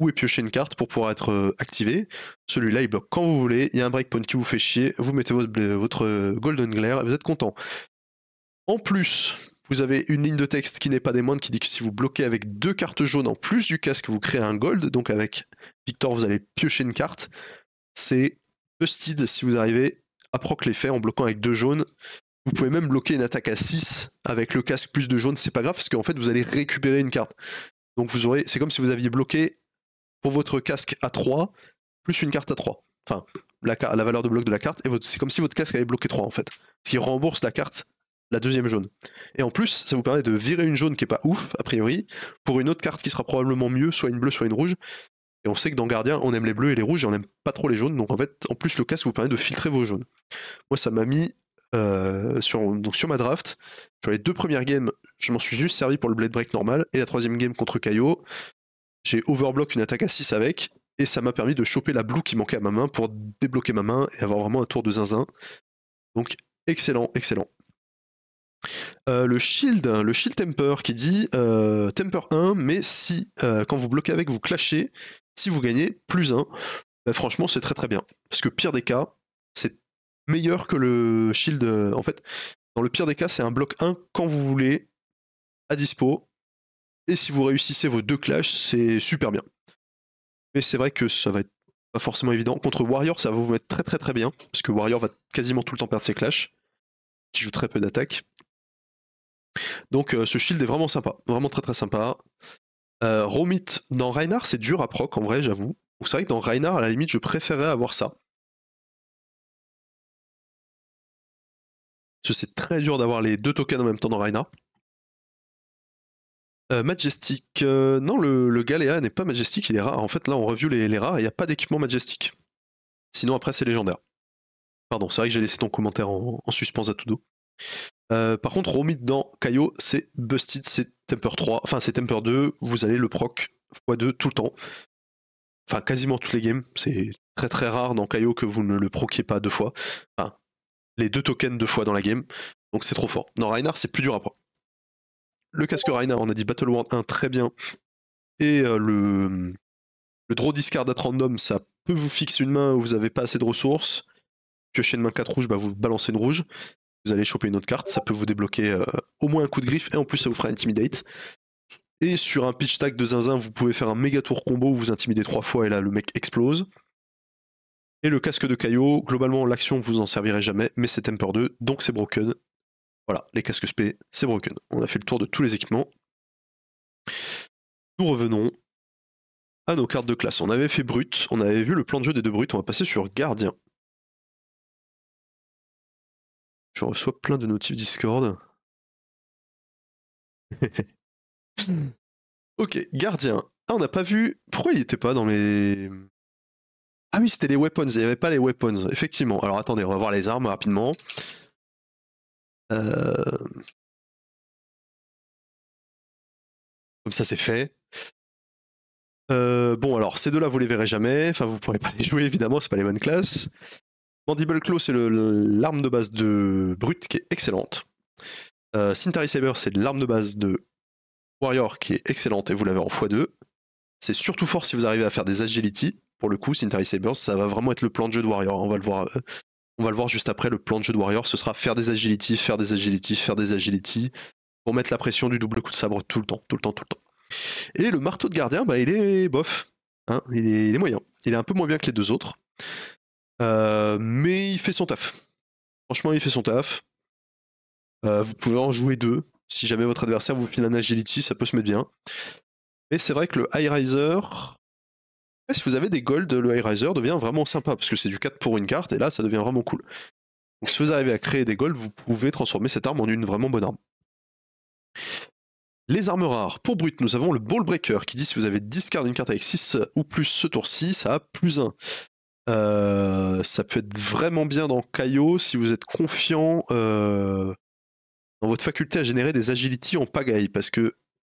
ou et piocher une carte pour pouvoir être euh, activé. Celui-là, il bloque quand vous voulez. Il y a un breakpoint qui vous fait chier. Vous mettez votre, votre euh, Golden Glare et vous êtes content. En plus, vous avez une ligne de texte qui n'est pas des moindres qui dit que si vous bloquez avec deux cartes jaunes en plus du casque, vous créez un gold. Donc avec Victor, vous allez piocher une carte. C'est busted si vous arrivez à proc l'effet en bloquant avec deux jaunes. Vous pouvez même bloquer une attaque à 6 avec le casque plus de jaune, c'est pas grave, parce qu'en fait vous allez récupérer une carte. Donc vous aurez. C'est comme si vous aviez bloqué pour votre casque à 3, plus une carte à 3. Enfin, la, la valeur de bloc de la carte, et c'est comme si votre casque avait bloqué 3 en fait. Ce qui rembourse la carte, la deuxième jaune. Et en plus, ça vous permet de virer une jaune qui est pas ouf, a priori, pour une autre carte qui sera probablement mieux, soit une bleue, soit une rouge. Et on sait que dans Gardien, on aime les bleus et les rouges, et on aime pas trop les jaunes, donc en fait, en plus, le casque vous permet de filtrer vos jaunes. Moi, ça m'a mis euh, sur, donc sur ma draft. Sur les deux premières games, je m'en suis juste servi pour le blade break normal. Et la troisième game contre Kaio, j'ai overblock une attaque à 6 avec. Et ça m'a permis de choper la blue qui manquait à ma main pour débloquer ma main et avoir vraiment un tour de zinzin. Donc excellent, excellent. Euh, le shield, le shield temper qui dit euh, temper 1, mais si quand vous bloquez avec, vous clashez, si vous gagnez, plus 1. Bah, franchement, c'est très très bien. Parce que pire des cas, c'est meilleur que le shield. Euh, en fait, dans le pire des cas, c'est un bloc 1 quand vous voulez, à dispo. Et si vous réussissez vos deux clashs, c'est super bien. Mais c'est vrai que ça va être pas forcément évident. Contre Warrior, ça va vous mettre très très très bien, parce que Warrior va quasiment tout le temps perdre ses clashs, qui joue très peu d'attaques Donc euh, ce shield est vraiment sympa, vraiment très très sympa. Euh, Romit dans Reinhardt, c'est dur à proc en vrai, j'avoue. C'est vrai que dans Reinhardt, à la limite, je préférais avoir ça. Parce que c'est très dur d'avoir les deux tokens en même temps dans Raina. Euh, Majestic. Euh, non, le, le Galéa n'est pas Majestic, il est rare. En fait, là, on review les, rares et il n'y a pas d'équipement Majestic. Sinon, après, c'est légendaire. Pardon, c'est vrai que j'ai laissé ton commentaire en, suspense à tout dos. Euh, par contre, Romit dans Kaio, c'est Busted, c'est Temper 3, enfin c'est Temper 2, vous allez le proc x2 tout le temps. Enfin, quasiment toutes les games, c'est très très rare dans Kaio que vous ne le prociez pas deux fois les deux tokens deux fois dans la game. Donc c'est trop fort. Non, Reinhardt, c'est plus dur à prendre. Le casque Reinhardt, on a dit Battle World 1 très bien. Et euh, le, le draw discard à random, ça peut vous fixer une main où vous n'avez pas assez de ressources. Piochez une main 4 rouge, bah, vous balancez une rouge. Vous allez choper une autre carte, ça peut vous débloquer euh, au moins un coup de griffe et en plus ça vous fera intimidate. Et sur un pitch tag de zinzin, vous pouvez faire un méga tour combo où vous intimidez trois fois et là le mec explose. Et le casque de Caillot, globalement, l'action vous en servirait jamais, mais c'est Temper 2, donc c'est broken. Voilà, les casques SP, c'est broken. On a fait le tour de tous les équipements. Nous revenons à nos cartes de classe. On avait fait brut, on avait vu le plan de jeu des deux Brutes, on va passer sur gardien. Je reçois plein de notifs Discord. ok, gardien. Ah, on n'a pas vu. Pourquoi il n'était pas dans les. Ah oui, c'était les weapons, il n'y avait pas les weapons, effectivement. Alors attendez, on va voir les armes rapidement. Euh, comme ça, c'est fait. Euh, bon, alors, ces deux-là, vous les verrez jamais. Enfin, vous ne pourrez pas les jouer, évidemment, c'est pas les bonnes classes. Mandible Claw, c'est l'arme de base de Brut qui est excellente. Euh, Saber, c'est l'arme de base de Warrior qui est excellente et vous l'avez en x2. C'est surtout fort si vous arrivez à faire des agility pour le coup, Sintari Sabers, ça va vraiment être le plan de jeu de Warrior. On va le voir. Euh, on va le voir juste après. Le plan de jeu de Warrior, ce sera faire des agility, faire des agility, faire des agility, pour mettre la pression du double coup de sabre tout le temps, tout le temps, tout le temps. Et le marteau de gardien, bah, il est bof. Hein, il, est, moyen. Il est un peu moins bien que les deux autres. Euh, mais il fait son taf. Franchement, il fait son taf. Euh, vous pouvez en jouer deux. Si jamais votre adversaire vous file un agility, ça peut se mettre bien. Et c'est vrai que le high riser, si vous avez des golds, le High Riser devient vraiment sympa, parce que c'est du 4 pour une carte, et là, ça devient vraiment cool. Donc si vous arrivez à créer des golds, vous pouvez transformer cette arme en une vraiment bonne arme. Les armes rares. Pour brut, nous avons le Ball Breaker, qui dit si vous avez 10 cartes une carte avec 6 ou plus ce tour-ci, ça a plus 1. Euh, ça peut être vraiment bien dans caillot si vous êtes confiant euh, dans votre faculté à générer des agility en pagaille, parce que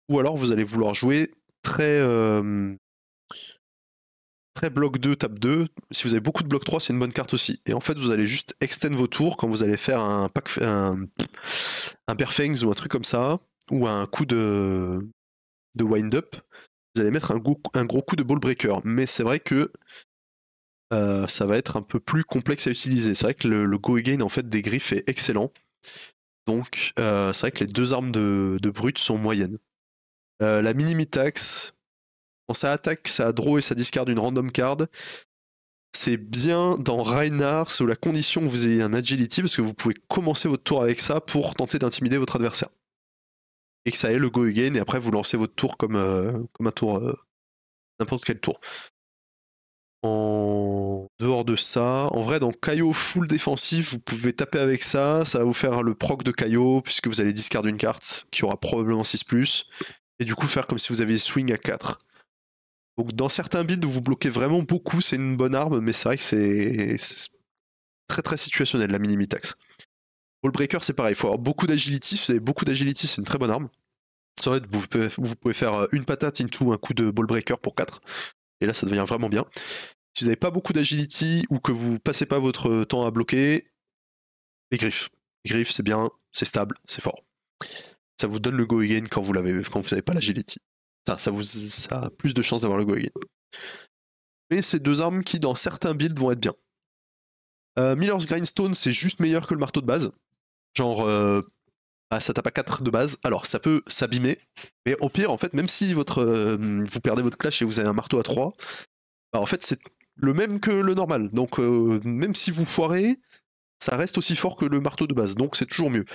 ou alors vous allez vouloir jouer très euh, très bloc 2, tape 2. Si vous avez beaucoup de bloc 3, c'est une bonne carte aussi. Et en fait, vous allez juste extend vos tours quand vous allez faire un pack, un, un ou un truc comme ça, ou un coup de, wind-up. Vous allez mettre un, gros coup de ball breaker. Mais c'est vrai que euh, ça va être un peu plus complexe à utiliser. C'est vrai que le, go again en fait des griffes est excellent. Donc euh, c'est vrai que les deux armes de, de brut sont moyennes. Euh, la mini tax, quand ça attaque, ça draw et ça discarde une random card. C'est bien dans Reinhardt sous la condition que vous ayez un agility, parce que vous pouvez commencer votre tour avec ça pour tenter d'intimider votre adversaire. Et que ça ait le go again, et après vous lancez votre tour comme, euh, comme un tour. Euh, n'importe quel tour. En dehors de ça, en vrai, dans Kaio full défensif, vous pouvez taper avec ça, ça va vous faire le proc de Kaio, puisque vous allez discarder une carte qui aura probablement 6, et du coup faire comme si vous aviez swing à 4. Donc dans certains builds où vous bloquez vraiment beaucoup, c'est une bonne arme, mais c'est vrai que c'est très très situationnel la mini Ball Breaker c'est pareil, il faut avoir beaucoup d'agility, vous beaucoup d'agility, c'est une très bonne arme. Ça vous pouvez, faire euh, une patate into un coup de Ball Breaker pour 4, et là ça devient vraiment bien. Si vous n'avez pas beaucoup d'agility ou que vous passez pas votre temps à bloquer, les griffes. Les griffes c'est bien, c'est stable, c'est fort. Ça vous donne le go again quand vous quand vous n'avez pas l'agility ça, vous, ça a plus de chances d'avoir le go Mais c'est deux armes qui, dans certains builds, vont être bien. Euh, Miller's Grindstone, c'est juste meilleur que le marteau de base. Genre, euh, bah, ça tape à 4 de base. Alors, ça peut s'abîmer. Mais au pire, en fait, même si votre, euh, vous perdez votre clash et vous avez un marteau à 3, bah, en fait, c'est le même que le normal. Donc, même si vous foirez, ça reste aussi fort que le marteau de base. Donc, c'est toujours mieux.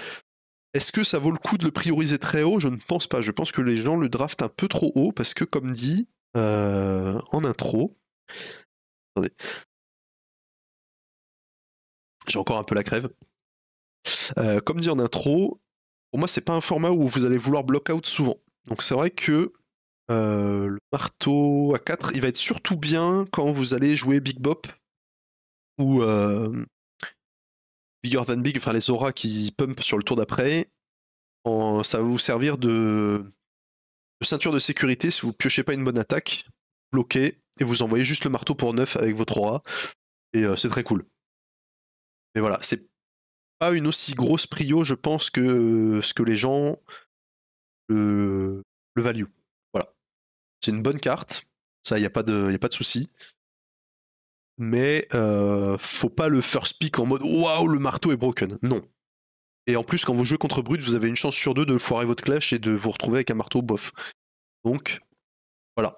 Est-ce que ça vaut le coup de le prioriser très haut Je ne pense pas. Je pense que les gens le draftent un peu trop haut parce que, comme dit euh, en intro, attendez, j'ai encore un peu la crève. Euh, comme dit en intro, pour moi, c'est pas un format où vous allez vouloir block out souvent. Donc c'est vrai que euh, le marteau à 4, il va être surtout bien quand vous allez jouer Big Bop ou, Bigger Than Big, enfin les auras qui pumpent sur le tour d'après, ça va vous servir de... ceinture de sécurité si vous piochez pas une bonne attaque, bloquez, et vous envoyez juste le marteau pour neuf avec votre aura, et euh, c'est très cool. Mais voilà, c'est pas une aussi grosse prio, je pense, que euh, ce que les gens le value. Voilà. C'est une bonne carte, ça, il n'y a pas de, y a pas de souci mais euh, faut pas le first pick en mode waouh, le marteau est broken. Non. Et en plus, quand vous jouez contre Brut, vous avez une chance sur deux de foirer votre clash et de vous retrouver avec un marteau bof. Donc, voilà.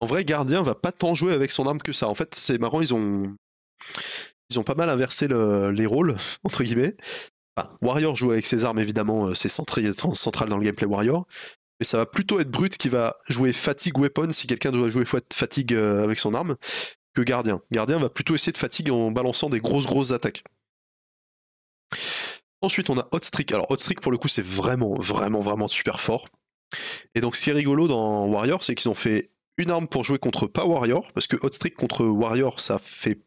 En vrai, Gardien va pas tant jouer avec son arme que ça. En fait, c'est marrant, ils ont. Ils ont pas mal inversé les rôles, entre guillemets. Warrior joue avec ses armes, évidemment, euh, c'est central dans le gameplay Warrior. Mais ça va plutôt être Brut qui va jouer Fatigue Weapon si quelqu'un doit jouer Fatigue euh, avec son arme que Gardien. Gardien va plutôt essayer de fatigue en balançant des grosses grosses attaques. Ensuite, on a Hot Streak. Alors, Hot Streak, pour le coup, c'est vraiment, vraiment, vraiment super fort. Et donc, ce qui est rigolo dans Warrior, c'est qu'ils ont fait une arme pour jouer contre pas Warrior, parce que Hot Streak contre Warrior, ça fait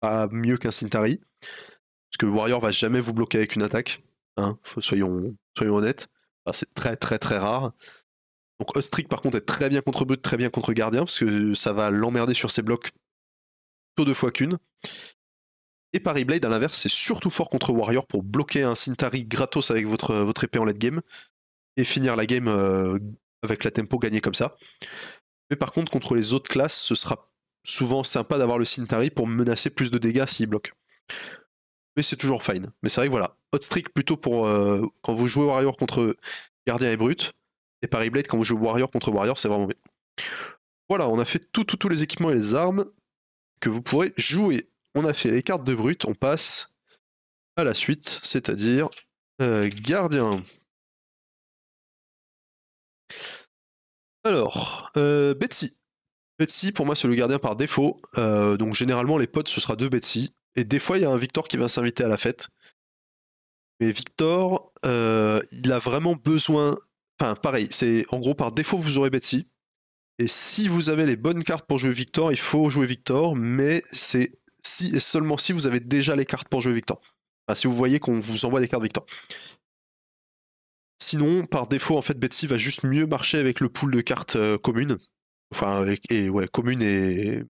pas mieux qu'un Sintari. Parce que Warrior va jamais vous bloquer avec une attaque. Hein, soyons, soyons honnêtes. c'est très, très, très rare. Donc Streak par contre est très bien contre but, très bien contre gardien, parce que ça va l'emmerder sur ses blocs plutôt deux fois qu'une. Et Paris Blade, à l'inverse, c'est surtout fort contre Warrior pour bloquer un Sintari gratos avec votre, euh, votre épée en late game et finir la game euh, avec la tempo gagnée comme ça. Mais par contre, contre les autres classes, ce sera souvent sympa d'avoir le Sintari pour menacer plus de dégâts s'il bloque. Mais c'est toujours fine. Mais c'est vrai que voilà, hot streak plutôt pour euh, quand vous jouez Warrior contre Gardien et Brut, et Paris Blade, quand vous jouez Warrior contre Warrior, c'est vraiment bien. Voilà, on a fait tous les équipements et les armes que vous pourrez jouer. On a fait les cartes de brut, on passe à la suite, c'est-à-dire euh, gardien. Alors, euh, Betsy. Betsy, pour moi, c'est le gardien par défaut. Euh, donc, généralement, les potes, ce sera deux Betsy. Et des fois, il y a un Victor qui va s'inviter à la fête. Mais Victor, il a vraiment besoin Enfin, pareil, c'est en gros par défaut, vous aurez Betsy. Et si vous avez les bonnes cartes pour jouer Victor, il faut jouer Victor, mais c'est si et seulement si vous avez déjà les cartes pour jouer Victor. Enfin, si vous voyez qu'on vous envoie des cartes Victor. Sinon, par défaut, en fait, Betsy va juste mieux marcher avec le pool de cartes euh, communes. Enfin, et, ouais, communes et,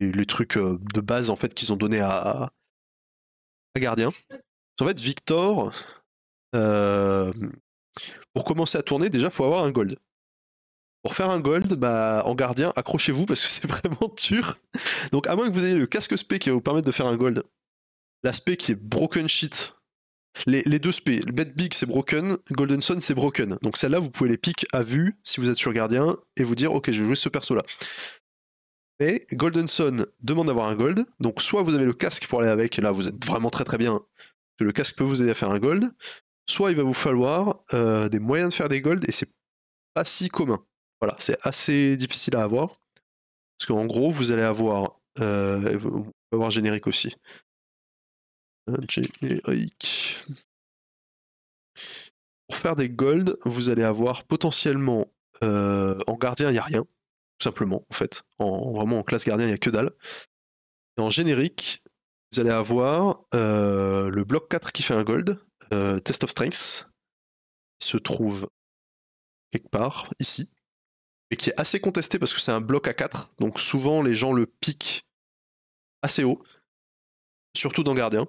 les trucs euh, de base, en fait, qu'ils ont donné à, à Gardien. En fait, Victor, euh, pour commencer à tourner, déjà, faut avoir un gold. Pour faire un gold, bah, en gardien, accrochez-vous parce que c'est vraiment dur. Donc, à moins que vous ayez le casque spé qui va vous permettre de faire un gold, l'aspect qui est broken shit, les, deux sp, le Bet Big c'est broken, Golden Sun c'est broken. Donc celle-là, vous pouvez les pick à vue si vous êtes sur gardien et vous dire ok, je vais jouer ce perso-là. Et Golden Sun demande d'avoir un gold, donc soit vous avez le casque pour aller avec, là vous êtes vraiment très très bien, le casque peut vous aider à faire un gold, soit il va vous falloir euh, des moyens de faire des golds et c'est pas si commun. Voilà, c'est assez difficile à avoir. Parce qu'en gros, vous allez avoir. Euh, va avoir générique aussi. Pour faire des golds, vous allez avoir potentiellement. Euh, en gardien, il n'y a rien. Tout simplement, en fait. En, vraiment, en classe gardien, il n'y a que dalle. Et en générique, vous allez avoir euh, le bloc 4 qui fait un gold, euh, Test of Strength, se trouve quelque part ici, et qui est assez contesté parce que c'est un bloc à 4, donc souvent les gens le piquent assez haut, surtout dans Gardien.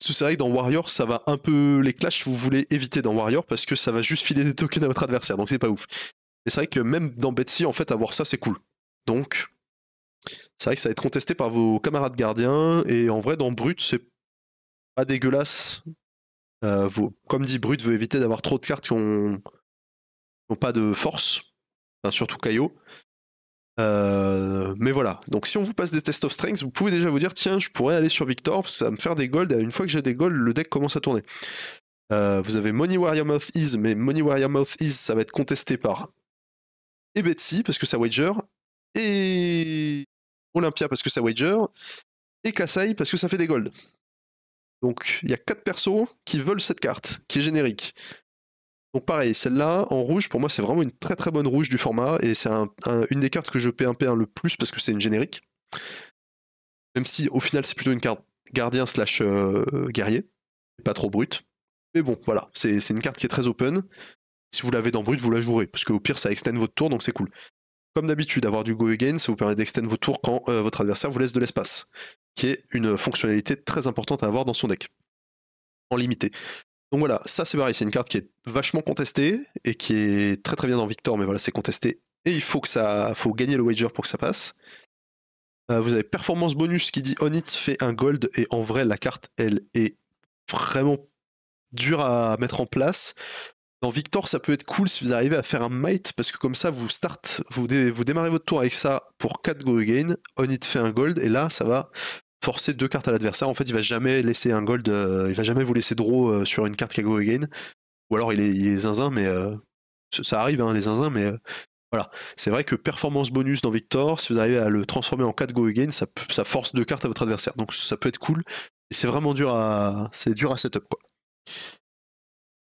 C'est vrai que dans Warrior, ça va un peu. Les clashs, vous voulez éviter dans Warrior parce que ça va juste filer des tokens à votre adversaire, donc c'est pas ouf. Et c'est vrai que même dans Betsy, en fait, avoir ça, c'est cool. Donc, c'est vrai que ça va être contesté par vos camarades gardiens, et en vrai, dans Brut, c'est pas dégueulasse. Euh, vous, comme dit Brut, veut éviter d'avoir trop de cartes qui ont, pas de force, surtout Caillot. Euh, mais voilà, donc si on vous passe des tests of strength, vous pouvez déjà vous dire tiens, je pourrais aller sur Victor, ça va me faire des golds, et une fois que j'ai des golds, le deck commence à tourner. Euh, vous avez Money Warrior Mouth Ease. mais Money Warrior Mouth Ease, ça va être contesté par et parce que ça wager, et Olympia, parce que ça wager, et Kasai, parce que ça fait des golds. Donc il y a quatre persos qui veulent cette carte, qui est générique. Donc pareil, celle-là, en rouge, pour moi, c'est vraiment une très très bonne rouge du format, et c'est une des cartes que je paie un p le plus parce que c'est une générique. Même si au final c'est plutôt une carte gardien slash euh, guerrier. guerrier, pas trop brute. Mais bon, voilà, c'est une carte qui est très open. Si vous l'avez dans brut, vous la jouerez, parce qu'au pire ça extend votre tour, donc c'est cool. Comme d'habitude, avoir du go again, ça vous permet d'extender vos tours quand euh, votre adversaire vous laisse de l'espace qui est une fonctionnalité très importante à avoir dans son deck, en limité. Donc voilà, ça c'est pareil, c'est une carte qui est vachement contestée et qui est très très bien dans Victor, mais voilà, c'est contesté et il faut que ça, faut gagner le wager pour que ça passe. Euh, vous avez performance bonus qui dit on it fait un gold et en vrai la carte elle est vraiment dure à mettre en place. Dans Victor, ça peut être cool si vous arrivez à faire un might, parce que comme ça, vous start, vous, vous démarrez votre tour avec ça pour 4 go again, on it fait un gold, et là, ça va forcer deux cartes à l'adversaire. En fait, il va jamais laisser un gold, euh, il va jamais vous laisser draw euh, sur une carte qui a go again. Ou alors il est, zinzin, mais euh, ça arrive, hein, les zinzins, mais voilà. C'est vrai que performance bonus dans Victor, si vous arrivez à le transformer en 4 go again, ça, force deux cartes à votre adversaire. Donc ça peut être cool. Et c'est vraiment dur à, c'est dur à setup,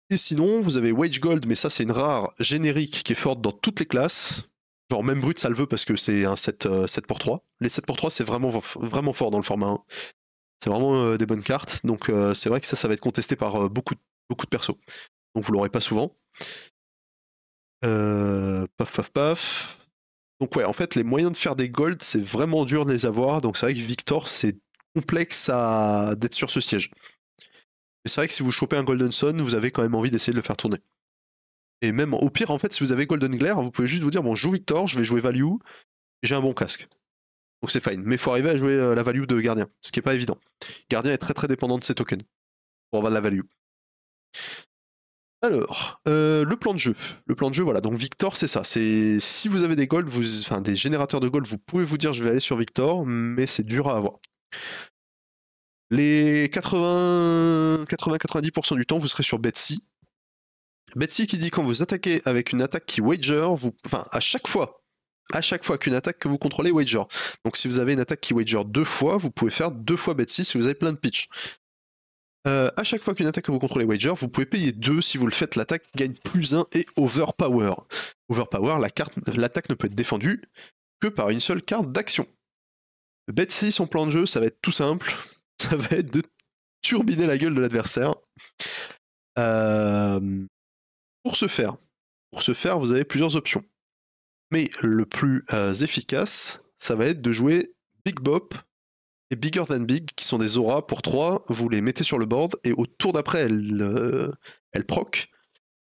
Et sinon, vous avez Wage Gold, mais ça c'est une rare générique qui est forte dans toutes les classes même brut, ça le veut parce que c'est un 7, 7 euh, pour 3. Les 7 pour 3, c'est vraiment, vraiment fort dans le format hein. C'est vraiment euh, des bonnes cartes. Donc euh, c'est vrai que ça, ça va être contesté par beaucoup, beaucoup de persos. Donc vous l'aurez pas souvent. paf, paf, paf. Donc ouais, en fait, les moyens de faire des Gold c'est vraiment dur de les avoir. Donc c'est vrai que Victor, c'est complexe à... d'être sur ce siège. Mais c'est vrai que si vous chopez un Golden Sun, vous avez quand même envie d'essayer de le faire tourner. Et même au pire, en fait, si vous avez Golden Glare, vous pouvez juste vous dire bon, je joue Victor, je vais jouer Value, j'ai un bon casque. Donc c'est fine. Mais il faut arriver à jouer euh, la value de Gardien, ce qui n'est pas évident. Gardien est très très dépendant de ses tokens pour avoir de la value. Alors, euh, le plan de jeu. Le plan de jeu, voilà. Donc Victor, c'est ça. C'est si vous avez des gold, vous, enfin des générateurs de gold, vous pouvez vous dire je vais aller sur Victor, mais c'est dur à avoir. Les 80-90% du temps, vous serez sur Betsy, Betsy qui dit quand vous attaquez avec une attaque qui wager, vous, enfin à chaque fois, à chaque fois qu'une attaque que vous contrôlez wager. Donc si vous avez une attaque qui wager deux fois, vous pouvez faire deux fois Betsy si vous avez plein de pitch. Euh, à chaque fois qu'une attaque que vous contrôlez wager, vous pouvez payer deux si vous le faites, l'attaque gagne plus un et overpower. Overpower, l'attaque ne peut être défendue que par une seule carte d'action. Betsy, son plan de jeu, ça va être tout simple. Ça va être de turbiner la gueule de l'adversaire. Euh, pour ce faire, pour faire, vous avez plusieurs options. Mais le plus euh, efficace, ça va être de jouer Big Bop et Bigger Than Big, qui sont des auras pour 3, vous les mettez sur le board, et au tour d'après, elles, euh, elles proc.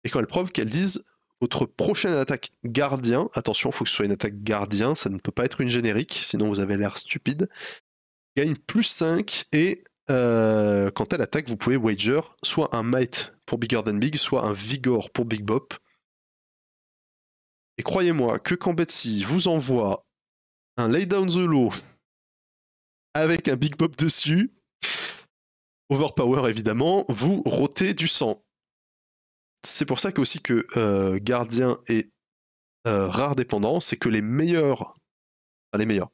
Et quand elles proc, elles disent votre prochaine attaque gardien, attention, il faut que ce soit une attaque gardien, ça ne peut pas être une générique, sinon vous avez l'air stupide, gagne plus 5 et euh, quand elle attaque vous pouvez wager soit un Might pour Bigger Than Big, soit un Vigor pour Big Bop. Et croyez-moi que quand Betsy vous envoie un Lay Down the Low avec un Big Bop dessus, overpower évidemment, vous rotez du sang. C'est pour ça que aussi que euh, Gardien est euh, rare dépendant, c'est que les meilleurs, enfin les meilleurs,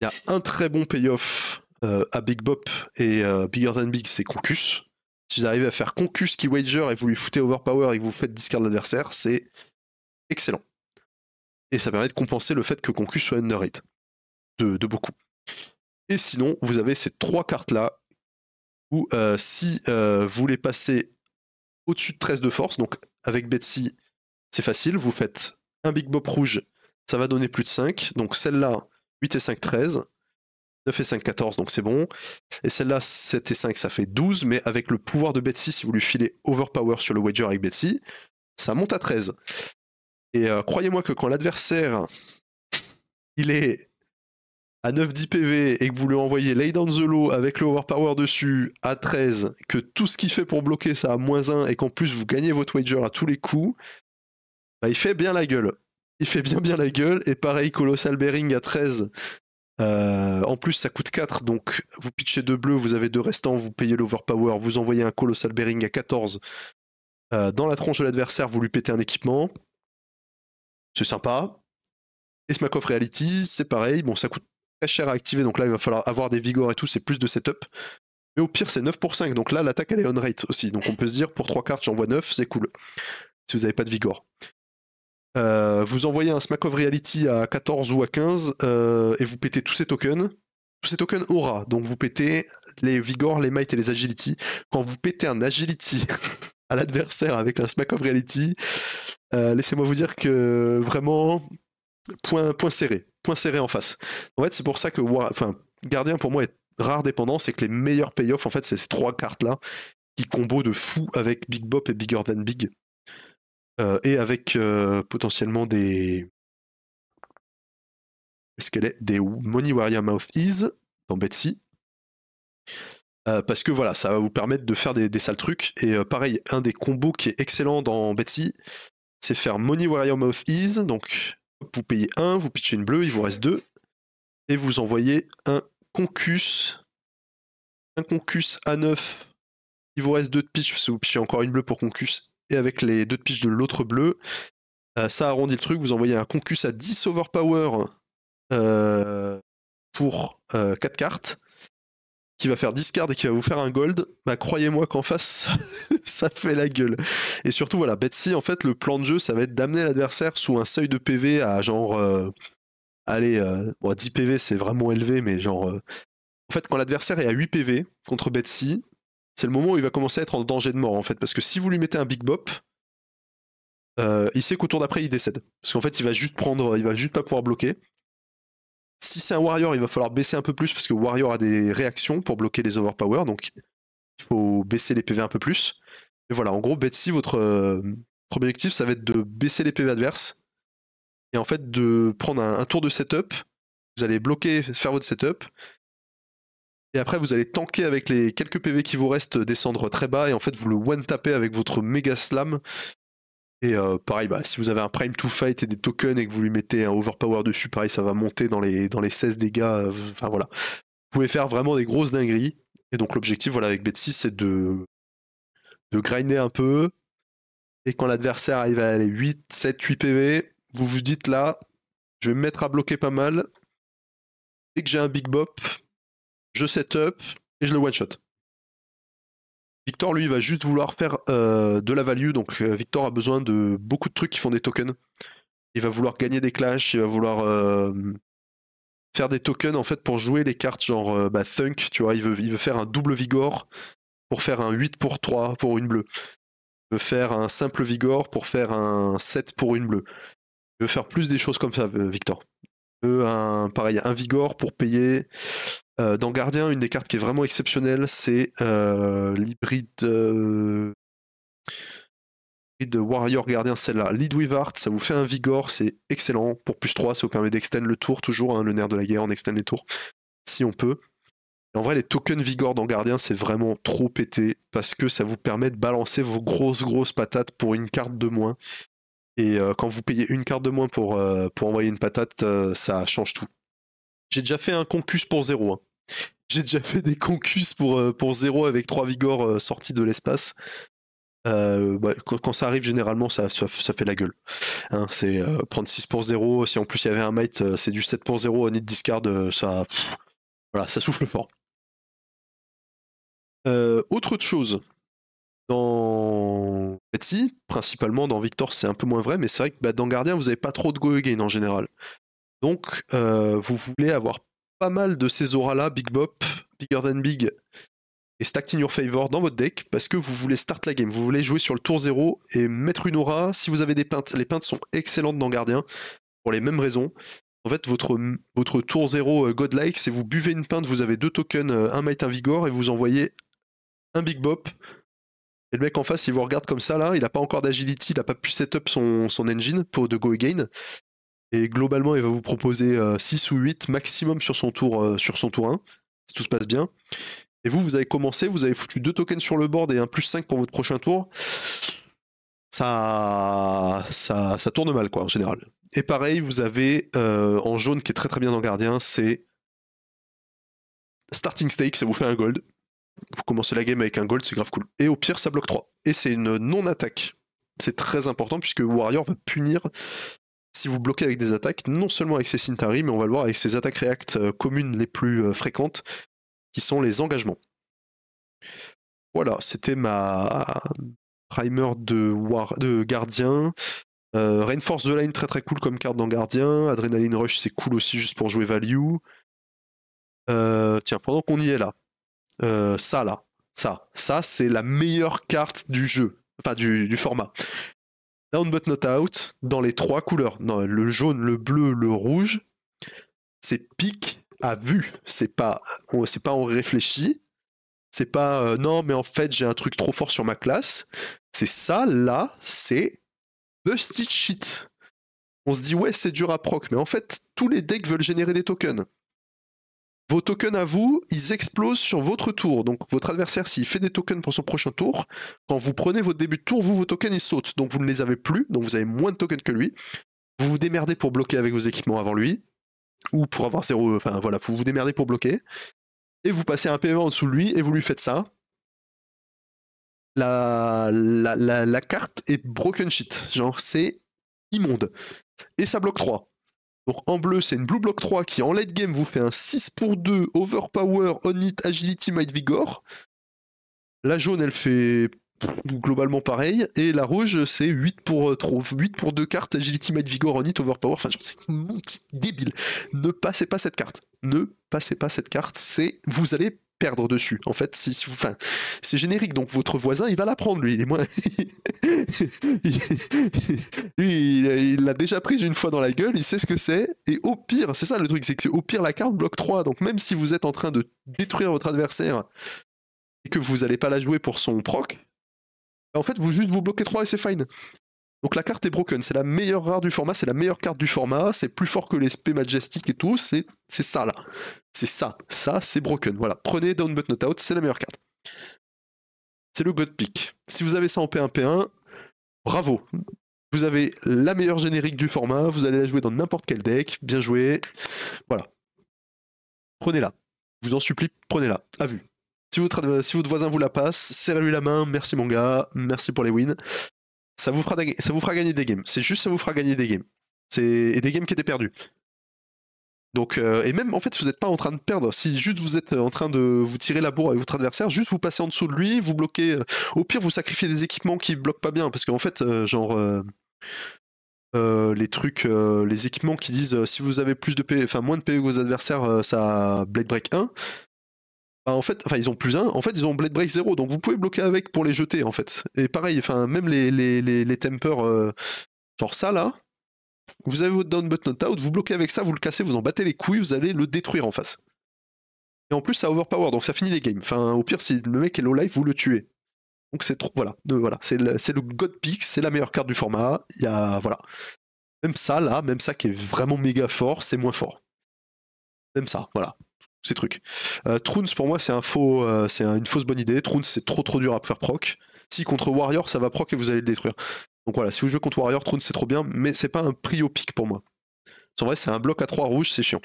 il y a un très bon payoff euh, à Big Bop et euh, Bigger Than Big, c'est Concus. Si vous arrivez à faire Concus qui wager et vous lui foutez overpower et que vous faites discard l'adversaire, c'est excellent. Et ça permet de compenser le fait que Concus soit underrated de, beaucoup. Et sinon, vous avez ces trois cartes-là où euh, si vous voulez passer au-dessus de 13 de force, donc avec Betsy, c'est facile, vous faites un Big Bop rouge, ça va donner plus de 5. Donc celle-là, 8 et 5, 13. 9 et 5, 14, donc c'est bon. Et celle-là, 7 et 5, ça fait 12, mais avec le pouvoir de Betsy, si vous lui filez overpower sur le wager avec Betsy, ça monte à 13. Et euh, croyez-moi que quand l'adversaire, il est à 9-10 PV et que vous lui envoyez lay down the low avec le overpower dessus à 13, que tout ce qu'il fait pour bloquer ça à moins 1 et qu'en plus vous gagnez votre wager à tous les coups, bah, il fait bien la gueule. Il fait bien bien la gueule et pareil Colossal Bearing à 13 euh, en plus, ça coûte 4, donc vous pitchez 2 bleus, vous avez 2 restants, vous payez l'overpower, vous envoyez un colossal bearing à 14. Euh, dans la tronche de l'adversaire, vous lui pétez un équipement. C'est sympa. Et Smack of Reality, c'est pareil. Bon, ça coûte très cher à activer, donc là, il va falloir avoir des vigors et tout, c'est plus de setup. Mais au pire, c'est 9 pour 5, donc là, l'attaque, elle est on-rate aussi. Donc on peut se dire, pour 3 cartes, j'envoie 9, c'est cool. Si vous n'avez pas de vigor. Euh, vous envoyez un Smack of Reality à 14 ou à 15 euh, et vous pétez tous ces tokens. Tous ces tokens aura. Donc vous pétez les Vigors, les Might et les Agility. Quand vous pétez un Agility à l'adversaire avec un Smack of Reality, euh, laissez-moi vous dire que vraiment, point, point serré. Point serré en face. En fait, c'est pour ça que Gardien pour moi est rare dépendant. C'est que les meilleurs payoffs, en fait, c'est ces trois cartes-là qui combo de fou avec Big Bop et Bigger Than Big. Euh, et avec euh, potentiellement des qu'est-ce qu'elle est, des Money Warrior Mouth Ease dans Betsy. Euh, parce que voilà, ça va vous permettre de faire des, sales trucs. Et pareil, un des combos qui est excellent dans Betsy, c'est faire Money Warrior Mouth Ease. Donc vous payez 1, vous pitchez une bleue, il vous reste deux, Et vous envoyez un concus. Un concus à 9. Il vous reste deux de pitch, parce que vous pitchez encore une bleue pour concus et avec les deux de de l'autre bleu, euh, ça arrondit le truc. Vous envoyez un concus à 10 overpower euh, pour 4 euh, cartes, qui va faire 10 cartes et qui va vous faire un gold. Bah, croyez-moi qu'en face, ça fait la gueule. Et surtout, voilà, Betsy, en fait, le plan de jeu, ça va être d'amener l'adversaire sous un seuil de PV à genre. allez, bon, 10 PV, c'est vraiment élevé, mais genre. en fait, quand l'adversaire est à 8 PV contre Betsy, c'est le moment où il va commencer à être en danger de mort, en fait. Parce que si vous lui mettez un Big Bop, euh, il sait qu'au tour d'après, il décède. Parce qu'en fait, il va juste prendre, il va juste pas pouvoir bloquer. Si c'est un Warrior, il va falloir baisser un peu plus, parce que Warrior a des réactions pour bloquer les overpower, donc il faut baisser les PV un peu plus. Et voilà, en gros, Betsy, votre, euh, objectif, ça va être de baisser les PV adverses. Et en fait, de prendre un tour de setup. Vous allez bloquer, faire votre setup. Et après, vous allez tanker avec les quelques PV qui vous restent, descendre très bas, et en fait, vous le one-tapez avec votre méga slam. Et euh, pareil, bah, si vous avez un prime to fight et des tokens et que vous lui mettez un overpower dessus, pareil, ça va monter dans les, dans les 16 dégâts. Euh, enfin voilà. Vous pouvez faire vraiment des grosses dingueries. Et donc, l'objectif voilà, avec Betsy, c'est de, de grinder un peu. Et quand l'adversaire arrive à aller 8, 7, 8 PV, vous vous dites là, je vais me mettre à bloquer pas mal. Et que j'ai un big bop, je set up et je le one-shot. Victor, lui, va juste vouloir faire euh, de la value. Donc, euh, Victor a besoin de beaucoup de trucs qui font des tokens. Il va vouloir gagner des clashs, il va vouloir euh, faire des tokens en fait pour jouer les cartes genre bah, Thunk, tu vois. Il veut, il veut faire un double vigor pour faire un 8 pour 3 pour une bleue. Il veut faire un simple vigor pour faire un 7 pour une bleue. Il veut faire plus des choses comme ça, Victor. Il un, pareil, un vigor pour payer euh, dans Gardien, une des cartes qui est vraiment exceptionnelle, c'est euh, l'hybride euh, Warrior Gardien, celle-là. Lead with ça vous fait un Vigor, c'est excellent. Pour plus 3, ça vous permet d'extend le tour, toujours, hein, le nerf de la guerre, on extend les tours, si on peut. en vrai, les tokens Vigor dans Gardien, c'est vraiment trop pété, parce que ça vous permet de balancer vos grosses, grosses patates pour une carte de moins. Et quand vous payez une carte de moins pour, pour envoyer une patate, ça change tout. J'ai déjà fait un concus pour 0. Hein. J'ai déjà fait des concus pour, euh, pour 0 avec 3 vigors euh, sortis de l'espace. Euh, bah, quand, ça arrive, généralement, ça, fait la gueule. Hein. c'est prendre 6 pour 0. Si en plus il y avait un mate, c'est du 7 pour 0. On hit discard, ça, voilà, ça souffle fort. autre chose, dans Betsy, principalement dans Victor, c'est un peu moins vrai, mais c'est vrai que bah, dans Gardien, vous n'avez pas trop de go again en général. Donc, euh, vous voulez avoir pas mal de ces auras-là, Big Bop, Bigger Than Big et Stacked in Your Favor dans votre deck parce que vous voulez start la game, vous voulez jouer sur le tour 0 et mettre une aura. Si vous avez des peintes, les peintes sont excellentes dans Gardien pour les mêmes raisons. En fait, votre, votre tour 0 euh, godlike, c'est vous buvez une pinte, vous avez deux tokens, euh, un might, un vigor, et vous envoyez un big bop. Et le mec en face, il vous regarde comme ça, là, il n'a pas encore d'agility, il n'a pas pu setup son, son engine pour de go again. Et globalement, il va vous proposer 6 euh, ou 8 maximum sur son, tour, euh, sur son tour 1, si tout se passe bien. Et vous, vous avez commencé, vous avez foutu 2 tokens sur le board et un plus 5 pour votre prochain tour. Ça, ça, tourne mal, quoi, en général. Et pareil, vous avez euh, en jaune qui est très très bien dans Gardien, c'est Starting Stake, ça vous fait un gold. Vous commencez la game avec un gold, c'est grave cool. Et au pire, ça bloque 3. Et c'est une non-attaque. C'est très important puisque Warrior va punir si vous bloquez avec des attaques, non seulement avec ses Sintari, mais on va le voir avec ces attaques React euh, communes les plus euh, fréquentes, qui sont les engagements. Voilà, c'était ma primer de, gardien. Euh, Reinforce the Line, très très cool comme carte dans Gardien. Adrenaline Rush, c'est cool aussi juste pour jouer Value. tiens, pendant qu'on y est là, ça là, ça, ça c'est la meilleure carte du jeu, enfin du format. Down But Not Out dans les trois couleurs. Non, le jaune, le bleu, le rouge, c'est pique à vue. C'est pas, c'est pas on réfléchit. C'est pas euh, non, mais en fait j'ai un truc trop fort sur ma classe. C'est ça là, c'est busted shit. On se dit ouais c'est dur à proc, mais en fait tous les decks veulent générer des tokens. Vos tokens à vous, ils explosent sur votre tour. Donc votre adversaire, s'il fait des tokens pour son prochain tour, quand vous prenez votre début de tour, vous, vos tokens, ils sautent. Donc vous ne les avez plus, donc vous avez moins de tokens que lui. Vous vous démerdez pour bloquer avec vos équipements avant lui, ou pour avoir zéro... Enfin voilà, vous vous démerdez pour bloquer. Et vous passez un PV en dessous de lui, et vous lui faites ça. La, la, la carte est broken shit. Genre, c'est immonde. Et ça bloque 3. Donc en bleu, c'est une Blue Block 3 qui en late game vous fait un 6 pour 2, Overpower, On it Agility, Might Vigor. La jaune, elle fait globalement pareil. Et la rouge, c'est 8 pour, 8 euh, pour 2 cartes, Agility, Might Vigor, On it Overpower. Enfin, c'est mon petit débile. Ne passez pas cette carte. Ne passez pas cette carte. C'est Vous allez perdre dessus. En fait, si, enfin, c'est générique, donc votre voisin, il va la prendre, lui. Il est lui, il l'a déjà prise une fois dans la gueule, il sait ce que c'est, et au pire, c'est ça le truc, c'est que au pire, la carte bloque 3, donc même si vous êtes en train de détruire votre adversaire et que vous n'allez pas la jouer pour son proc, en fait, vous juste vous bloquez 3 et c'est fine. Donc la carte est broken, c'est la meilleure rare du format, c'est la meilleure carte du format, c'est plus fort que les SP Majestic et tout, c'est ça là. C'est ça, ça c'est broken. Voilà, prenez Down But Not Out, c'est la meilleure carte. C'est le God Pick. Si vous avez ça en P1-P1, bravo. Vous avez la meilleure générique du format, vous allez la jouer dans n'importe quel deck, bien joué. Voilà. Prenez-la. Je vous en supplie, prenez-la. À vue. Si votre, si votre voisin vous la passe, serrez-lui la main, merci mon gars, merci pour les wins ça vous, fera, ça vous fera gagner des games. C'est juste ça vous fera gagner des games. Et des games qui étaient perdus. Donc, euh, et même en fait, vous n'êtes pas en train de perdre. Si juste vous êtes en train de vous tirer la bourre avec votre adversaire, juste vous passez en dessous de lui, vous bloquez. Euh, au pire, vous sacrifiez des équipements qui ne bloquent pas bien. Parce qu'en fait, euh, genre. les trucs, les équipements qui disent si vous avez plus de P... enfin, moins de PV que vos adversaires, ça Blade Break 1. Bah, en fait, enfin ils ont plus un, en fait ils ont Blade Break 0, donc vous pouvez bloquer avec pour les jeter en fait. Et pareil, enfin même les, les, les, tempers, euh, genre ça là, vous avez votre down but out, vous bloquez avec ça, vous le cassez, vous en battez les couilles, vous allez le détruire en face. Et en plus ça overpower, donc ça finit les games. Enfin au pire si le mec est low life, vous le tuez. Donc c'est trop, voilà, voilà c'est le, le, God Pick, c'est la meilleure carte du format, il y a, voilà. Même ça là, même ça qui est vraiment méga fort, c'est moins fort. Même ça, voilà ces trucs. Euh, pour moi, c'est un faux, euh, c'est une fausse bonne idée. Trunes, c'est trop trop dur à faire proc. Si contre Warrior, ça va proc et vous allez le détruire. Donc voilà, si vous jouez contre Warrior, Trunes c'est trop bien, mais c'est pas un prix au pic pour moi. En vrai, c'est un bloc à 3 rouge, c'est chiant.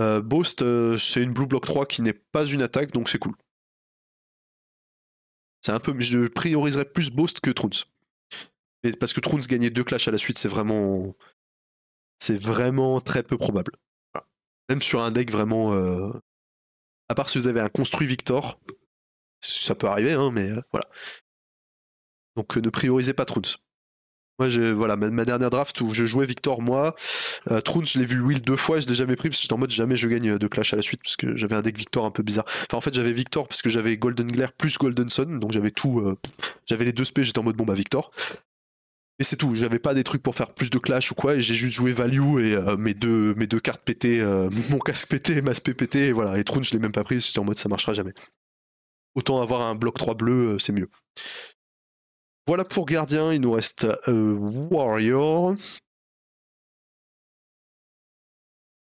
Euh, euh, c'est une blue block 3 qui n'est pas une attaque, donc c'est cool. C'est un peu, je prioriserai plus Boast que Trunes. parce que Trunes gagner deux clashs à la suite, c'est vraiment, c'est vraiment très peu probable. Même sur un deck vraiment. Euh, à part si vous avez un construit Victor, ça peut arriver, hein, mais euh, voilà. Donc euh, ne priorisez pas Trunz. Moi, je, voilà, ma, dernière draft où je jouais Victor, moi, euh, je l'ai vu Will deux fois, je l'ai jamais pris parce que j'étais en mode jamais je gagne de clash à la suite parce que j'avais un deck Victor un peu bizarre. Enfin, en fait, j'avais Victor parce que j'avais Golden Glare plus Golden Sun, donc j'avais tout, j'avais les deux sp, j'étais en mode bon bah Victor c'est tout. J'avais pas des trucs pour faire plus de clash ou quoi. J'ai juste joué value et euh, mes deux mes deux cartes pétées, euh, mon casque pété, ma spé pété, et voilà. Et Trune, je l'ai même pas pris. c'est en mode ça marchera jamais. Autant avoir un bloc 3 bleu, euh, c'est mieux. Voilà pour Gardien. Il nous reste Warrior.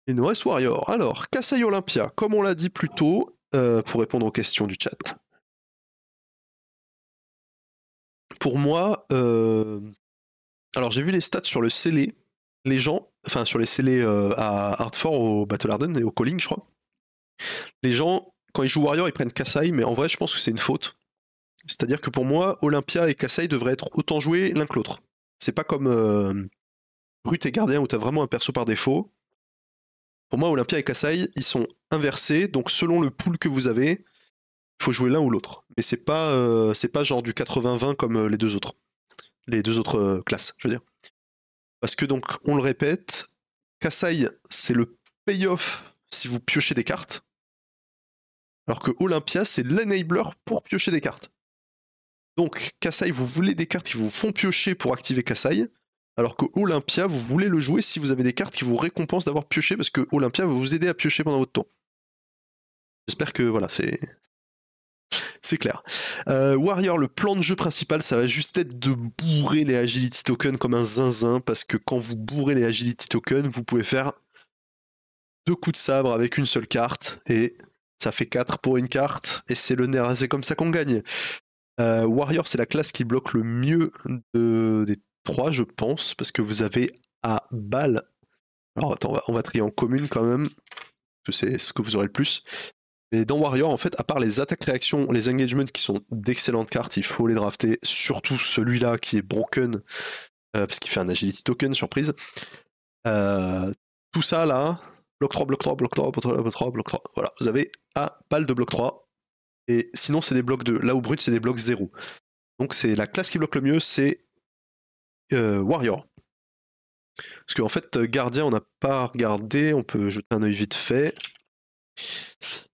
Il nous reste Warrior. Alors, Kassai Olympia, comme on l'a dit plus tôt, pour répondre aux questions du chat. Pour moi, alors j'ai vu les stats sur le scellé. Les gens, enfin sur les scellés euh, à Hartford, au Battle Arden et au Colling, je crois. Les gens, quand ils jouent Warrior, ils prennent Kassai mais en vrai, je pense que c'est une faute. C'est-à-dire que pour moi, Olympia et Kassai devraient être autant joués l'un que l'autre. C'est pas comme euh, et Gardien où t'as vraiment un perso par défaut. Pour moi, Olympia et Kassai ils sont inversés, donc selon le pool que vous avez, il faut jouer l'un ou l'autre. Mais c'est pas, euh, c'est pas genre du 80-20 comme euh, les deux autres les deux autres euh, classes, je veux dire. Parce que donc, on le répète, Kassai, c'est le payoff si vous piochez des cartes, alors que Olympia, c'est l'enabler pour piocher des cartes. Donc, Kassai, vous voulez des cartes qui vous font piocher pour activer Kassai. alors que Olympia, vous voulez le jouer si vous avez des cartes qui vous récompensent d'avoir pioché, parce que Olympia va vous aider à piocher pendant votre tour. J'espère que voilà, c'est C'est clair. Euh, Warrior, le plan de jeu principal, ça va juste être de bourrer les agility tokens comme un zinzin, parce que quand vous bourrez les agility tokens, vous pouvez faire deux coups de sabre avec une seule carte, et ça fait 4 pour une carte, et c'est le nerf, c'est comme ça qu'on gagne. Euh, Warrior, c'est la classe qui bloque le mieux des trois, je pense, parce que vous avez à balle. Alors attends, on va, on va trier en commune quand même, parce que c'est ce que vous aurez le plus. Mais dans Warrior, en fait, à part les attaques réactions, les engagements qui sont d'excellentes cartes, il faut les drafter. Surtout celui-là qui est broken, euh, parce qu'il fait un agility token, surprise. Euh, tout ça là, bloc 3, bloc 3, bloc 3, bloc 3, bloc 3, bloc 3. Voilà, vous avez un pal de bloc 3. Et sinon, c'est des blocs 2. Là où brut, c'est des blocs 0. Donc, c'est la classe qui bloque le mieux, c'est euh, Warrior. Parce qu'en en fait, euh, Gardien, on n'a pas regardé. On peut jeter un œil vite fait.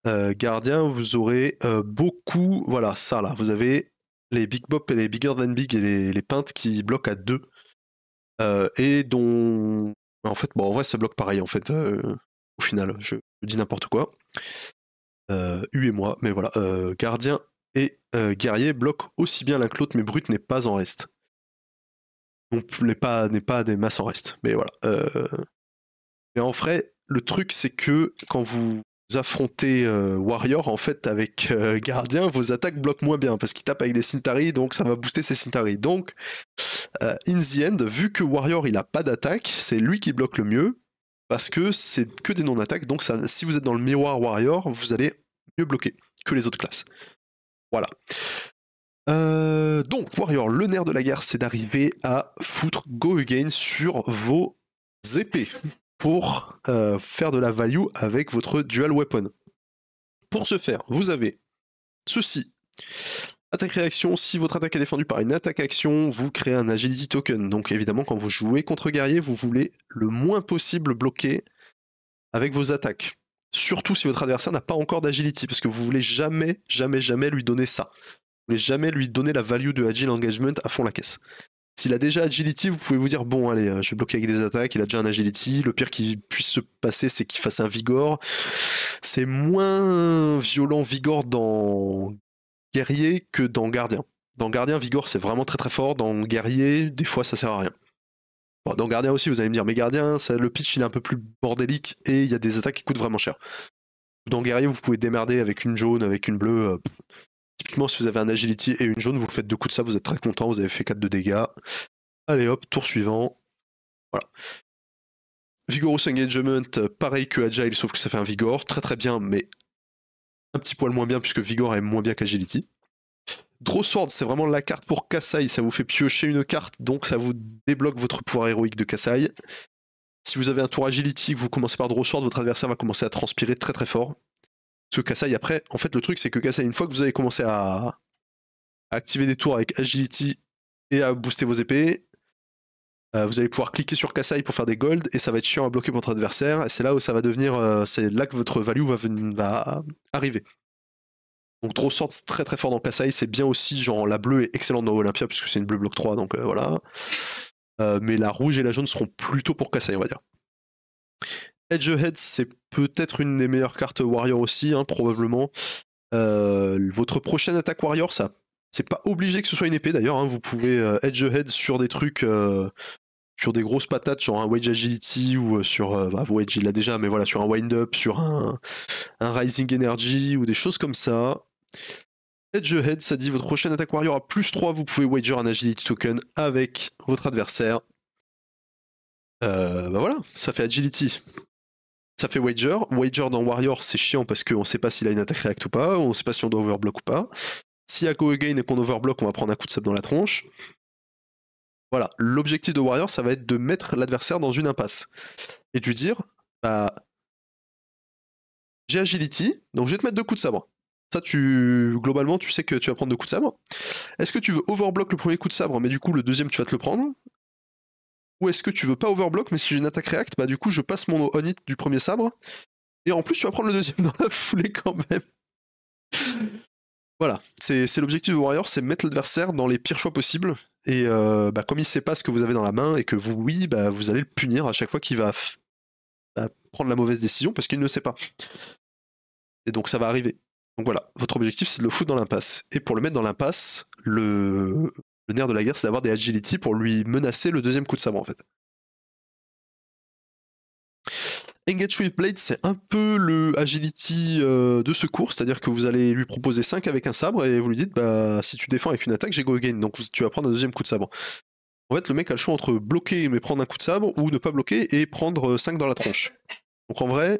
Euh, gardien, vous aurez euh, beaucoup. Voilà, ça là. Vous avez les Big Bop et les Bigger Than Big et les, les Pintes qui bloquent à deux euh, et dont. En fait, bon, en vrai, ça bloque pareil, en fait. au final, je, dis n'importe quoi. U et moi, mais voilà. gardien et guerrier bloquent aussi bien la que mais Brut n'est pas en reste. Donc, n'est pas, n'est pas des masses en reste. Mais voilà. Mais en vrai, le truc, c'est que quand vous affrontez euh, Warrior en fait avec euh, Gardien, vos attaques bloquent moins bien parce qu'il tape avec des Sintari, donc ça va booster ses Sintari. Donc, euh, in the end, vu que Warrior il a pas d'attaque, c'est lui qui bloque le mieux parce que c'est que des non-attaques. Donc, si vous êtes dans le miroir Warrior, vous allez mieux bloquer que les autres classes. Voilà. donc, Warrior, le nerf de la guerre, c'est d'arriver à foutre Go Again sur vos épées pour euh, faire de la value avec votre dual weapon. Pour ce faire, vous avez ceci. Attaque réaction, si votre attaque est défendue par une attaque action, vous créez un agility token. Donc évidemment, quand vous jouez contre guerrier, vous voulez le moins possible bloquer avec vos attaques. Surtout si votre adversaire n'a pas encore d'agility, parce que vous voulez jamais, jamais, jamais lui donner ça. Vous voulez jamais lui donner la value de agile engagement à fond la caisse. S'il a déjà agility, vous pouvez vous dire bon allez, euh, je vais bloquer avec des attaques, il a déjà un agility, le pire qui puisse se passer c'est qu'il fasse un vigor. C'est moins violent vigor dans guerrier que dans gardien. Dans gardien vigor c'est vraiment très très fort, dans guerrier des fois ça sert à rien. dans gardien aussi vous allez me dire mais gardien le pitch il est un peu plus bordélique et il y a des attaques qui coûtent vraiment cher. Dans guerrier vous pouvez démerder avec une jaune, avec une bleue, euh, Typiquement, si vous avez un agility et une jaune, vous faites deux coups de ça, vous êtes très content, vous avez fait 4 de dégâts. Allez hop, tour suivant. Voilà. Vigorous Engagement, pareil que Agile, sauf que ça fait un Vigor. Très très bien, mais un petit poil moins bien, puisque Vigor est moins bien qu'Agility. Draw Sword, c'est vraiment la carte pour Kassai, Ça vous fait piocher une carte, donc ça vous débloque votre pouvoir héroïque de Kassai. Si vous avez un tour Agility, vous commencez par Draw Sword, votre adversaire va commencer à transpirer très très fort. Parce que Kassai, après, en fait, le truc, c'est que Kassai, une fois que vous avez commencé à, activer des tours avec Agility et à booster vos épées, euh, vous allez pouvoir cliquer sur Kassai pour faire des golds et ça va être chiant à bloquer votre adversaire. Et c'est là où ça va devenir. Euh, c'est là que votre value va, va arriver. Donc, trop sorte très très fort dans Kassai. C'est bien aussi, genre, la bleue est excellente dans Olympia puisque c'est une bleue bloc 3, donc euh, voilà. mais la rouge et la jaune seront plutôt pour Kassai, on va dire. Edge Heads, c'est peut-être une des meilleures cartes Warrior aussi, hein, probablement. Euh, votre prochaine attaque Warrior, ça, c'est pas obligé que ce soit une épée d'ailleurs. Hein. vous pouvez euh, edge head sur des trucs, euh, sur des grosses patates, genre un wage agility ou sur bah, wedge il l'a déjà, mais voilà, sur un wind up, sur un, un rising energy ou des choses comme ça. Edge head, ça dit votre prochaine attaque Warrior à plus 3, vous pouvez wager un agility token avec votre adversaire. bah voilà, ça fait agility ça fait wager. Wager dans Warrior, c'est chiant parce qu'on ne sait pas s'il a une attaque react ou pas, on ne sait pas si on doit overblock ou pas. Si à go again et qu'on overblock, on va prendre un coup de sabre dans la tronche. Voilà, l'objectif de Warrior, ça va être de mettre l'adversaire dans une impasse. Et de lui dire, bah, j'ai agility, donc je vais te mettre deux coups de sabre. Ça, tu globalement, tu sais que tu vas prendre deux coups de sabre. Est-ce que tu veux overblock le premier coup de sabre, mais du coup, le deuxième, tu vas te le prendre ou est-ce que tu veux pas overblock, mais si j'ai une attaque react, bah du coup je passe mon on hit du premier sabre, et en plus tu vas prendre le deuxième dans la foulée quand même. voilà, c'est l'objectif de Warrior, c'est mettre l'adversaire dans les pires choix possibles, et euh, bah, comme il sait pas ce que vous avez dans la main, et que vous, oui, bah, vous allez le punir à chaque fois qu'il va bah, prendre la mauvaise décision, parce qu'il ne sait pas. Et donc ça va arriver. Donc voilà, votre objectif c'est de le foutre dans l'impasse. Et pour le mettre dans l'impasse, le le nerf de la guerre, c'est d'avoir des agility pour lui menacer le deuxième coup de sabre en fait. Engage with Blade, c'est un peu le agility euh, de secours, c'est-à-dire que vous allez lui proposer 5 avec un sabre et vous lui dites bah si tu défends avec une attaque, j'ai go again, donc tu vas prendre un deuxième coup de sabre. En fait, le mec a le choix entre bloquer mais prendre un coup de sabre ou ne pas bloquer et prendre 5 euh, dans la tronche. Donc en vrai,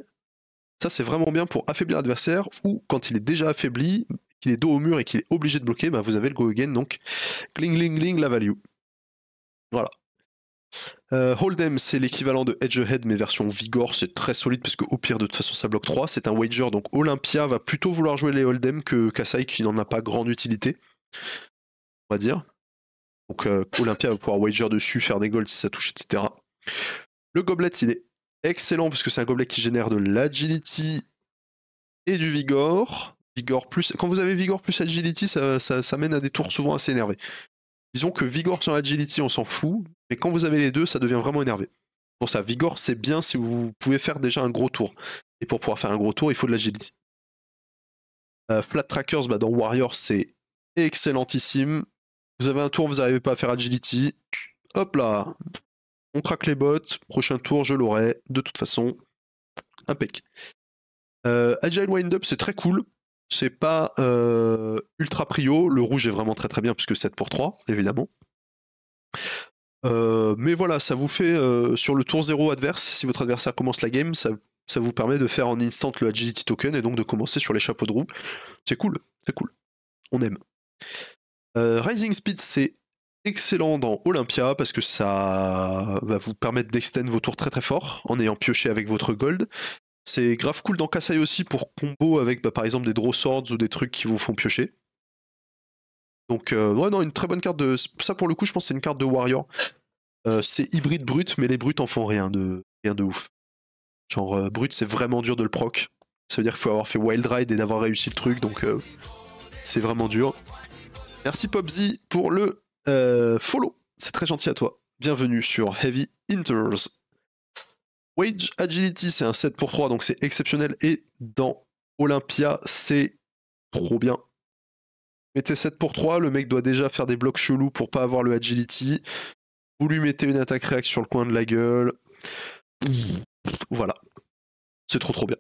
ça c'est vraiment bien pour affaiblir l'adversaire ou quand il est déjà affaibli, qu'il est dos au mur et qu'il est obligé de bloquer, bah, vous avez le go again, donc cling, ling, la value. Voilà. Euh, Hold'em, c'est l'équivalent de Edge Ahead, mais version Vigor, c'est très solide parce que au pire, de toute façon, ça bloque 3. C'est un wager, donc Olympia va plutôt vouloir jouer les Hold'em que Kasai qui n'en a pas grande utilité, on va dire. Donc euh, Olympia va pouvoir wager dessus, faire des golds si ça touche, etc. Le goblet, il est excellent parce que c'est un gobelet qui génère de l'agility et du vigor. Quand vous avez Vigor plus Agility, ça, mène à des tours souvent assez énervés. Disons que Vigor sans Agility, on s'en fout, mais quand vous avez les deux, ça devient vraiment énervé. Pour ça, Vigor, c'est bien si vous pouvez faire déjà un gros tour. Et pour pouvoir faire un gros tour, il faut de l'Agility. Euh, Flat Trackers, bah, dans Warrior, c'est excellentissime. Vous avez un tour, vous n'arrivez pas à faire Agility. Hop là On craque les bottes. Prochain tour, je l'aurai. De toute façon, impec. Euh, Agile Up, c'est très cool. C'est pas euh, ultra prio. Le rouge est vraiment très très bien puisque 7 pour 3, évidemment. Euh, mais voilà, ça vous fait euh, sur le tour 0 adverse, si votre adversaire commence la game, ça, vous permet de faire en instant le agility token et donc de commencer sur les chapeaux de roue. C'est cool, c'est cool. On aime. Rising Speed, c'est excellent dans Olympia parce que ça va vous permettre d'extender vos tours très très fort en ayant pioché avec votre gold. C'est grave cool dans Kasai aussi pour combo avec bah, par exemple des Draw Swords ou des trucs qui vous font piocher. Donc, euh, ouais, non, une très bonne carte de. Ça pour le coup, je pense que c'est une carte de Warrior. Euh, c'est hybride brut, mais les brutes en font rien de, rien de ouf. Genre, euh, brut, c'est vraiment dur de le proc. Ça veut dire qu'il faut avoir fait Wild Ride et d'avoir réussi le truc, donc c'est vraiment dur. Merci Popsy pour le follow. C'est très gentil à toi. Bienvenue sur Heavy Inters. Wage Agility, c'est un 7 pour 3, donc c'est exceptionnel. Et dans Olympia, c'est trop bien. Mettez 7 pour 3, le mec doit déjà faire des blocs chelous pour pas avoir le agility. Vous lui mettez une attaque réaction sur le coin de la gueule. Voilà. C'est trop trop bien.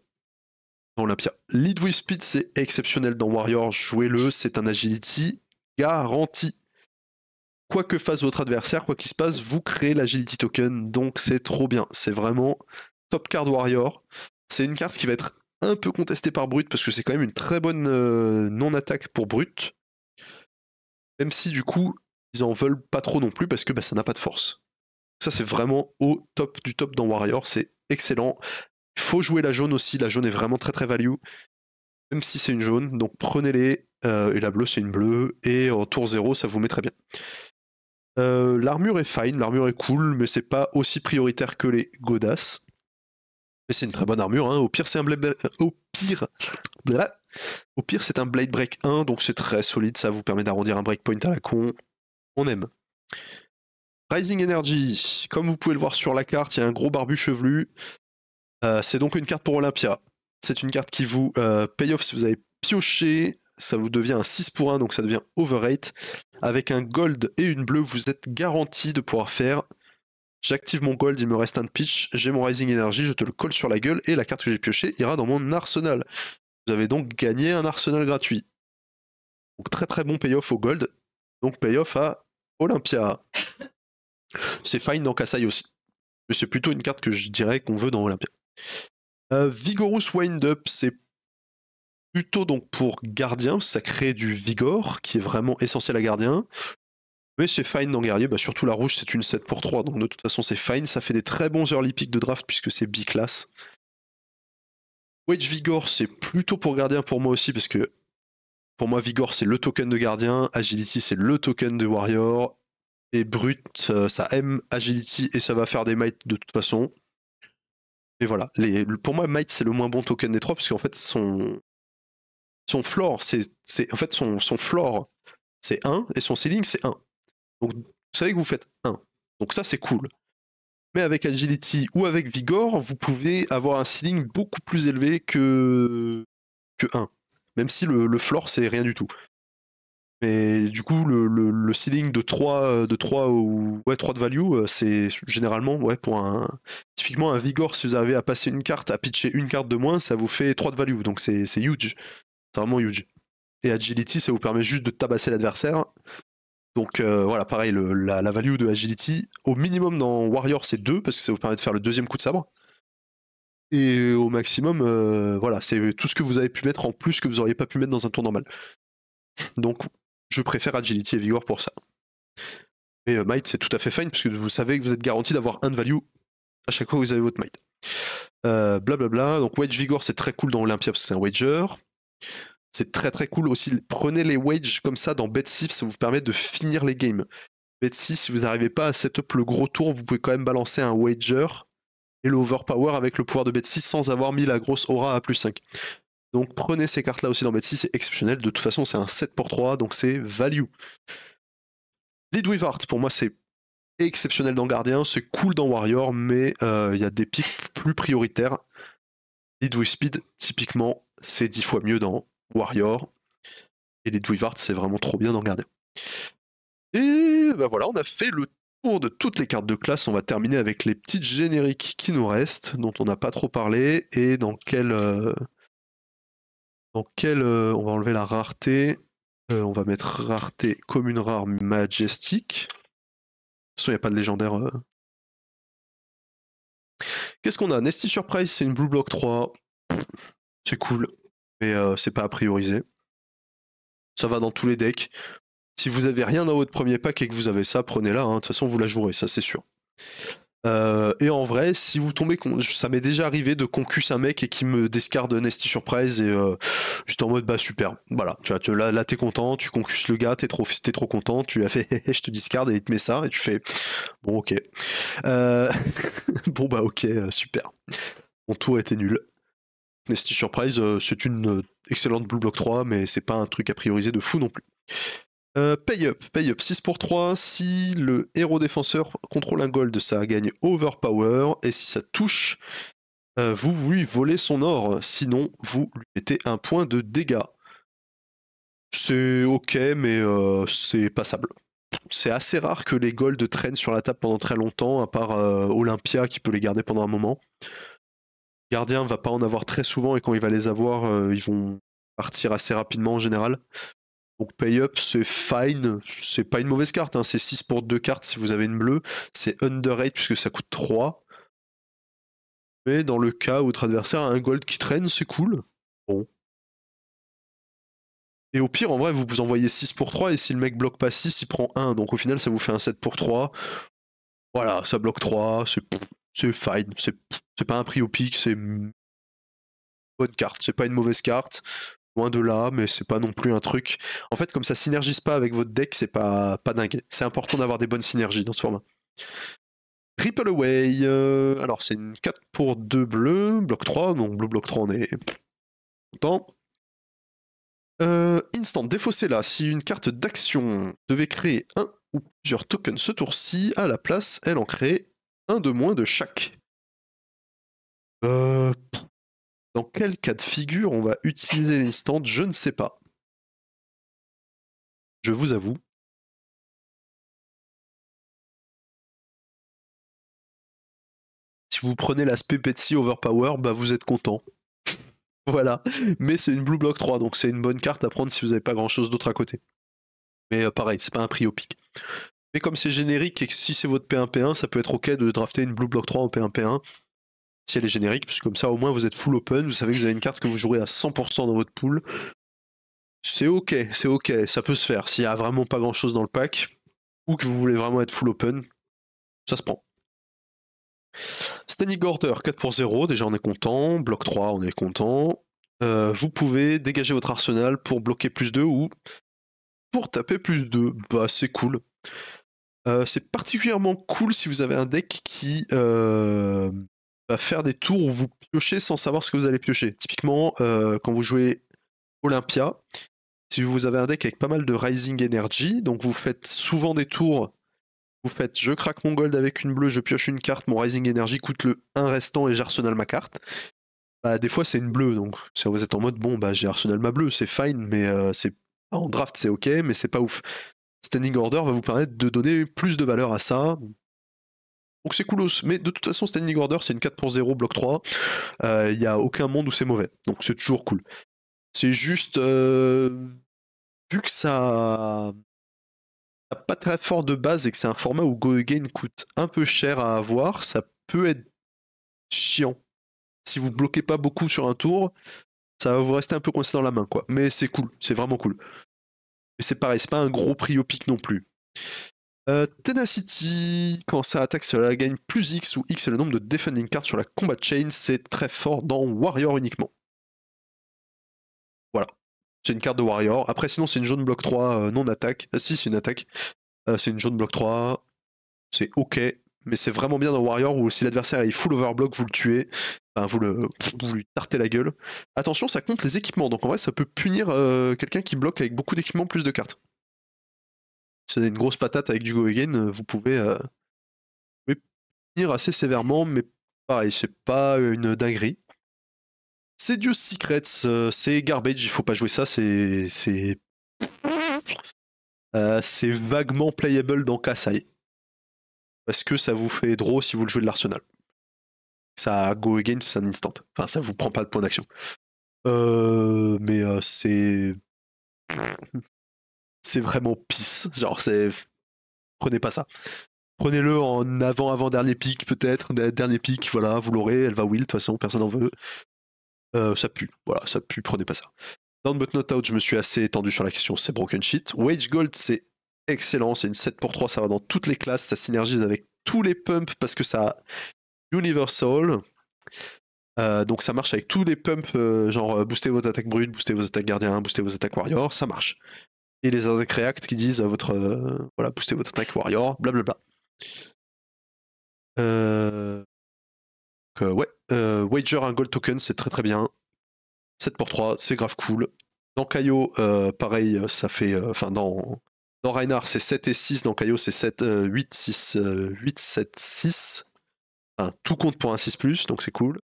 Dans Olympia. Lead with Speed, c'est exceptionnel dans Warrior. Jouez-le, c'est un agility garanti quoi que fasse votre adversaire, quoi qu'il se passe, vous créez l'agility token. Donc c'est trop bien. C'est vraiment top card warrior. C'est une carte qui va être un peu contestée par Brut parce que c'est quand même une très bonne euh, non-attaque pour Brut. Même si du coup, ils en veulent pas trop non plus parce que bah, ça n'a pas de force. Ça c'est vraiment au top du top dans Warrior. C'est excellent. Il faut jouer la jaune aussi. La jaune est vraiment très très value. Même si c'est une jaune, donc prenez-les. Euh, et la bleue, c'est une bleue. Et en tour 0, ça vous met très bien. Euh, l'armure est fine, l'armure est cool, mais c'est pas aussi prioritaire que les godasses. Mais c'est une très bonne armure, au pire c'est un hein. blade... Au pire... Au pire c'est un Blade Break 1, donc c'est très solide, ça vous permet d'arrondir un breakpoint à la con. On aime. Rising Energy, comme vous pouvez le voir sur la carte, il y a un gros barbu chevelu. Euh, c'est donc une carte pour Olympia. C'est une carte qui vous euh, paye off si vous avez pioché ça vous devient un 6 pour 1, donc ça devient overrate. Avec un gold et une bleue, vous êtes garanti de pouvoir faire. J'active mon gold, il me reste un pitch, j'ai mon rising energy, je te le colle sur la gueule et la carte que j'ai piochée ira dans mon arsenal. Vous avez donc gagné un arsenal gratuit. Donc très très bon payoff au gold, donc payoff à Olympia. C'est fine dans Kasai aussi. Mais c'est plutôt une carte que je dirais qu'on veut dans Olympia. Euh, Vigorous Up c'est plutôt donc pour gardien, ça crée du vigor qui est vraiment essentiel à gardien. Mais c'est fine dans guerrier, bah, surtout la rouge c'est une 7 pour 3, donc de toute façon c'est fine, ça fait des très bons early picks de draft puisque c'est class Wedge Vigor c'est plutôt pour gardien pour moi aussi parce que pour moi Vigor c'est le token de gardien, Agility c'est le token de warrior, et Brut ça aime Agility et ça va faire des might de toute façon. Et voilà, les, pour moi Might c'est le moins bon token des trois parce qu'en fait son, son floor, c'est, en fait, son, son floor, c'est 1 et son ceiling, c'est 1. Donc, vous savez que vous faites 1. Donc, ça, c'est cool. Mais avec Agility ou avec Vigor, vous pouvez avoir un ceiling beaucoup plus élevé que, que 1. Même si le, floor, c'est rien du tout. Mais du coup, le, le, ceiling de 3, de 3 ouais, de value, euh, c'est généralement ouais, pour un. Typiquement, un Vigor, si vous arrivez à passer une carte, à pitcher une carte de moins, ça vous fait 3 de value. Donc c'est huge. C'est vraiment huge. Et agility, ça vous permet juste de tabasser l'adversaire. Donc euh, voilà, pareil, la, value de agility, au minimum dans Warrior, c'est 2, parce que ça vous permet de faire le deuxième coup de sabre. Et au maximum, euh, voilà, c'est tout ce que vous avez pu mettre en plus que vous n'auriez pas pu mettre dans un tour normal. Donc je préfère agility et vigor pour ça. Et euh, might, c'est tout à fait fine, parce que vous savez que vous êtes garanti d'avoir un de value à chaque fois que vous avez votre might. Blablabla, bla bla. donc Wage Vigor c'est très cool dans Olympia parce que c'est un wager. C'est très très cool aussi. Prenez les wages comme ça dans Betsy, ça vous permet de finir les games. Betsy, si vous n'arrivez pas à setup le gros tour, vous pouvez quand même balancer un wager et l'overpower avec le pouvoir de Betsy sans avoir mis la grosse aura à plus 5. Donc prenez ces cartes-là aussi dans Betsy, c'est exceptionnel. De toute façon, c'est un 7 pour 3, donc c'est value. Lead with art pour moi, c'est exceptionnel dans Gardien, c'est cool dans Warrior, mais euh, il y a des pics plus prioritaires. Lead with Speed, typiquement, c'est dix fois mieux dans Warrior. Et les Dwyvart, c'est vraiment trop bien d'en garder. Et bah voilà, on a fait le tour de toutes les cartes de classe. On va terminer avec les petites génériques qui nous restent, dont on n'a pas trop parlé, et dans quelle. Euh, dans euh, on va enlever la rareté. Euh, on va mettre rareté commune rare majestique. De toute façon, il n'y a pas de légendaire. Qu'est-ce qu'on a Nestie Surprise, c'est une Blue Block 3. C'est cool, mais euh, c'est pas à prioriser. Ça va dans tous les decks. Si vous avez rien dans votre premier pack et que vous avez ça, prenez-la. Hein. De toute façon, vous la jouerez, ça c'est sûr. Euh, et en vrai, si vous tombez, ça m'est déjà arrivé de concus un mec et qui me discarde Nasty Surprise et euh, juste en mode bah super. Voilà, tu vois, tu, là, t'es content, tu concus le gars, t'es trop, es trop content, tu l'as as fait je te discarde et il te met ça et tu fais bon ok. bon bah ok, super. Mon tour était nul. Nasty Surprise, euh, c'est une euh, excellente Blue Block 3, mais c'est pas un truc à prioriser de fou non plus. Euh, pay up, pay up 6 pour 3. Si le héros défenseur contrôle un gold, ça gagne overpower. Et si ça touche, vous lui volez son or. Sinon, vous lui mettez un point de dégâts. C'est ok, mais c'est passable. C'est assez rare que les golds traînent sur la table pendant très longtemps, à part Olympia qui peut les garder pendant un moment gardien ne va pas en avoir très souvent et quand il va les avoir, euh, ils vont partir assez rapidement en général. Donc pay up, c'est fine, c'est pas une mauvaise carte, hein. c'est 6 pour 2 cartes si vous avez une bleue, c'est underrate puisque ça coûte 3. Mais dans le cas où votre adversaire a un gold qui traîne, c'est cool. Bon. Et au pire, en vrai, vous vous envoyez 6 pour 3 et si le mec bloque pas 6, il prend 1. Donc au final, ça vous fait un 7 pour 3. Voilà, ça bloque 3, c'est c'est fine. C'est pas un prix au pic, c'est une bonne carte. C'est pas une mauvaise carte. Loin de là, mais c'est pas non plus un truc. En fait, comme ça synergise pas avec votre deck, c'est pas, pas dingue. C'est important d'avoir des bonnes synergies dans ce format. Ripple Away. Euh, alors, c'est une carte pour 2 bleus, bloc 3. Donc, bleu, bloc 3, on est content. Euh, instant, défaussez là. Si une carte d'action devait créer un ou plusieurs tokens ce tour-ci, à la place, elle en crée un de moins de chaque. Euh, dans quel cas de figure on va utiliser l'instant Je ne sais pas. Je vous avoue. Si vous prenez l'aspect Petsy Overpower, bah vous êtes content. voilà. Mais c'est une Blue Block 3, donc c'est une bonne carte à prendre si vous n'avez pas grand chose d'autre à côté. Mais euh, pareil, c'est pas un prix au pic. Mais comme c'est générique et que si c'est votre P1P1, ça peut être ok de drafter une Blue Block 3 en P1P1 si elle est générique, puisque comme ça au moins vous êtes full open, vous savez que vous avez une carte que vous jouerez à 100% dans votre pool. C'est ok, c'est ok, ça peut se faire. S'il n'y a vraiment pas grand chose dans le pack, ou que vous voulez vraiment être full open, ça se prend. Stanley Gorder, 4 pour 0, déjà on est content. Bloc 3, on est content. Euh, vous pouvez dégager votre arsenal pour bloquer plus 2 ou pour taper plus 2. Bah c'est cool. Euh, c'est particulièrement cool si vous avez un deck qui euh, va faire des tours où vous piochez sans savoir ce que vous allez piocher. Typiquement, euh, quand vous jouez Olympia, si vous avez un deck avec pas mal de Rising Energy, donc vous faites souvent des tours, vous faites je craque mon gold avec une bleue, je pioche une carte, mon Rising Energy coûte le 1 restant et j'arsenal ma carte. Bah, des fois c'est une bleue, donc vous êtes en mode bon bah j'ai ma bleue, c'est fine, mais c'est en draft c'est ok, mais c'est pas ouf. Standing Order va vous permettre de donner plus de valeur à ça. Donc c'est aussi. mais de toute façon Standing Order c'est une 4 pour 0 bloc 3, il n'y a aucun monde où c'est mauvais, donc c'est toujours cool. C'est juste, euh, vu que ça n'a pas très fort de base et que c'est un format où Go Again coûte un peu cher à avoir, ça peut être chiant. Si vous bloquez pas beaucoup sur un tour, ça va vous rester un peu coincé dans la main, quoi. Mais c'est cool, c'est vraiment cool. Mais c'est pareil, pas un gros prix au pic non plus. Euh, Tenacity, quand ça attaque, cela gagne plus X, ou X est le nombre de defending cards sur la combat chain. C'est très fort dans Warrior uniquement. Voilà. C'est une carte de Warrior. Après, sinon, c'est une jaune bloc 3 euh, non attaque. Euh, si, c'est une attaque. c'est une jaune bloc 3. C'est ok mais c'est vraiment bien dans Warrior où si l'adversaire est full overblock, vous le tuez, enfin, vous, le, lui tartez la gueule. Attention, ça compte les équipements, donc en vrai, ça peut punir euh, quelqu'un qui bloque avec beaucoup d'équipements plus de cartes. C'est une grosse patate avec du Go Again, euh, euh, vous pouvez, punir assez sévèrement, mais pareil, c'est pas une dinguerie. C'est Dieu Secrets, c'est garbage, il faut pas jouer ça, c'est. C'est. c'est vaguement playable dans Kasai parce que ça vous fait draw si vous le jouez de l'Arsenal. Ça go again, c'est un instant. Enfin, ça vous prend pas de point d'action. Euh, mais euh, c'est. C'est vraiment pisse. Genre, c'est. Prenez pas ça. Prenez-le en avant-avant-dernier pic, peut-être. Dernier pic, voilà, vous l'aurez, elle va will, de toute façon, personne n'en veut. Euh, ça pue, voilà, ça pue, prenez pas ça. Down but not out, je me suis assez étendu sur la question, c'est broken shit. Wage gold, c'est excellent. C'est une 7 pour 3, ça va dans toutes les classes, ça synergise avec tous les pumps parce que ça a Universal. Euh, donc ça marche avec tous les pumps, euh, genre euh, booster vos attaques brutes, booster vos attaques gardiens, booster vos attaques warrior, ça marche. Et les attaques react qui disent votre. voilà, booster votre attaque warrior, blablabla. ouais, Wager un gold token, c'est très très bien. 7 pour 3, c'est grave cool. Dans Kaio, pareil, ça fait. Enfin, dans dans Reinhardt, c'est 7 et 6. Dans Caillot, c'est 7, 8, 6, 8, 7, 6. Enfin, tout compte pour un 6+, donc c'est cool.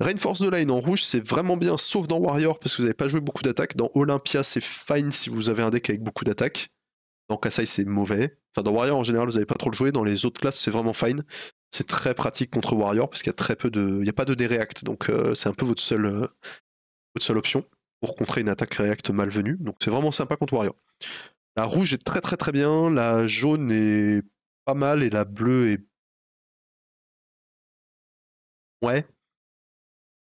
Rainforce de Line en rouge, c'est vraiment bien, sauf dans Warrior, parce que vous n'avez pas joué beaucoup d'attaques. Dans Olympia, c'est fine si vous avez un deck avec beaucoup d'attaques. Dans Kassai c'est mauvais. Enfin, dans Warrior, en général, vous n'avez pas trop le joué. Dans les autres classes, c'est vraiment fine. C'est très pratique contre Warrior, parce qu'il a très peu de... Il n'y a pas de déreact, donc euh, c'est un peu votre seule, euh, votre seule option pour contrer une attaque react malvenue. Donc c'est vraiment sympa contre Warrior. La rouge est très très très bien, la jaune est pas mal et la bleue est. Ouais.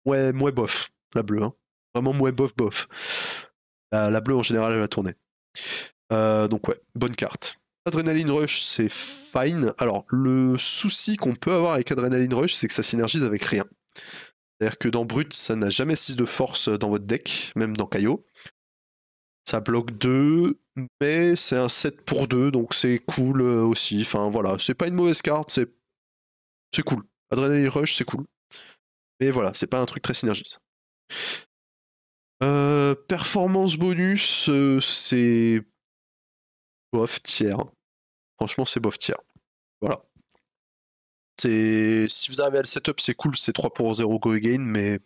Ouais, mouais bof, la bleue. Hein. Vraiment mouais bof bof. La, bleue en général, elle a tourné. Euh, donc ouais, bonne carte. Adrenaline Rush, c'est fine. Alors, le souci qu'on peut avoir avec Adrenaline Rush, c'est que ça synergise avec rien. C'est-à-dire que dans Brut, ça n'a jamais 6 de force dans votre deck, même dans Caillot. Ça bloque 2, mais c'est un 7 pour 2, donc c'est cool euh, aussi. Enfin voilà, c'est pas une mauvaise carte, c'est c'est cool. Adrenaline Rush, c'est cool. Mais voilà, c'est pas un truc très synergiste. Euh, performance bonus, euh, c'est bof tiers. Franchement, c'est bof tiers. Voilà. si vous avez à le setup, c'est cool, c'est 3 pour 0 go again, mais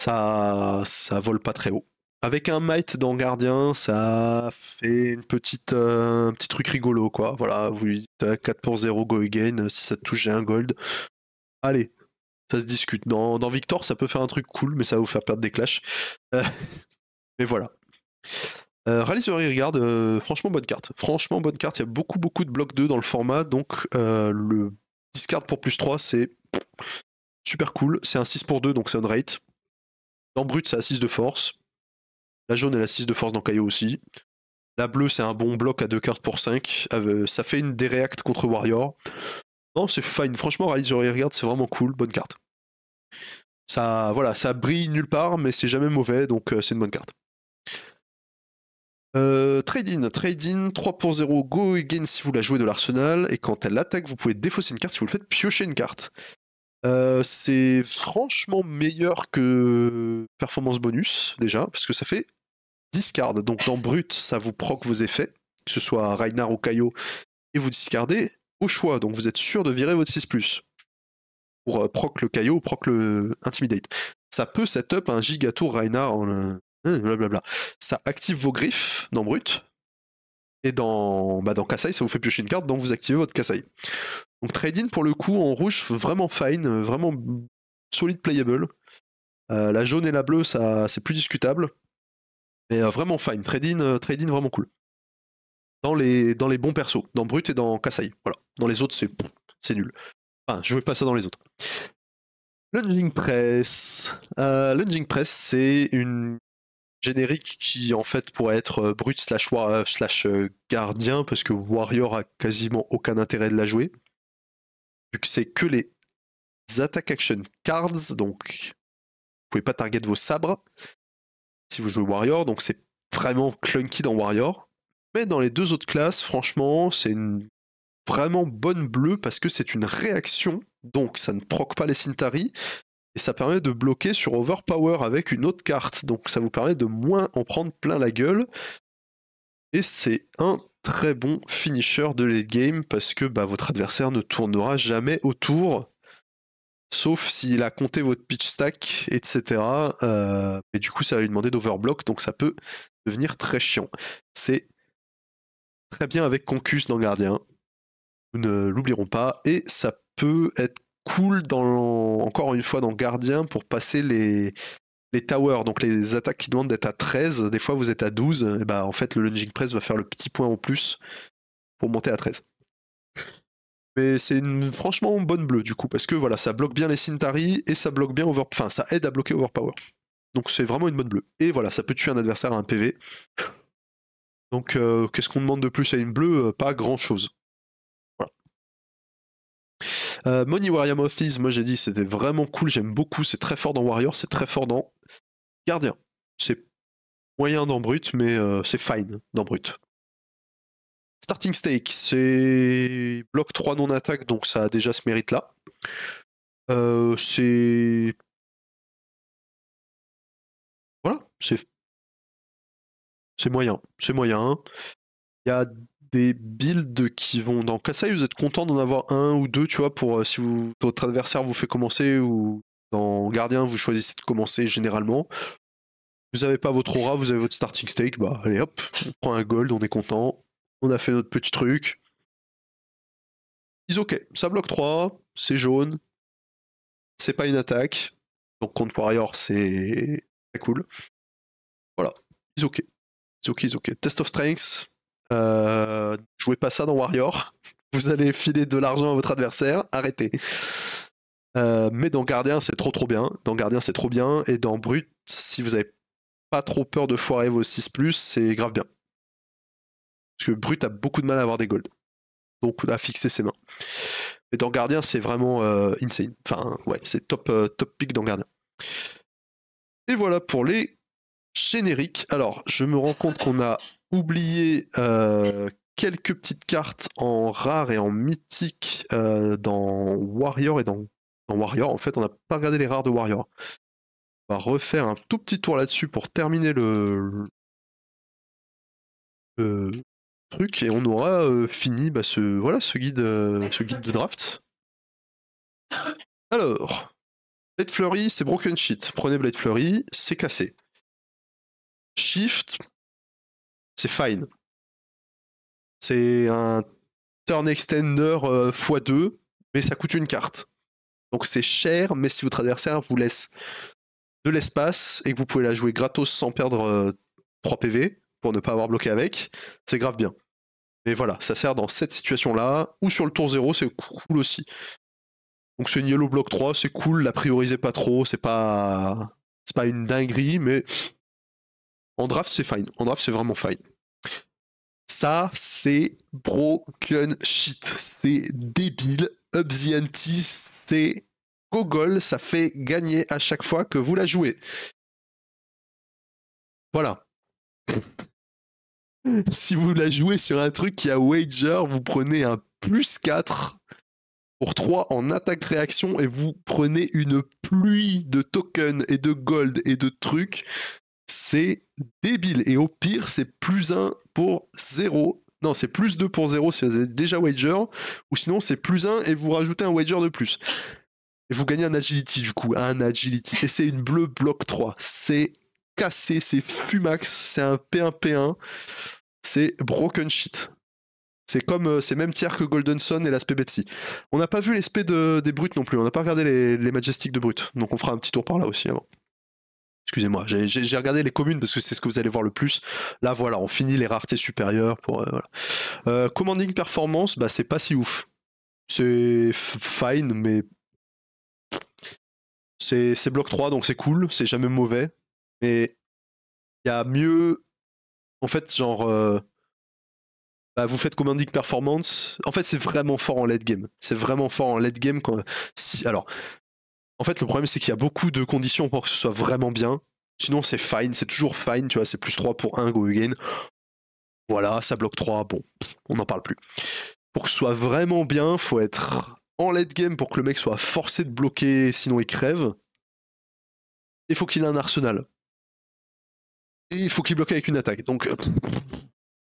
ça ça vole pas très haut. Avec un might dans Gardien, ça fait une petite, euh, un petit truc rigolo, quoi. Voilà, vous lui dites 4 euh, pour 0, go again, euh, si ça touche, j'ai un gold. Allez, ça se discute. Dans, dans, Victor, ça peut faire un truc cool, mais ça va vous faire perdre des clashs. mais voilà. Euh, Rally sur regarde, franchement bonne carte. Franchement bonne carte, il y a beaucoup beaucoup de blocs 2 dans le format, donc le discard pour plus 3 c'est super cool. C'est un 6 pour 2, donc c'est un rate. Dans brut c'est un 6 de force, la jaune, elle la 6 de force dans Caillou aussi. La bleue, c'est un bon bloc à 2 cartes pour 5. Euh, ça fait une déréacte contre Warrior. Non, c'est fine. Franchement, Rally Regarde, c'est vraiment cool. Bonne carte. Ça, voilà, ça brille nulle part, mais c'est jamais mauvais, donc euh, c'est une bonne carte. Trading, euh, Trade-in. Trade-in, 3 pour 0, go again si vous la jouez de l'arsenal. Et quand elle attaque, vous pouvez défausser une carte si vous le faites piocher une carte. c'est franchement meilleur que performance bonus, déjà, parce que ça fait discard. Donc dans brut, ça vous proc vos effets, que ce soit Reinhard ou Caillot, et vous discardez au choix. Donc vous êtes sûr de virer votre 6+. Pour euh, proc le Caillot ou proc le Intimidate. Ça peut setup un gigatour Reinhard en... Euh, hein, blablabla. Ça active vos griffes dans brut. Et dans, bah dans Kassai, ça vous fait piocher une carte, donc vous activez votre Kassai. Donc Trading pour le coup, en rouge, vraiment fine, vraiment solide playable. Euh, la jaune et la bleue, ça, c'est plus discutable. Mais euh, vraiment fine, trading, euh, trading vraiment cool. Dans les, dans les bons persos, dans Brut et dans Kasai. Voilà. Dans les autres, c'est, c'est nul. Enfin, je veux pas ça dans les autres. Lunging Press. Euh, Lunging Press, c'est une générique qui en fait pourrait être brut slash, slash gardien parce que Warrior a quasiment aucun intérêt de la jouer. Vu que c'est que les attack action cards, donc vous pouvez pas target vos sabres si vous jouez Warrior, donc c'est vraiment clunky dans Warrior. Mais dans les deux autres classes, franchement, c'est une vraiment bonne bleue parce que c'est une réaction, donc ça ne proc pas les Sintari, et ça permet de bloquer sur Overpower avec une autre carte, donc ça vous permet de moins en prendre plein la gueule. Et c'est un très bon finisher de late game parce que bah, votre adversaire ne tournera jamais autour sauf s'il a compté votre pitch stack, etc. Mais euh, du coup, ça va lui demander d'overblock, donc ça peut devenir très chiant. C'est très bien avec Concus dans Gardien, nous ne l'oublierons pas, et ça peut être cool dans, encore une fois dans Gardien pour passer les, towers, donc les attaques qui demandent d'être à 13, des fois vous êtes à 12, et bah en fait le lunging press va faire le petit point en plus pour monter à 13. Mais c'est une franchement une bonne bleue du coup, parce que voilà, ça bloque bien les Sintari et ça bloque bien over... enfin, ça aide à bloquer Overpower. Donc c'est vraiment une bonne bleue. Et voilà, ça peut tuer un adversaire à un PV. Donc euh, qu'est-ce qu'on demande de plus à une bleue euh, Pas grand-chose. Euh, Money Warrior of moi j'ai dit c'était vraiment cool, j'aime beaucoup, c'est très fort dans Warrior, c'est très fort dans Gardien. C'est moyen dans Brut, mais c'est fine dans Brut. Starting Stake, c'est bloc 3 non-attaque, donc ça a déjà ce mérite-là. Euh, c'est. Voilà, c'est. C'est moyen, c'est moyen. Il y a des builds qui vont. Dans Kassai, vous êtes content d'en avoir un ou deux, tu vois, pour euh, si votre adversaire vous fait commencer ou dans Gardien, vous choisissez de commencer généralement. Vous n'avez pas votre aura, vous avez votre starting stake, bah allez hop, on prend un gold, on est content, on a fait notre petit truc. Ils ok, ça bloque 3, c'est jaune, c'est pas une attaque. Donc contre Warrior, c'est cool. Voilà, ils ok. ok, ok. Test of Strength, euh, jouez pas ça dans Warrior. Vous allez filer de l'argent à votre adversaire, arrêtez. Euh, mais dans Gardien, c'est trop trop bien. Dans Gardien, c'est trop bien. Et dans Brut, si vous avez pas trop peur de foirer vos 6, c'est grave bien. Parce que Brut a beaucoup de mal à avoir des golds. Donc à fixer ses mains. Mais dans Gardien, c'est vraiment euh, insane. Enfin, ouais, c'est top, euh, top pick dans Gardien. Et voilà pour les génériques. Alors, je me rends compte qu'on a oublié euh, quelques petites cartes en rare et en mythique dans Warrior et dans, Warrior. En fait, on n'a pas regardé les rares de Warrior. On va refaire un tout petit tour là-dessus pour terminer le, truc et on aura euh, fini bah, ce, voilà, ce, guide, euh, ce guide de draft. Alors, Blade Flurry, c'est broken sheet. Prenez Blade Flurry, c'est cassé. Shift, c'est fine. C'est un turn extender euh, x2, mais ça coûte une carte. Donc c'est cher, mais si votre adversaire vous laisse de l'espace et que vous pouvez la jouer gratos sans perdre 3 PV, pour ne pas avoir bloqué avec, c'est grave bien. Mais voilà, ça sert dans cette situation-là, ou sur le tour 0, c'est cool aussi. Donc ce yellow block 3, c'est cool, la prioriser pas trop, c'est pas pas une dinguerie, mais en draft c'est fine. En draft c'est vraiment fine. Ça, c'est broken shit. C'est débile. Up anti, c'est gogol. Ça fait gagner à chaque fois que vous la jouez. Voilà. si vous la jouez sur un truc qui a wager, vous prenez un plus 4 pour 3 en attaque réaction et vous prenez une pluie de tokens et de gold et de trucs. C'est débile. Et au pire, c'est plus 1 pour 0. Non, c'est plus 2 pour 0 si vous avez déjà wager. Ou sinon, c'est plus 1 et vous rajoutez un wager de plus. Et vous gagnez un agility du coup. Un agility. Et c'est une bleue bloc 3. C'est cassé, c'est fumax, c'est un P1P1 c'est Broken Shit. C'est comme, euh, c'est même tiers que Golden Sun et l'aspect Betsy. On n'a pas vu l'aspect de, des brutes non plus. On n'a pas regardé les, les de brutes. Donc on fera un petit tour par là aussi avant. Excusez-moi, j'ai regardé les communes parce que c'est ce que vous allez voir le plus. Là, voilà, on finit les raretés supérieures. Pour, euh, euh, commanding performance, bah, c'est pas si ouf. C'est fine, mais. C'est bloc 3, donc c'est cool, c'est jamais mauvais. Mais il y a mieux en fait, genre, euh, bah, vous faites commanding performance. En fait, c'est vraiment fort en late game. C'est vraiment fort en late game. Quand... alors, en fait, le problème, c'est qu'il y a beaucoup de conditions pour que ce soit vraiment bien. Sinon, c'est fine, c'est toujours fine, tu vois, c'est plus 3 pour 1 go again. Voilà, ça bloque 3, bon, on n'en parle plus. Pour que ce soit vraiment bien, faut être en late game pour que le mec soit forcé de bloquer, sinon il crève. Et faut qu'il ait un arsenal. Et il faut qu'il bloque avec une attaque. Donc, euh,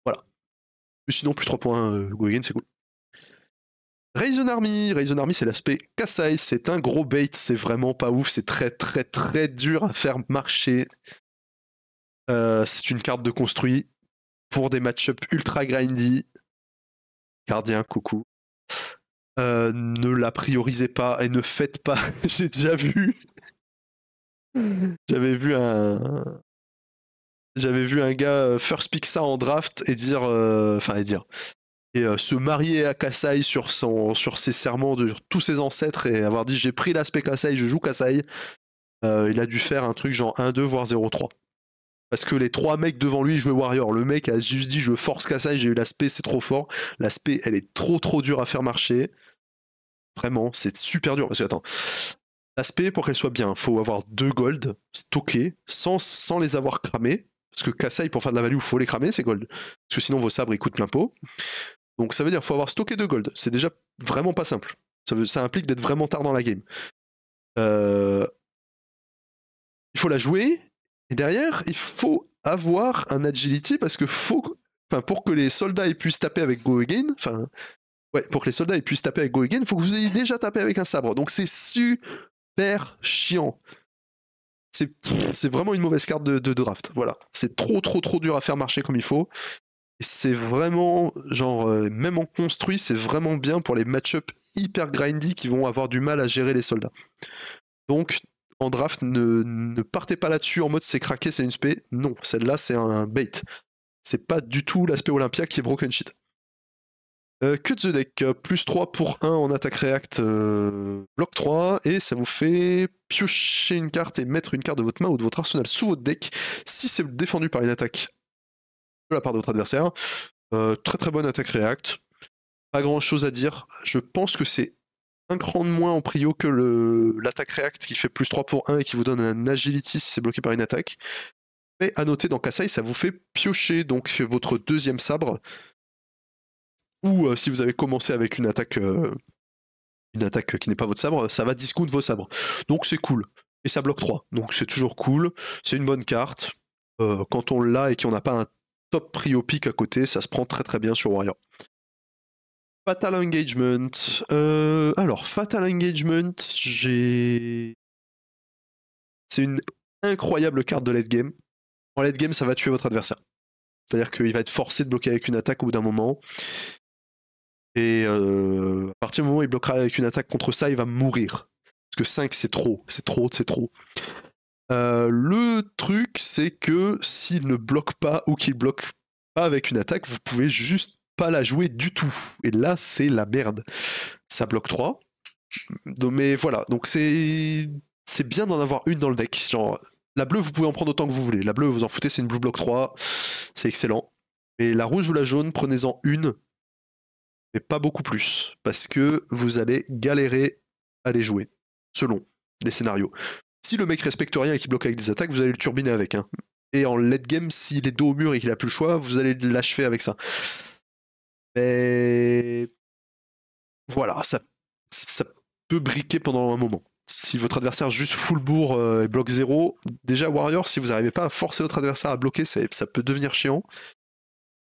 voilà. sinon, plus 3 points, euh, go c'est cool. Raison Army, Raison Army c'est l'aspect Kassai. c'est un gros bait, c'est vraiment pas ouf, c'est très très très dur à faire marcher. Euh, c'est une carte de construit pour des match ups ultra grindy. Gardien, coucou. ne la priorisez pas et ne faites pas. J'ai déjà vu. Hmm. J'avais vu un, j'avais vu un gars euh, first pick ça en draft et dire, euh, enfin et dire, et euh, se marier à Kassai sur son, sur ses serments de tous ses ancêtres et avoir dit j'ai pris l'aspect Kassai je joue Kassai il a dû faire un truc genre 1-2 voire 0-3 parce que les trois mecs devant lui jouaient Warrior. Le mec a juste dit je force Kassai, j'ai eu l'aspect, c'est trop fort. L'aspect, elle est trop trop dure à faire marcher. Vraiment, c'est super dur. Parce que attends, l'aspect, pour qu'elle soit bien, faut avoir deux gold stockés sans, sans les avoir cramés. Parce que Kassai, pour faire de la value, il faut les cramer, ces gold. Parce que sinon, vos sabres, ils coûtent plein pot. Donc ça veut dire qu'il faut avoir stocké de gold. C'est déjà vraiment pas simple. Ça, implique d'être vraiment tard dans la game. Euh, il faut la jouer. Et derrière, il faut avoir un agility parce que faut, pour que les soldats aient puissent taper avec Go Again, enfin, ouais, pour que les soldats puissent taper avec Go Again, il faut que vous ayez déjà tapé avec un sabre. Donc c'est super chiant c'est vraiment une mauvaise carte de, draft. Voilà, c'est trop trop trop dur à faire marcher comme il faut. C'est vraiment genre euh, même en construit, c'est vraiment bien pour les match-up hyper grindy qui vont avoir du mal à gérer les soldats. Donc en draft, ne, ne partez pas là-dessus en mode c'est craqué, c'est une spé. Non, celle-là c'est un bait. C'est pas du tout l'aspect Olympia qui est broken shit. Cut the deck, plus 3 pour 1 en attaque react, euh, bloc 3, et ça vous fait piocher une carte et mettre une carte de votre main ou de votre arsenal sous votre deck si c'est défendu par une attaque de la part de votre adversaire. Euh, très très bonne attaque react, pas grand chose à dire, je pense que c'est un cran de moins en prio que l'attaque react qui fait plus 3 pour 1 et qui vous donne un agility si c'est bloqué par une attaque. Mais à noter dans Kassai ça vous fait piocher donc votre deuxième sabre euh, si vous avez commencé avec une attaque, euh, une attaque qui n'est pas votre sabre, ça va discount vos sabres. Donc c'est cool. Et ça bloque 3. Donc c'est toujours cool. C'est une bonne carte. Euh, quand on l'a et qu'on n'a pas un top prix au pic à côté, ça se prend très très bien sur Warrior. Fatal Engagement. alors, Fatal Engagement, j'ai. C'est une incroyable carte de late game. En late game, ça va tuer votre adversaire. C'est-à-dire qu'il va être forcé de bloquer avec une attaque au bout d'un moment. Et euh, à partir du moment où il bloquera avec une attaque contre ça, il va mourir. Parce que 5, c'est trop. C'est trop, c'est trop. Euh, le truc, c'est que s'il ne bloque pas ou qu'il bloque pas avec une attaque, vous pouvez juste pas la jouer du tout. Et là, c'est la merde. Ça bloque 3. mais voilà, donc c'est c'est bien d'en avoir une dans le deck. la bleue, vous pouvez en prendre autant que vous voulez. La bleue, vous en foutez, c'est une blue block 3. C'est excellent. Mais la rouge ou la jaune, prenez-en une mais pas beaucoup plus, parce que vous allez galérer à les jouer, selon les scénarios. Si le mec respecte rien et qu'il bloque avec des attaques, vous allez le turbiner avec. Hein. Et en late game, s'il est dos au mur et qu'il a plus le choix, vous allez l'achever avec ça. Mais voilà, ça, ça peut briquer pendant un moment. Si votre adversaire juste full bourre euh, et bloque zéro, déjà Warrior, si vous n'arrivez pas à forcer votre adversaire à bloquer, ça, ça peut devenir chiant.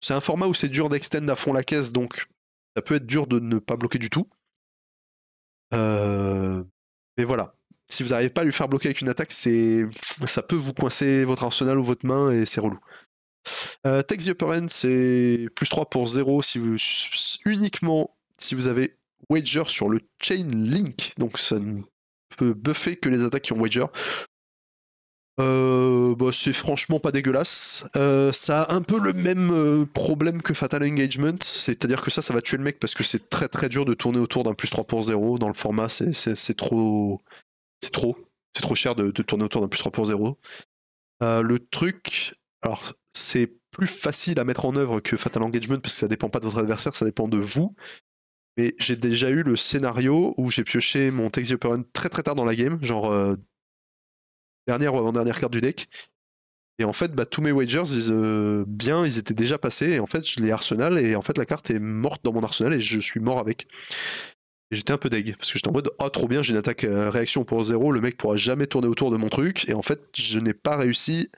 C'est un format où c'est dur d'extend à fond la caisse, donc ça peut être dur de ne pas bloquer du tout. Euh, mais voilà, si vous n'arrivez pas à lui faire bloquer avec une attaque, c'est ça peut vous coincer votre arsenal ou votre main et c'est relou. Euh, Text the Upper c'est plus 3 pour 0 si vous... uniquement si vous avez Wager sur le Chain Link. Donc ça ne peut buffer que les attaques qui ont Wager. Euh, bah, c'est franchement pas dégueulasse. Euh, ça a un peu le même euh, problème que Fatal Engagement, c'est-à-dire que ça, ça va tuer le mec parce que c'est très très dur de tourner autour d'un plus 3 pour 0. Dans le format, c'est trop. C'est trop. C'est trop cher de, tourner autour d'un plus 3 pour 0. le truc, alors c'est plus facile à mettre en œuvre que Fatal Engagement parce que ça dépend pas de votre adversaire, ça dépend de vous. Mais j'ai déjà eu le scénario où j'ai pioché mon Taxi Operon très très tard dans la game, genre dernière ou dernière carte du deck. Et en fait, bah, tous mes wagers, ils, euh, bien, ils étaient déjà passés. Et en fait, je l'ai arsenal. Et en fait, la carte est morte dans mon arsenal et je suis mort avec. Et j'étais un peu deg. Parce que j'étais en mode, oh, trop bien, j'ai une attaque euh, réaction pour zéro Le mec pourra jamais tourner autour de mon truc. Et en fait, je n'ai pas réussi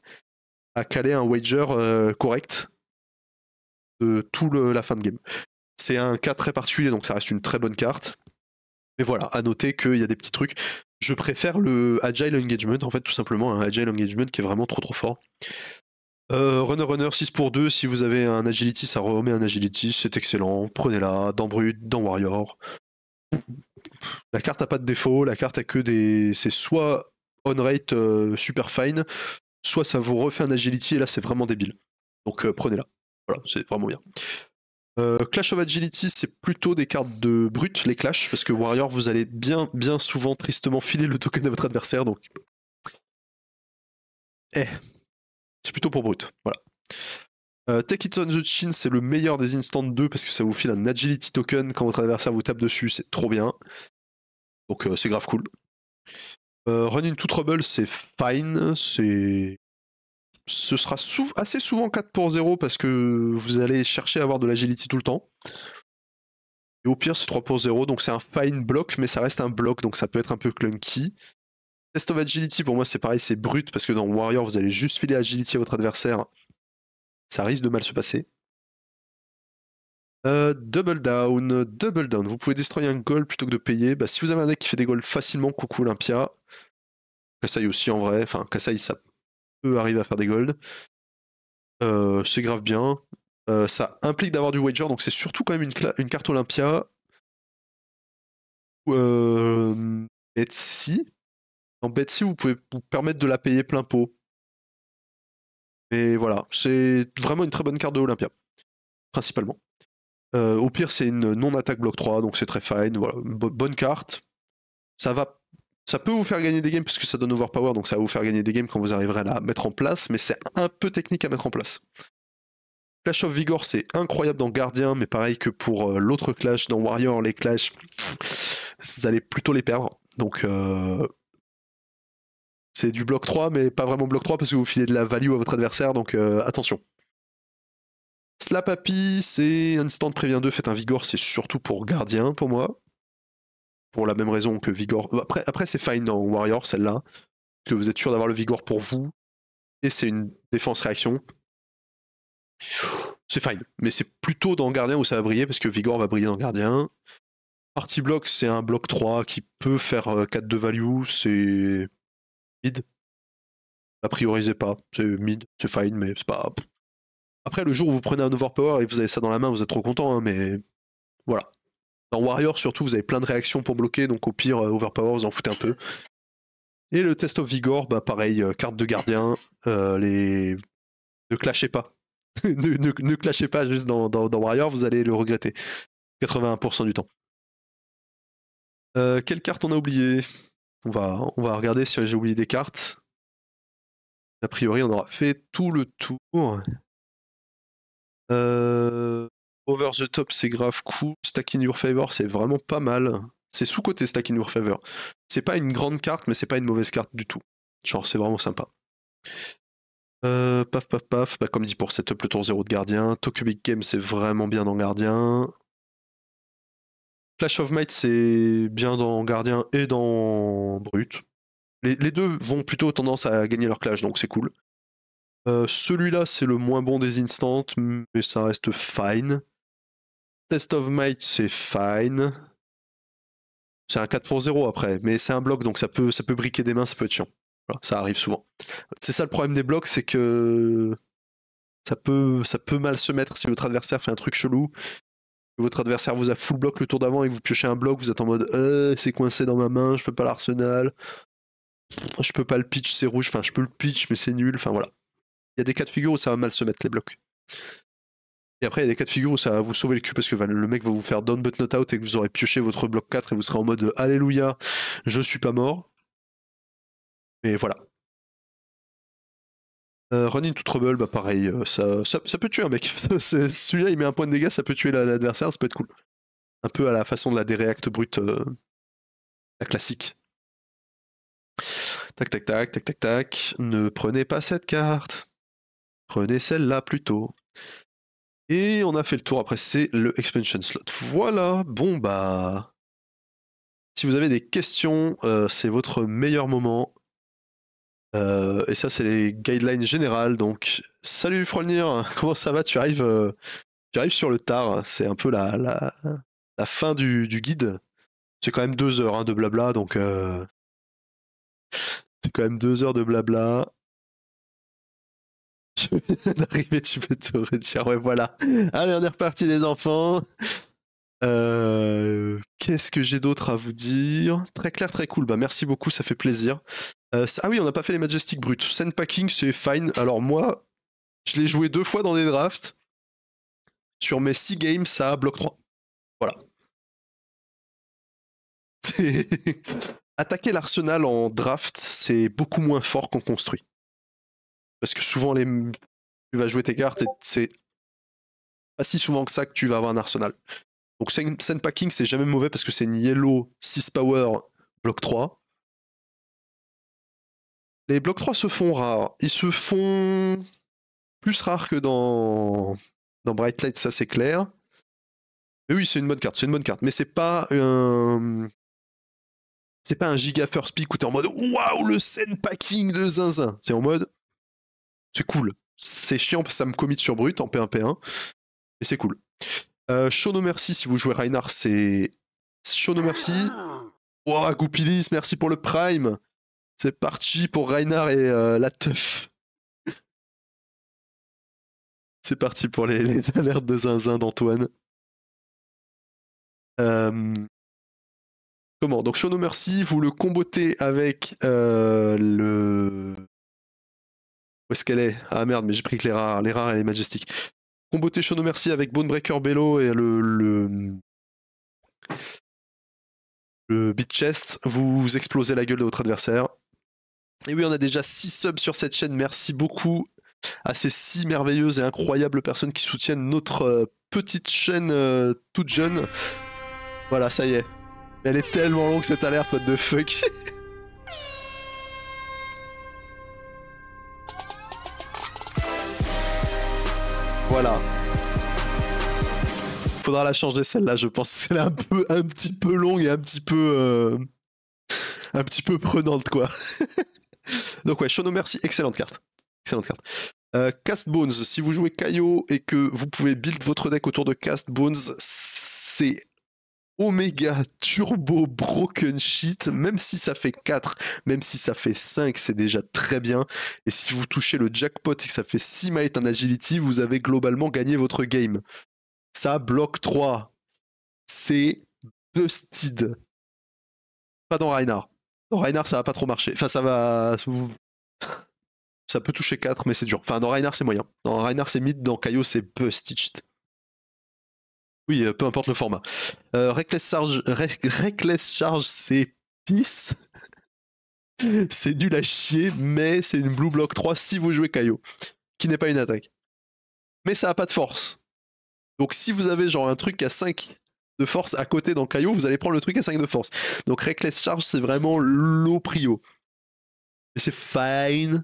à caler un wager euh, correct de tout la fin de game. C'est un cas très particulier, donc ça reste une très bonne carte. Mais voilà, à noter qu'il y a des petits trucs je préfère le Agile Engagement, en fait, tout simplement, un Agile Engagement qui est vraiment trop trop fort. Euh, runner Runner 6 pour 2, si vous avez un Agility, ça remet un Agility, c'est excellent. Prenez-la dans Brut, dans Warrior. La carte n'a pas de défaut, la carte a que des. C'est soit on rate euh, super fine, soit ça vous refait un Agility, et là c'est vraiment débile. Donc euh, prenez-la. Voilà, c'est vraiment bien. Euh, Clash of Agility, c'est plutôt des cartes de brut, les Clash, parce que Warrior, vous allez bien, bien souvent tristement filer le token à votre adversaire, donc. Eh. C'est plutôt pour brut, voilà. Euh, Take It on the Chin, c'est le meilleur des instants 2 parce que ça vous file un agility token quand votre adversaire vous tape dessus, c'est trop bien. Donc euh, c'est grave cool. Running Run Trouble, c'est fine, c'est ce sera assez souvent 4 pour 0 parce que vous allez chercher à avoir de l'agility tout le temps. Et au pire, c'est 3 pour 0, donc c'est un fine block, mais ça reste un bloc, donc ça peut être un peu clunky. Test of Agility, pour moi, c'est pareil, c'est brut, parce que dans Warrior, vous allez juste filer Agility à votre adversaire. Ça risque de mal se passer. Euh, double down, double down. Vous pouvez destroyer un goal plutôt que de payer. Bah, si vous avez un deck qui fait des goals facilement, coucou Olympia. Kassai aussi en vrai. Enfin, Kassai, ça arrive arriver à faire des gold euh, c'est grave bien. Euh, ça implique d'avoir du wager, donc c'est surtout quand même une, carte Olympia. Euh, Betsy. En Betsy, vous pouvez vous permettre de la payer plein pot. Mais voilà, c'est vraiment une très bonne carte de Olympia, principalement. Euh, au pire, c'est une non-attaque bloc 3, donc c'est très fine. Voilà, bonne carte. Ça va ça peut vous faire gagner des games parce que ça donne overpower, donc ça va vous faire gagner des games quand vous arriverez à la mettre en place, mais c'est un peu technique à mettre en place. Clash of Vigor, c'est incroyable dans Gardien, mais pareil que pour euh, l'autre Clash, dans Warrior, les Clash, vous allez plutôt les perdre. Donc, euh, c'est du bloc 3, mais pas vraiment bloc 3 parce que vous filez de la value à votre adversaire, donc attention. Euh, attention. Slapapi, c'est instant prévient 2, faites un Vigor, c'est surtout pour Gardien pour moi pour la même raison que Vigor. Après, après c'est fine dans Warrior, celle-là, que vous êtes sûr d'avoir le Vigor pour vous, et c'est une défense-réaction. C'est fine, mais c'est plutôt dans Gardien où ça va briller, parce que Vigor va briller dans Gardien. Party Block, c'est un bloc 3 qui peut faire 4 euh, de value, c'est mid. a priorisez pas, c'est mid, c'est fine, mais c'est pas. Après, le jour où vous prenez un overpower et vous avez ça dans la main, vous êtes trop content, hein, mais voilà. Dans Warrior, surtout, vous avez plein de réactions pour bloquer, donc au pire, euh, Overpower, vous en foutez un peu. Et le test of vigor, bah pareil, euh, carte de gardien, euh, les... ne clashez pas. ne, clashez pas juste dans, Warrior, vous allez le regretter. 81% du temps. quelle carte on a oublié on va, on va regarder si j'ai oublié des cartes. A priori, on aura fait tout le tour. Euh... Over the Top, c'est grave cool. Stack in Your Favor, c'est vraiment pas mal. C'est sous-côté Stack in Your Favor. C'est pas une grande carte, mais c'est pas une mauvaise carte du tout. Genre, c'est vraiment sympa. Euh, paf, paf, paf. Bah, comme dit pour setup, le tour 0 de gardien. Tokyo Big Game, c'est vraiment bien dans gardien. Clash of Might, c'est bien dans gardien et dans brut. Les, deux vont plutôt tendance à gagner leur clash, donc c'est cool. Euh, celui-là, c'est le moins bon des instants, mais ça reste fine. Test of Might, c'est fine. C'est un 4 pour 0 après, mais c'est un bloc, donc ça peut, ça peut briquer des mains, ça peut être chiant. ça arrive souvent. C'est ça le problème des blocs, c'est que ça peut, ça peut mal se mettre si votre adversaire fait un truc chelou. Votre adversaire vous a full bloc le tour d'avant et vous piochez un bloc, vous êtes en mode euh, c'est coincé dans ma main, je peux pas l'arsenal, je peux pas le pitch, c'est rouge, enfin je peux le pitch, mais c'est nul, enfin voilà. Il y a des cas de figure où ça va mal se mettre les blocs. Et après, il y a des cas de figure où ça va vous sauver le cul parce que bah, le mec va vous faire down but not out et que vous aurez pioché votre bloc 4 et vous serez en mode Alléluia, je suis pas mort. Mais voilà. Euh, Running to Trouble, bah pareil, euh, ça, ça, peut tuer un mec. Celui-là, il met un point de dégâts, ça peut tuer l'adversaire, ça peut être cool. Un peu à la façon de la déréacte brute, euh, la classique. Tac, tac, tac, tac, tac, tac. Ne prenez pas cette carte. Prenez celle-là plutôt. Et on a fait le tour, après c'est le expansion slot. Voilà, bon bah... Si vous avez des questions, euh, c'est votre meilleur moment. Euh, et ça, c'est les guidelines générales. Donc, salut Frolnir, comment ça va Tu arrives, euh, tu arrives sur le tard. C'est un peu la, la, la fin du, du guide. C'est quand même deux heures hein, de blabla, donc c'est quand même deux heures de blabla. Je viens d'arriver, tu peux te redire. Ouais, voilà. Allez, on est reparti, les enfants. Euh, qu'est-ce que j'ai d'autre à vous dire Très clair, très cool. Bah, merci beaucoup, ça fait plaisir. Euh, ah oui, on n'a pas fait les Majestic bruts. Sandpacking, Packing, c'est fine. Alors, moi, je l'ai joué deux fois dans des drafts. Sur mes six games, ça bloque 3. Voilà. Attaquer l'arsenal en draft, c'est beaucoup moins fort qu'en construit. Parce que souvent, les... tu vas jouer tes cartes et c'est pas si souvent que ça que tu vas avoir un arsenal. Donc, Sand Packing, c'est jamais mauvais parce que c'est une yellow 6 power bloc 3. Les blocs 3 se font rares. Ils se font plus rares que dans, dans Bright Light, ça c'est clair. Mais oui, c'est une bonne carte, c'est une bonne carte. Mais c'est pas un. C'est pas un giga first pick où t'es en mode Waouh, le scène packing de zinzin. C'est en mode c'est cool. C'est chiant parce que ça me commit sur brut en P1-P1. Mais c'est cool. Euh, Shono Merci, si vous jouez Reinhardt, c'est. Shono Merci. Ah. Ouah, Goupilis, merci pour le Prime. C'est parti pour Reinhardt et euh, la teuf. c'est parti pour les, alertes de zinzin d'Antoine. Euh, comment Donc Shono Merci, vous le combotez avec euh, le où est-ce qu'elle est, Ah merde, mais j'ai pris que les rares. Les rares, elle est majestique. Combo Téchono, merci avec Bonebreaker Bello et le, le, beat chest. Vous explosez la gueule de votre adversaire. Et oui, on a déjà 6 subs sur cette chaîne. Merci beaucoup à ces 6 merveilleuses et incroyables personnes qui soutiennent notre euh, petite chaîne euh, toute jeune. Voilà, ça y est. Elle est tellement longue cette alerte, what the fuck Voilà. Faudra la changer celle-là, je pense. que un peu, un petit peu longue et un petit peu, euh, un petit peu prenante, quoi. Donc ouais, Shono merci, excellente carte. Excellente carte. Euh, Cast Bones, si vous jouez Kaio et que vous pouvez build votre deck autour de Cast Bones, c'est Omega Turbo Broken Sheet, même si ça fait 4, même si ça fait 5, c'est déjà très bien. Et si vous touchez le jackpot et que ça fait 6 might en agility, vous avez globalement gagné votre game. Ça bloque 3. C'est Busted. Pas dans Reinhardt. Dans Reinhardt, ça va pas trop marcher. Enfin, ça va. Ça peut toucher 4, mais c'est dur. Enfin, dans Reinhardt, c'est moyen. Dans Reinhardt, c'est mid. Dans Kaio, c'est Busted oui, euh, peu importe le format. Euh, Reckless Charge, c'est pisse. c'est nul à chier, mais c'est une Blue Block 3 si vous jouez Caillou. qui n'est pas une attaque. Mais ça n'a pas de force. Donc si vous avez genre un truc à 5 de force à côté dans Caillou, vous allez prendre le truc à 5 de force. Donc Reckless Charge, c'est vraiment low prio. Et c'est fine,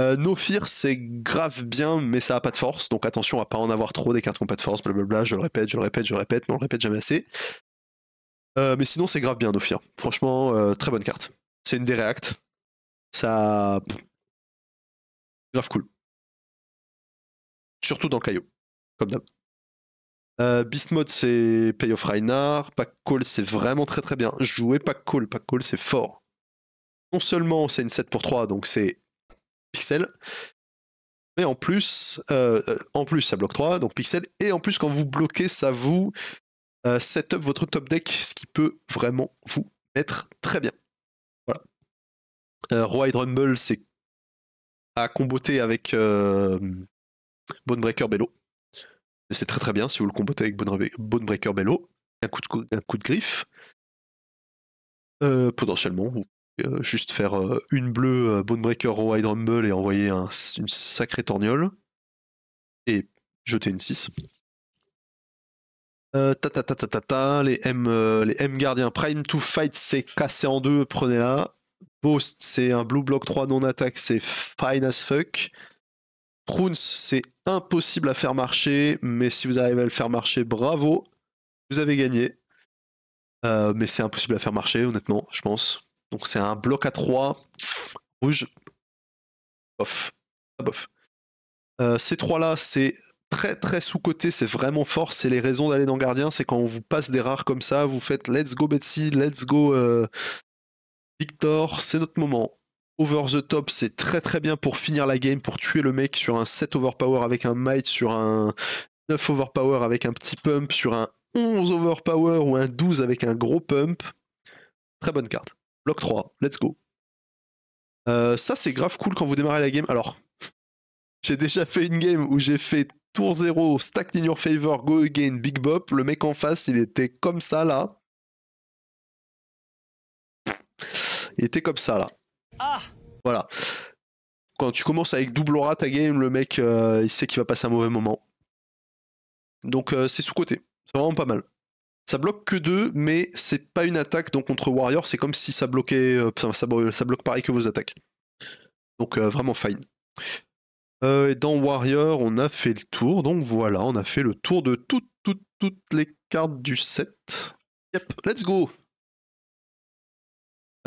euh, no c'est grave bien, mais ça a pas de force, donc attention à pas en avoir trop des cartes qui ont pas de force, blablabla, je le répète, je le répète, je le répète, mais on le répète jamais assez. Euh, mais sinon, c'est grave bien, No Franchement, euh, très bonne carte. C'est une des React. Ça. Grave cool. Surtout dans le caillot, comme d'hab. Euh, Beast Mode, c'est Payoff Reinhardt. Pack Call, c'est vraiment très très bien. Jouer Pack Call, Pack Call, c'est fort. Non seulement c'est une 7 pour 3, donc c'est pixel, Mais en plus, euh, euh, en plus, ça bloque 3, donc pixels. Et en plus, quand vous bloquez, ça vous euh, set up votre top deck, ce qui peut vraiment vous mettre très bien. Voilà. roi et Rumble, c'est à comboter avec Bonebreaker Bello. C'est très très bien si vous le combotez avec Bonebreaker Bello. Un coup de, un coup de griffe. potentiellement, vous euh, juste faire euh, une bleue, euh, Bonebreaker, Wide Rumble et envoyer un, une sacrée torgnole. Et jeter une 6. ta, ta, ta, ta, ta, ta, les M, les M gardiens. Prime to fight, c'est cassé en deux, prenez-la. Boast, c'est un blue block 3 non-attaque, c'est fine as fuck. prunes c'est impossible à faire marcher, mais si vous arrivez à le faire marcher, bravo, vous avez gagné. mais c'est impossible à faire marcher, honnêtement, je pense. Donc c'est un bloc à 3, rouge, bof. bof. Euh, ces trois-là, c'est très très sous-côté, c'est vraiment fort, c'est les raisons d'aller dans Gardien, c'est quand on vous passe des rares comme ça, vous faites let's go Betsy, let's go euh, Victor, c'est notre moment. Over the top, c'est très très bien pour finir la game, pour tuer le mec sur un 7 overpower avec un might, sur un 9 overpower avec un petit pump, sur un 11 overpower ou un 12 avec un gros pump. Très bonne carte. Bloc 3, let's go. Euh, ça, c'est grave cool quand vous démarrez la game. Alors, j'ai déjà fait une game où j'ai fait tour 0, stack in your favor, go again, big bop. Le mec en face, il était comme ça là. Il était comme ça là. Ah. Voilà. Quand tu commences avec double aura ta game, le mec, euh, il sait qu'il va passer un mauvais moment. Donc, euh, c'est sous-côté. C'est vraiment pas mal. Ça bloque que deux, mais c'est pas une attaque, donc contre Warrior, c'est comme si ça bloquait. Euh, ça, bloque pareil que vos attaques. Donc euh, vraiment fine. Euh, et dans Warrior, on a fait le tour. Donc voilà, on a fait le tour de toutes, toutes, les cartes du set. Yep, let's go!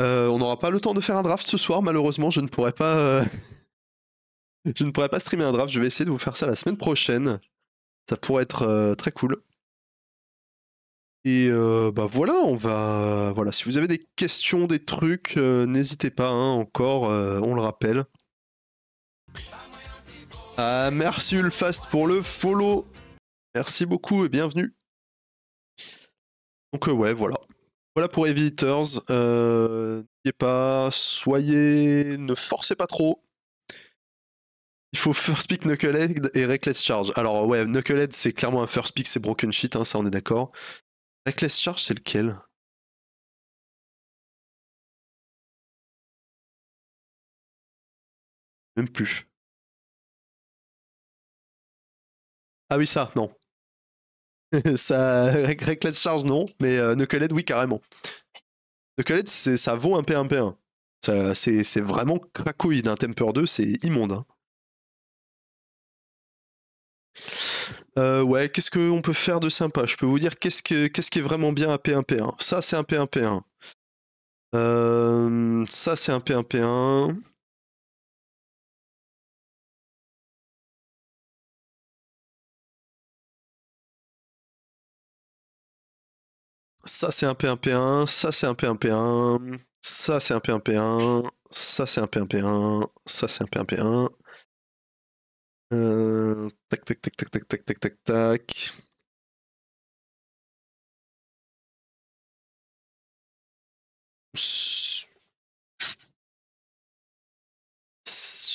on n'aura pas le temps de faire un draft ce soir, malheureusement, je ne pourrai pas. je ne pourrai pas streamer un draft, je vais essayer de vous faire ça la semaine prochaine. Ça pourrait être très cool. Et euh, bah voilà, on va. Voilà, si vous avez des questions, des trucs, euh, n'hésitez pas, hein, encore, euh, on le rappelle. Ah, merci Ulfast pour le follow. Merci beaucoup et bienvenue. Donc, ouais, voilà. Voilà pour Heavy Eaters. N'oubliez pas, soyez. Ne forcez pas trop. Il faut first pick Knucklehead et Reckless Charge. Alors ouais, Knucklehead c'est clairement un first pick, c'est broken shit, hein, ça on est d'accord. Reckless Charge, c'est lequel Même plus. Ah oui, ça, non. ça, Reckless Charge, non, mais euh, Knucklehead, oui, carrément. Knucklehead, ça vaut un P1P1. C'est vraiment cracoïde, un Temper 2, c'est immonde. Hein ouais, qu'est-ce qu'on peut faire de sympa Je peux vous dire qu'est-ce, que, qu'est-ce qui est vraiment bien à P1P1. Ça, c'est un P1P1. ça, c'est un P1P1. Ça, c'est un P1P1. Ça, c'est un P1P1. Ça, c'est un P1P1. Ça, c'est un P1P1. Ça, c'est un P1P1. Euh, tac, tac, tac, tac, tac, tac, tac, tac, tac.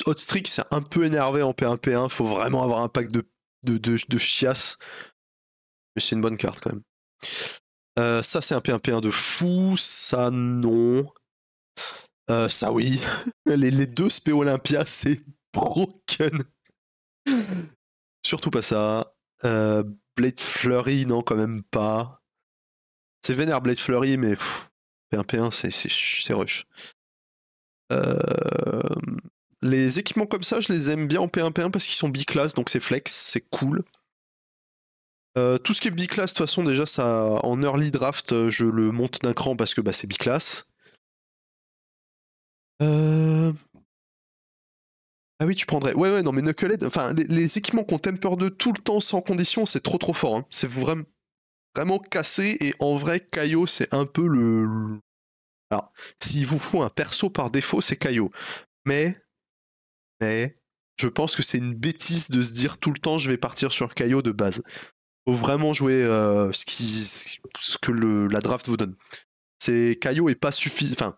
Hot Streak, c'est un peu énervé en P1P1. Faut vraiment avoir un pack de, de, de, chiasse. Mais c'est une bonne carte quand même. Euh, ça, c'est un P1P1 de fou. Ça, non. Euh, ça, oui. Les, les deux SP Olympia, c'est broken. Surtout pas ça. Euh, Blade Flurry, non, quand même pas. C'est vénère Blade Flurry, mais P1P1, c'est rush. Euh, les équipements comme ça, je les aime bien en P1P1 parce qu'ils sont bi-class donc c'est flex, c'est cool. Euh, tout ce qui est bi-class de toute façon, déjà, ça, en early draft, je le monte d'un cran parce que bah, c'est class Euh, ah oui, tu prendrais. Ouais, ouais, non, mais Knucklehead, enfin, les, équipements qu'on temper de tout le temps sans condition, c'est trop trop fort. Hein. C'est vraiment, vraiment cassé et en vrai, caillot c'est un peu le. Alors, s'il vous faut un perso par défaut, c'est Kaio. Mais. Mais. Je pense que c'est une bêtise de se dire tout le temps je vais partir sur caillot de base. Faut vraiment jouer euh, ce, qui, ce que le, la draft vous donne. C'est Kaio est pas suffisant. Enfin,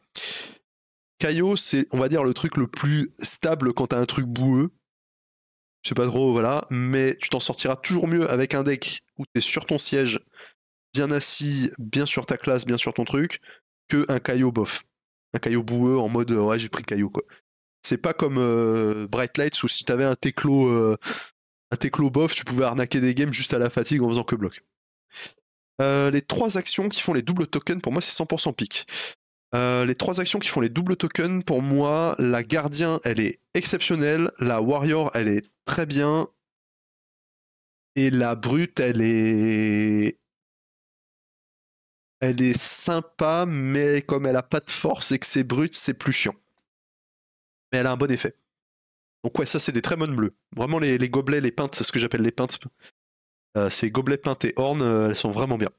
Caillot, c'est, on va dire, le truc le plus stable quand t'as un truc boueux. C'est pas trop, voilà. Mais tu t'en sortiras toujours mieux avec un deck où t'es sur ton siège, bien assis, bien sur ta classe, bien sur ton truc, que un Caillot bof. Un Caillot boueux en mode, ouais, j'ai pris Caillot, quoi. C'est pas comme euh, Bright Lights où si t'avais un Teclo, euh, un Teclo bof, tu pouvais arnaquer des games juste à la fatigue en faisant que bloc. Euh, les trois actions qui font les doubles tokens, pour moi, c'est 100% pique. Euh, les trois actions qui font les doubles tokens, pour moi, la Gardien, elle est exceptionnelle, la Warrior, elle est très bien, et la Brute, elle est... Elle est sympa, mais comme elle a pas de force et que c'est brute, c'est plus chiant. Mais elle a un bon effet. Donc ouais, ça c'est des très bonnes bleues. Vraiment les, gobelets, les pintes, ce que j'appelle les pintes. Euh, ces gobelets, peintes et hornes, euh, elles sont vraiment bien.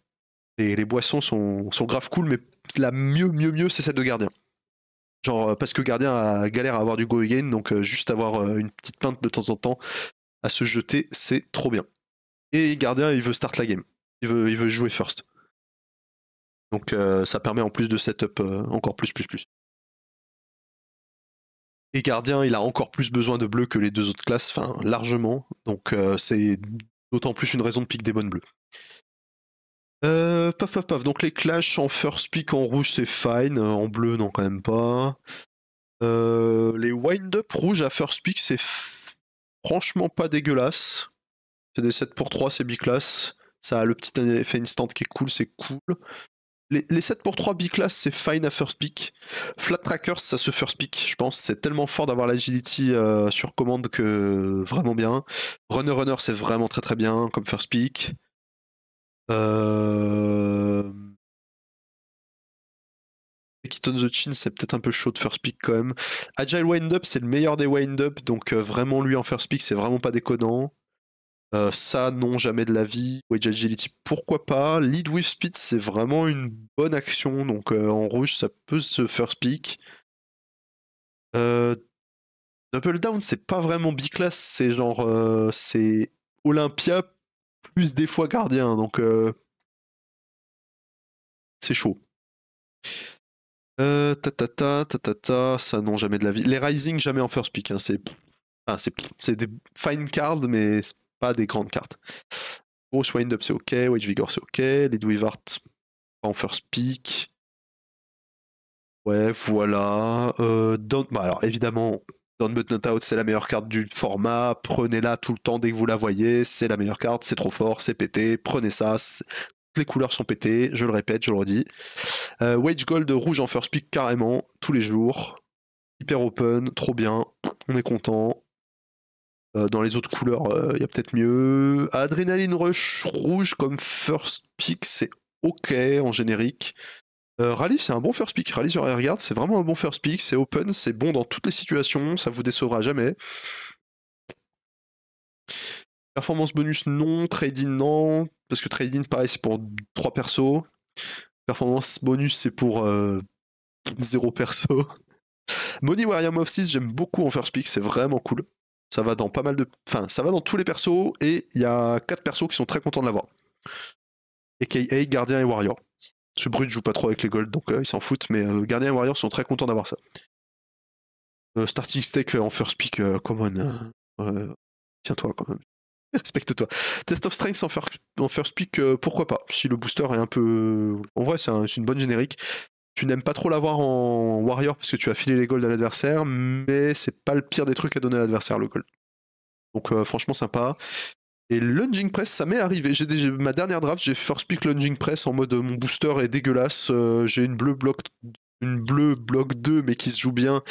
Les, les boissons sont, sont grave cool, mais la mieux, mieux, mieux, c'est celle de gardien. Genre, euh, parce que gardien a galère à avoir du go again, donc euh, juste avoir euh, une petite pinte de temps en temps à se jeter, c'est trop bien. Et gardien, il veut start la game. Il veut, il veut jouer first. Donc ça permet en plus de setup encore plus, plus, plus. Et gardien, il a encore plus besoin de bleu que les deux autres classes, enfin largement. Donc c'est d'autant plus une raison de pique des bonnes bleues. Euh, paf paf paf. Donc les clashs en first pick en rouge c'est fine, euh, en bleu non quand même pas. Euh, les wind-up rouges à first pick c'est franchement pas dégueulasse. C'est des 7 pour 3, c'est biclass. Ça a le petit effet instant qui est cool, c'est cool. Les, les, 7 pour 3 biclass c'est fine à first pick. Flat trackers ça se first pick, je pense. C'est tellement fort d'avoir l'agility euh, sur commande que vraiment bien. Runner runner c'est vraiment très très bien comme first pick. Euh... the Chin, c'est peut-être un peu chaud de first pick quand même. Agile Up c'est le meilleur des wind-up, donc euh, vraiment lui en first pick, c'est vraiment pas déconnant. Euh, ça, non, jamais de la vie. Wage Agility, pourquoi pas. Lead with Speed, c'est vraiment une bonne action, donc euh, en rouge, ça peut se first pick. Double Down, c'est pas vraiment B-class, c'est genre. c'est Olympia plus des fois gardien. Donc, euh, c'est chaud. Euh, ta, ta, ta, ta, ta, ça non, jamais de la vie. Les Rising, jamais en first pick. Hein, c'est c'est des fine cards, mais pas des grandes cartes. Grosse Wind-Up, c'est ok. Witch Vigor, c'est ok. Les Dwivart, pas en first pick. Ouais, voilà. Euh, bah, alors, évidemment, Don't But Out, c'est la meilleure carte du format. Prenez-la tout le temps dès que vous la voyez. C'est la meilleure carte, c'est trop fort, c'est pété. Prenez ça. Toutes les couleurs sont pétées. Je le répète, je le redis. Euh, Wage Gold rouge en first pick carrément, tous les jours. Hyper open, trop bien. On est content. Euh, dans les autres couleurs, euh, il y a peut-être mieux. Adrenaline Rush rouge comme first pick, c'est ok en générique. Euh, Rally, c'est un bon first pick. Rally sur Rearguard, c'est vraiment un bon first pick. C'est open, c'est bon dans toutes les situations, ça vous décevra jamais. Performance bonus, non. Trading, non. Parce que trading, pareil, c'est pour 3 persos. Performance bonus, c'est pour 0 euh, perso. Money Warrior of 6, j'aime beaucoup en first pick, c'est vraiment cool. Ça va dans pas mal de. Enfin, ça va dans tous les persos et il y a 4 persos qui sont très contents de l'avoir. AKA Gardien et Warrior. Ce Brut joue pas trop avec les golds, donc euh, ils s'en foutent, mais euh, gardien et Warrior sont très contents d'avoir ça. Euh, starting Stake en first pick, on. Tiens-toi quand même. Respecte-toi. Test of Strength en, first pick, pourquoi pas Si le booster est un peu. En vrai, c'est une bonne générique. Tu n'aimes pas trop l'avoir en Warrior parce que tu as filé les golds à l'adversaire, mais c'est pas le pire des trucs à donner à l'adversaire, le gold. Donc franchement sympa. Et lunging press, ça m'est arrivé. J'ai ma dernière draft, j'ai first pick lunging press en mode euh, mon booster est dégueulasse. Euh, j'ai une bleue bloc une bloc 2 mais qui se joue bien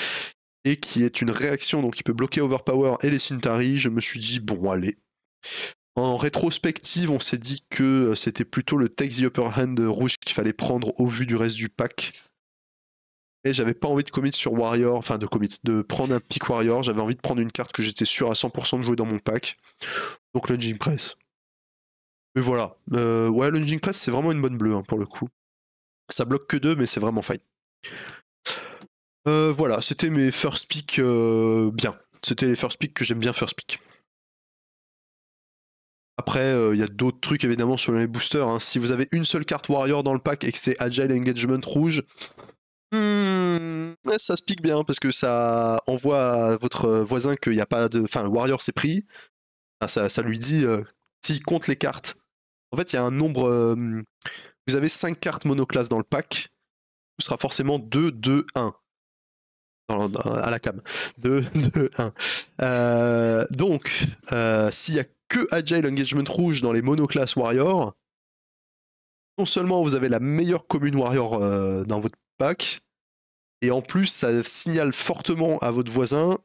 et qui est une réaction donc qui peut bloquer overpower et les Sintari. Je me suis dit bon allez. En rétrospective, on s'est dit que euh, c'était plutôt le Take the Upper Hand rouge qu'il fallait prendre au vu du reste du pack. Et j'avais pas envie de commit sur Warrior, enfin de commit, de prendre un pick Warrior. J'avais envie de prendre une carte que j'étais sûr à 100% de jouer dans mon pack. Donc le Press. Mais voilà. Euh, ouais, le Press, c'est vraiment une bonne bleue hein, pour le coup. Ça bloque que deux, mais c'est vraiment fine. Euh, voilà, c'était mes first pick euh, bien. C'était les first picks que j'aime bien first pick. Après, il y a d'autres trucs évidemment sur les boosters. Hein. Si vous avez une seule carte Warrior dans le pack et que c'est Agile Engagement rouge, hmm, ça se pique bien parce que ça envoie à votre voisin qu'il n'y a pas de. Enfin, Warrior c'est pris, ça, lui dit, euh, s'il compte les cartes, en fait, il y a un nombre. Euh, vous avez 5 cartes monoclasse dans le pack. Ce sera forcément 2, 2, 1. à la cam. 2, 2, 1. donc, euh, s'il n'y a que Agile Engagement Rouge dans les monoclasses Warrior, non seulement vous avez la meilleure commune Warrior dans votre pack, et en plus, ça signale fortement à votre voisin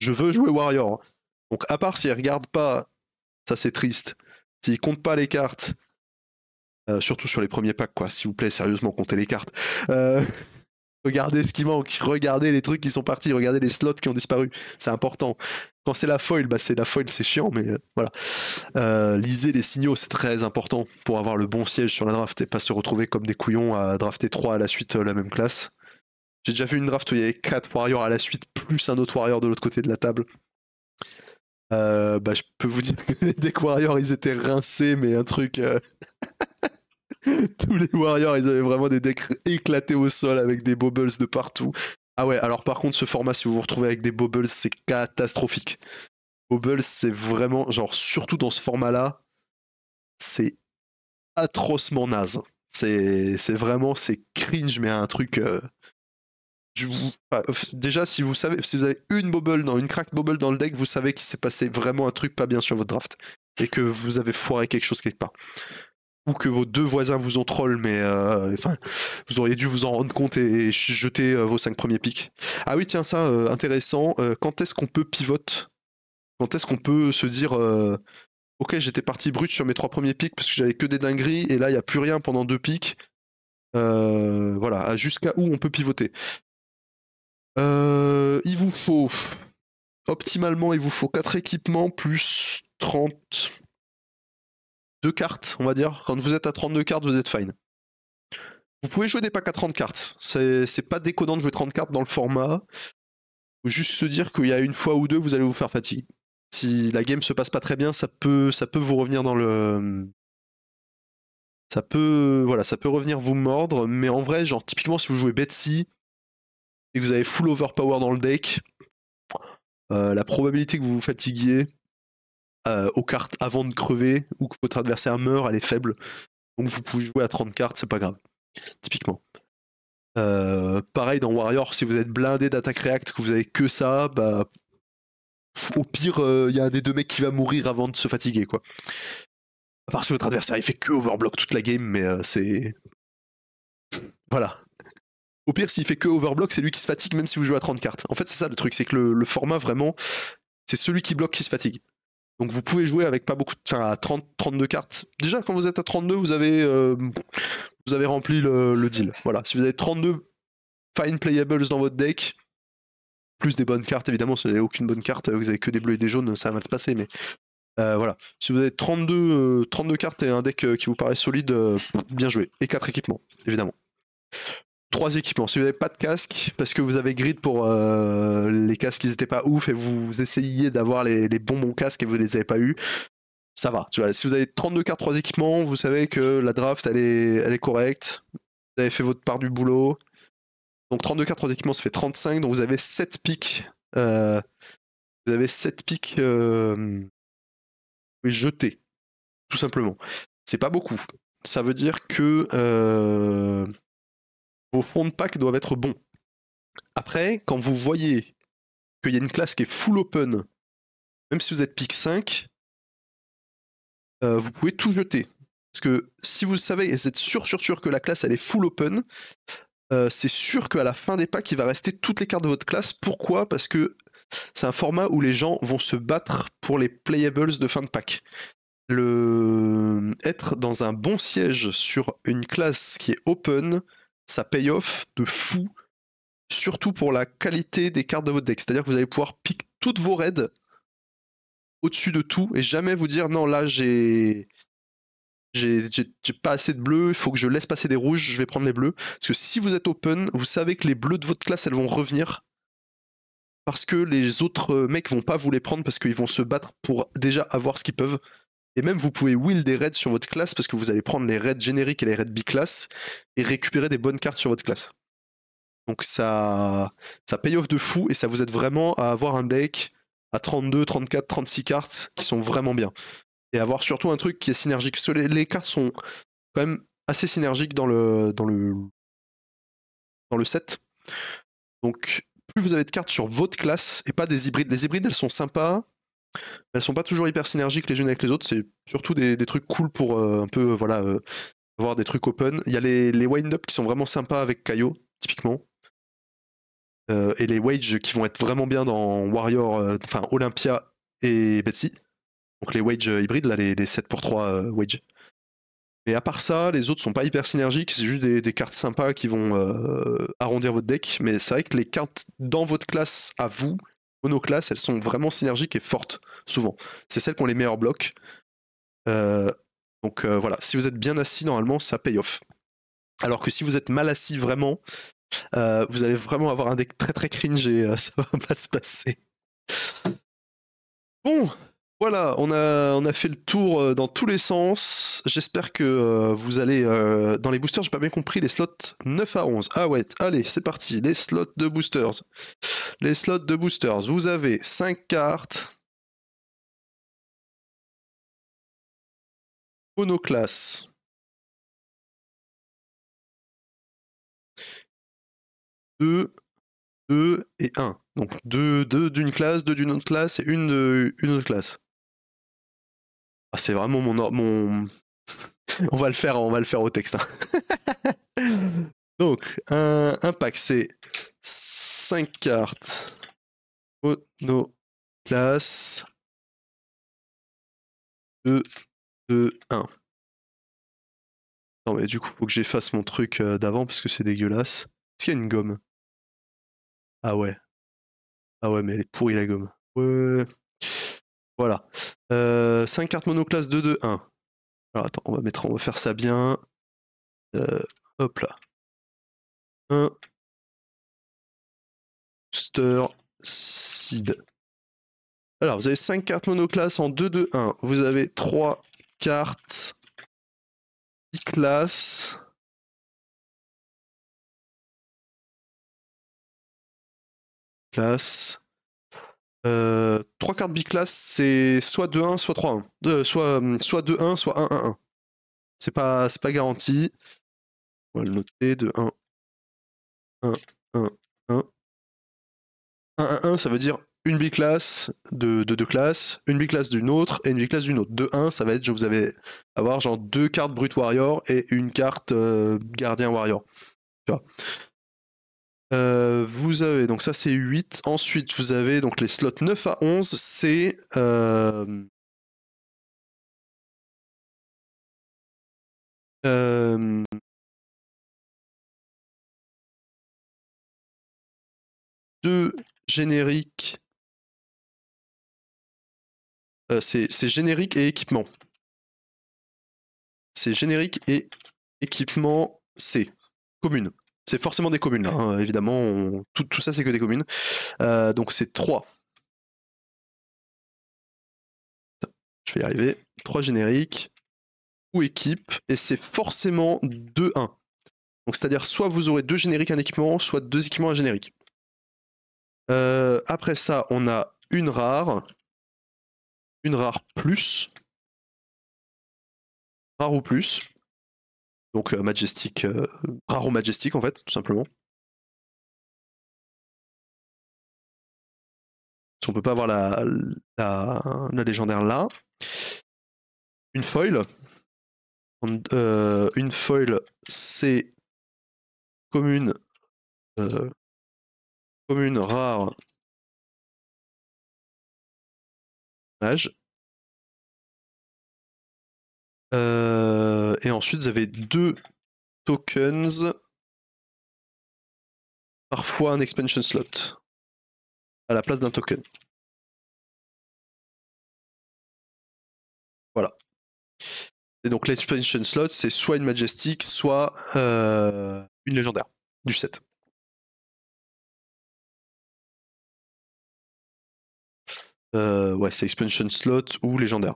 je veux jouer Warrior. Donc, à part ne regardent pas, ça c'est triste, ne comptent pas les cartes, euh, surtout sur les premiers packs, quoi, s'il vous plaît, sérieusement, comptez les cartes. Euh, regardez ce qui manque, regardez les trucs qui sont partis, regardez les slots qui ont disparu, c'est important. Quand c'est la foil, bah c'est la foil, c'est chiant, mais euh, voilà. lisez les signaux, c'est très important pour avoir le bon siège sur la draft et pas se retrouver comme des couillons à drafter 3 à la suite la même classe. J'ai déjà vu une draft où il y avait 4 warriors à la suite, plus un autre warrior de l'autre côté de la table. Euh, bah, je peux vous dire que les decks Warriors, ils étaient rincés, mais un truc. Euh, tous les Warriors, ils avaient vraiment des decks éclatés au sol avec des bobbles de partout. Ah ouais, alors par contre, ce format, si vous vous retrouvez avec des bobbles, c'est catastrophique. Bobbles, c'est vraiment, genre, surtout dans ce format-là, c'est atrocement naze. C'est vraiment, c'est cringe, mais un truc. Euh, euh, déjà, si vous savez, si vous avez une bubble dans une crack bubble dans le deck, vous savez qu'il s'est passé vraiment un truc pas bien sur votre draft et que vous avez foiré quelque chose quelque part. Ou que vos deux voisins vous ont troll, mais euh, enfin, vous auriez dû vous en rendre compte et, jeter euh, vos cinq premiers pics. Ah oui, tiens, ça, intéressant. quand est-ce qu'on peut pivote Quand est-ce qu'on peut se dire, ok, j'étais parti brut sur mes trois premiers pics parce que j'avais que des dingueries et là, il n'y a plus rien pendant deux pics. voilà, jusqu'à où on peut pivoter. Euh, il vous faut, optimalement, il vous faut 4 équipements plus 32 cartes, on va dire. Quand vous êtes à 32 cartes, vous êtes fine. Vous pouvez jouer des packs à 30 cartes. C'est pas déconnant de jouer 30 cartes dans le format. Faut juste se dire qu'il y a une fois ou deux, vous allez vous faire fatigue. Si la game se passe pas très bien, ça peut, ça peut vous revenir dans le, ça peut voilà ça peut revenir vous mordre mais en vrai genre typiquement si vous jouez Betsy et que vous avez full overpower dans le deck, euh, la probabilité que vous vous fatiguiez euh, aux cartes avant de crever ou que votre adversaire meure, elle est faible. Donc vous pouvez jouer à 30 cartes, c'est pas grave. Typiquement. Euh, pareil dans Warrior, si vous êtes blindé d'attaque react, que vous avez que ça, bah. Au pire, il y a un des deux mecs qui va mourir avant de se fatiguer, quoi. À part si votre adversaire il fait que overblock toute la game, mais c'est. Voilà. Au pire, s'il fait que overblock, c'est lui qui se fatigue même si vous jouez à 30 cartes. En fait, c'est ça le truc, c'est que le, format vraiment, c'est celui qui bloque qui se fatigue. Donc vous pouvez jouer avec pas beaucoup de. Enfin, à 30, 32 cartes. Déjà, quand vous êtes à 32, vous avez, euh, vous avez rempli le, deal. Voilà. Si vous avez 32 fine playables dans votre deck, plus des bonnes cartes, évidemment, si vous n'avez aucune bonne carte, vous avez que des bleus et des jaunes, ça va mal se passer, mais euh, voilà. Si vous avez 32, 32 euh, cartes et un deck qui vous paraît solide, bien joué. Et 4 équipements, évidemment trois équipements. Si vous n'avez pas de casque, parce que vous avez grid pour euh, les casques qui n'étaient pas ouf et vous essayiez d'avoir les, les, bons casques et vous ne les avez pas eu, ça va. si vous avez 32 cartes, trois équipements, vous savez que la draft elle est, elle est correcte. Vous avez fait votre part du boulot. Donc 32 cartes, 3 équipements, ça fait 35. Donc vous avez 7 pics. Euh, vous avez 7 pics euh, jetés, tout simplement. C'est pas beaucoup. Ça veut dire que euh, vos fonds de pack doivent être bons. Après, quand vous voyez qu'il y a une classe qui est full open, même si vous êtes pick 5, euh, vous pouvez tout jeter. Parce que si vous savez et êtes sûr, sûr, sûr que la classe elle est full open, euh, c'est sûr qu'à la fin des packs, il va rester toutes les cartes de votre classe. Pourquoi Parce que c'est un format où les gens vont se battre pour les playables de fin de pack. Le... Être dans un bon siège sur une classe qui est open, ça paye off de fou, surtout pour la qualité des cartes de votre deck. C'est-à-dire que vous allez pouvoir pick toutes vos raids au-dessus de tout et jamais vous dire non, là j'ai. J'ai pas assez de bleus, il faut que je laisse passer des rouges, je vais prendre les bleus. Parce que si vous êtes open, vous savez que les bleus de votre classe, elles vont revenir. Parce que les autres mecs vont pas vous les prendre parce qu'ils vont se battre pour déjà avoir ce qu'ils peuvent. Et même, vous pouvez will des raids sur votre classe parce que vous allez prendre les raids génériques et les raids biclasse et récupérer des bonnes cartes sur votre classe. Donc ça, ça paye off de fou et ça vous aide vraiment à avoir un deck à 32, 34, 36 cartes qui sont vraiment bien. Et avoir surtout un truc qui est synergique. les, cartes sont quand même assez synergiques dans le, dans le, dans le set. Donc plus vous avez de cartes sur votre classe et pas des hybrides. Les hybrides, elles sont sympas elles sont pas toujours hyper synergiques les unes avec les autres, c'est surtout des, trucs cool pour euh, un peu euh, voilà avoir euh, des trucs open. Il y a les, wind-up qui sont vraiment sympas avec Kayo, typiquement. et les Wage qui vont être vraiment bien dans Warrior, enfin Olympia et Betsy. Donc les Wage hybrides, là, les, 7 pour 3 Wage. Mais à part ça, les autres sont pas hyper synergiques, c'est juste des, des, cartes sympas qui vont arrondir votre deck. Mais c'est vrai que les cartes dans votre classe à vous, monoclasses, elles sont vraiment synergiques et fortes, souvent. C'est celles qui ont les meilleurs blocs. Euh, donc euh, voilà, si vous êtes bien assis, normalement, ça paye off. Alors que si vous êtes mal assis vraiment, euh, vous allez vraiment avoir un deck très très cringe et ça va pas se passer. Bon, voilà, on a, on a fait le tour euh, dans tous les sens. J'espère que euh, vous allez. Euh, dans les boosters, j'ai pas bien compris les slots 9 à 11. Ah ouais, allez, c'est parti. Les slots de boosters. Les slots de boosters. Vous avez 5 cartes. Monoclasse. Deux, 2 et 1. Donc 2 deux, d'une classe, 2 d'une autre classe et une d'une autre classe. Ah, c'est vraiment mon, mon... on va le faire, au texte. Hein. Donc, un, pack, c'est 5 cartes. Mono classe 2, 2, 1. Non mais du coup, il faut que j'efface mon truc euh, d'avant parce que c'est dégueulasse. Est-ce qu'il y a une gomme Ah ouais. Ah ouais, mais elle est pourrie la gomme. Ouais. Voilà. 5 euh, cartes monoclasse 2, 2, 1. Alors attends, on va, mettre, on va faire ça bien. Euh, hop là. 1. booster, Seed. Alors, vous avez 5 cartes monoclasse en 2-2-1. Vous avez 3 cartes classes. Classe. 3 euh, cartes cartes class c'est soit 2-1, soit 3-1. Euh, soit euh, soit 2-1, soit 1-1-1. C'est pas, pas garanti. On va le noter de 1. 1, 1, 1. 1, 1, 1, ça veut dire une biclasse de, de deux classes, une biclasse d'une autre et une biclasse d'une autre. 2 1, ça va être, je vous avais avoir genre deux cartes brut Warrior et une carte Gardien Warrior. Tu vois. Euh, vous avez, donc ça c'est 8. Ensuite, vous avez donc les slots 9 à 11, c'est... Euh, euh, deux génériques. c'est générique et équipement. C'est générique et équipement c'est commune. C'est forcément des communes, hein, évidemment. Tout, ça, c'est que des communes. Euh, donc c'est 3. Je vais y arriver. 3 génériques ou équipe. Et c'est forcément 2-1. Donc c'est-à-dire soit vous aurez 2 génériques, un équipement, soit 2 équipements, un générique. Euh, après ça, on a une rare. Une rare plus. Rare ou plus. Donc euh, Majestic, euh, rare ou Majestic en fait, tout simplement. on peut pas avoir la, la, légendaire là. Une foil. Euh, une foil, c'est commune, commune rare. Euh, et ensuite, vous avez deux tokens, parfois un expansion slot, à la place d'un token. Voilà. Et donc l'expansion slot, c'est soit une Majestic, soit euh, une légendaire du set. Euh, ouais, c'est expansion slot ou légendaire.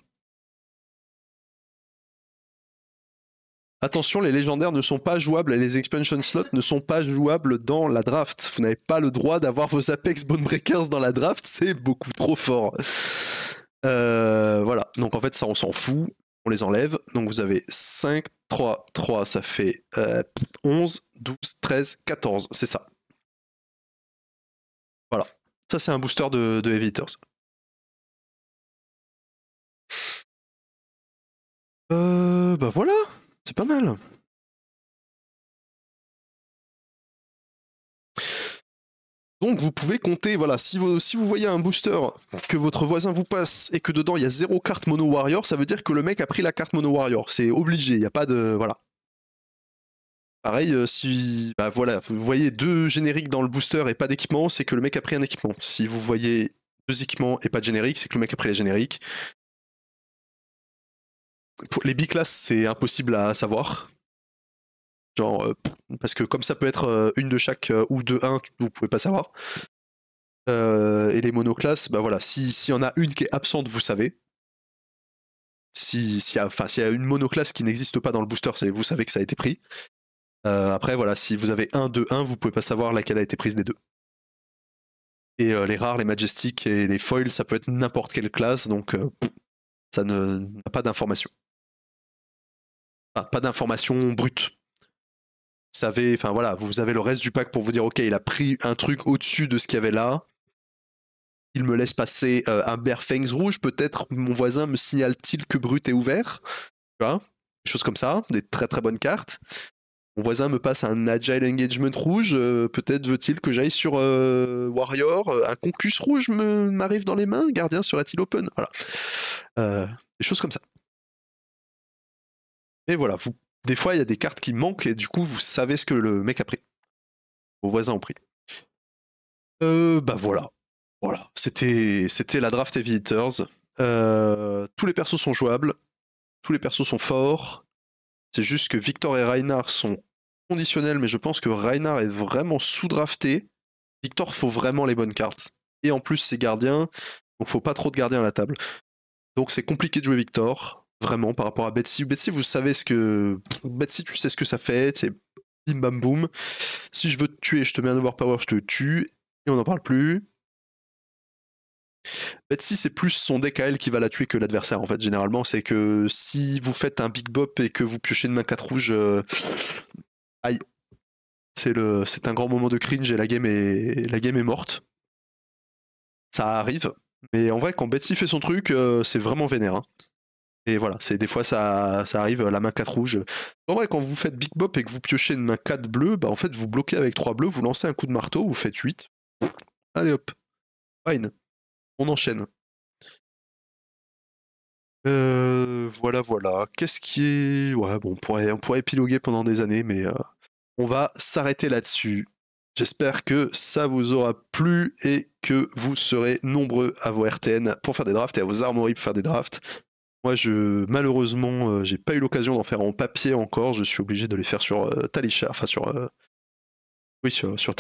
Attention, les légendaires ne sont pas jouables et les expansion slots ne sont pas jouables dans la draft. Vous n'avez pas le droit d'avoir vos Apex Bonebreakers dans la draft, c'est beaucoup trop fort. Euh, voilà, donc en fait ça on s'en fout, on les enlève. Donc vous avez 5, 3, 3, ça fait 11, 12, 13, 14, c'est ça. Voilà, ça c'est un booster de, de Heavy Euh, bah voilà c'est pas mal. Donc vous pouvez compter, voilà, si vous, voyez un booster que votre voisin vous passe et que dedans il y a zéro carte Mono Warrior, ça veut dire que le mec a pris la carte Mono Warrior. C'est obligé, il n'y a pas de... Voilà. Pareil, euh, si bah, voilà, vous voyez deux génériques dans le booster et pas d'équipement, c'est que le mec a pris un équipement. Si vous voyez deux équipements et pas de génériques, c'est que le mec a pris les génériques pour les biclasses, c'est impossible à savoir. Genre, euh, parce que comme ça peut être euh, une de chaque euh, ou deux un, vous pouvez pas savoir. et les monoclasses, bah voilà, s'il y en a une qui est absente, vous savez. S'il si y, y a une monoclasse qui n'existe pas dans le booster, vous savez que ça a été pris. après, voilà, si vous avez un, deux, un, vous pouvez pas savoir laquelle a été prise des deux. Et les rares, les majestiques et les foils, ça peut être n'importe quelle classe, donc ça n'a pas d'information pas, d'informations brutes. Vous savez, enfin voilà, vous avez le reste du pack pour vous dire, ok, il a pris un truc au-dessus de ce qu'il y avait là. Il me laisse passer euh, un un Fangs rouge. Peut-être mon voisin me signale-t-il que Brut est ouvert. Tu vois Des choses comme ça, des très très bonnes cartes. Mon voisin me passe un Agile Engagement rouge. Euh, peut-être veut-il que j'aille sur euh, Warrior. Un Concus rouge m'arrive dans les mains. Gardien serait il open Voilà. des choses comme ça. Et voilà, des fois, il y a des cartes qui manquent et du coup, vous savez ce que le mec a pris. Vos voisins ont pris. Euh, bah voilà. Voilà. C'était, c'était la draft Heavy euh, tous les persos sont jouables. Tous les persos sont forts. C'est juste que Victor et Reinhardt sont conditionnels, mais je pense que Reinhardt est vraiment sous-drafté. Victor, faut vraiment les bonnes cartes. Et en plus, c'est gardien. Donc, faut pas trop de gardiens à la table. Donc, c'est compliqué de jouer Victor vraiment par rapport à Betsy. Betsy, vous savez ce que. Betsy, tu sais ce que ça fait, c'est bim bam boum. Si je veux te tuer, je te mets un overpower, je te tue, et on n'en parle plus. Betsy, c'est plus son deck à elle qui va la tuer que l'adversaire, en fait, généralement. C'est que si vous faites un big bop et que vous piochez une main 4 rouge, euh, aïe. C'est, le, un grand moment de cringe et la game est, la game est morte. Ça arrive. Mais en vrai, quand Betsy fait son truc, euh, c'est vraiment vénère. Hein. Et voilà, c'est des fois ça, arrive euh, la main 4 rouge. En vrai, quand vous faites Big Bop et que vous piochez une main 4 bleue, bah en fait vous bloquez avec 3 bleus, vous lancez un coup de marteau, vous faites 8. Allez hop. Fine. On enchaîne. Euh, voilà, voilà. Qu'est-ce qui est. Ouais, bon, on pourrait, épiloguer pendant des années, mais euh, on va s'arrêter là-dessus. J'espère que ça vous aura plu et que vous serez nombreux à vos RTN pour faire des drafts et à vos armories pour faire des drafts. Moi, je, malheureusement, euh, j'ai pas eu l'occasion d'en faire en papier encore. Je suis obligé de les faire sur euh, Talichar, enfin sur, euh, oui, sur, sur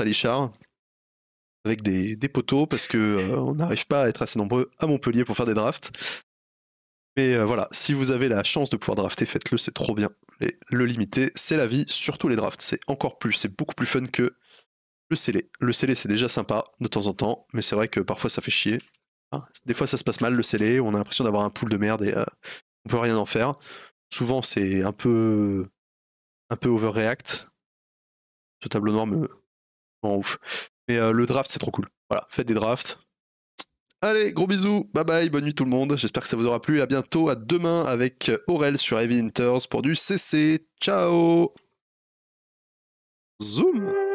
avec des, des, poteaux parce qu'on n'arrive pas à être assez nombreux à Montpellier pour faire des drafts. Mais voilà, si vous avez la chance de pouvoir drafter, faites-le, c'est trop bien. le limiter, c'est la vie, surtout les drafts, c'est encore plus, c'est beaucoup plus fun que le scellé. Le scellé, c'est déjà sympa de temps en temps, mais c'est vrai que parfois ça fait chier. Hein, des fois, ça se passe mal le scellé, on a l'impression d'avoir un pool de merde et euh, on peut rien en faire. Souvent, c'est un peu, un peu overreact. Ce tableau noir me rend ouf. Mais euh, le draft, c'est trop cool. Voilà, faites des drafts. Allez, gros bisous, bye bye, bonne nuit tout le monde. J'espère que ça vous aura plu. À bientôt, à demain avec euh, Aurel sur Heavy Inters pour du CC. Ciao Zoom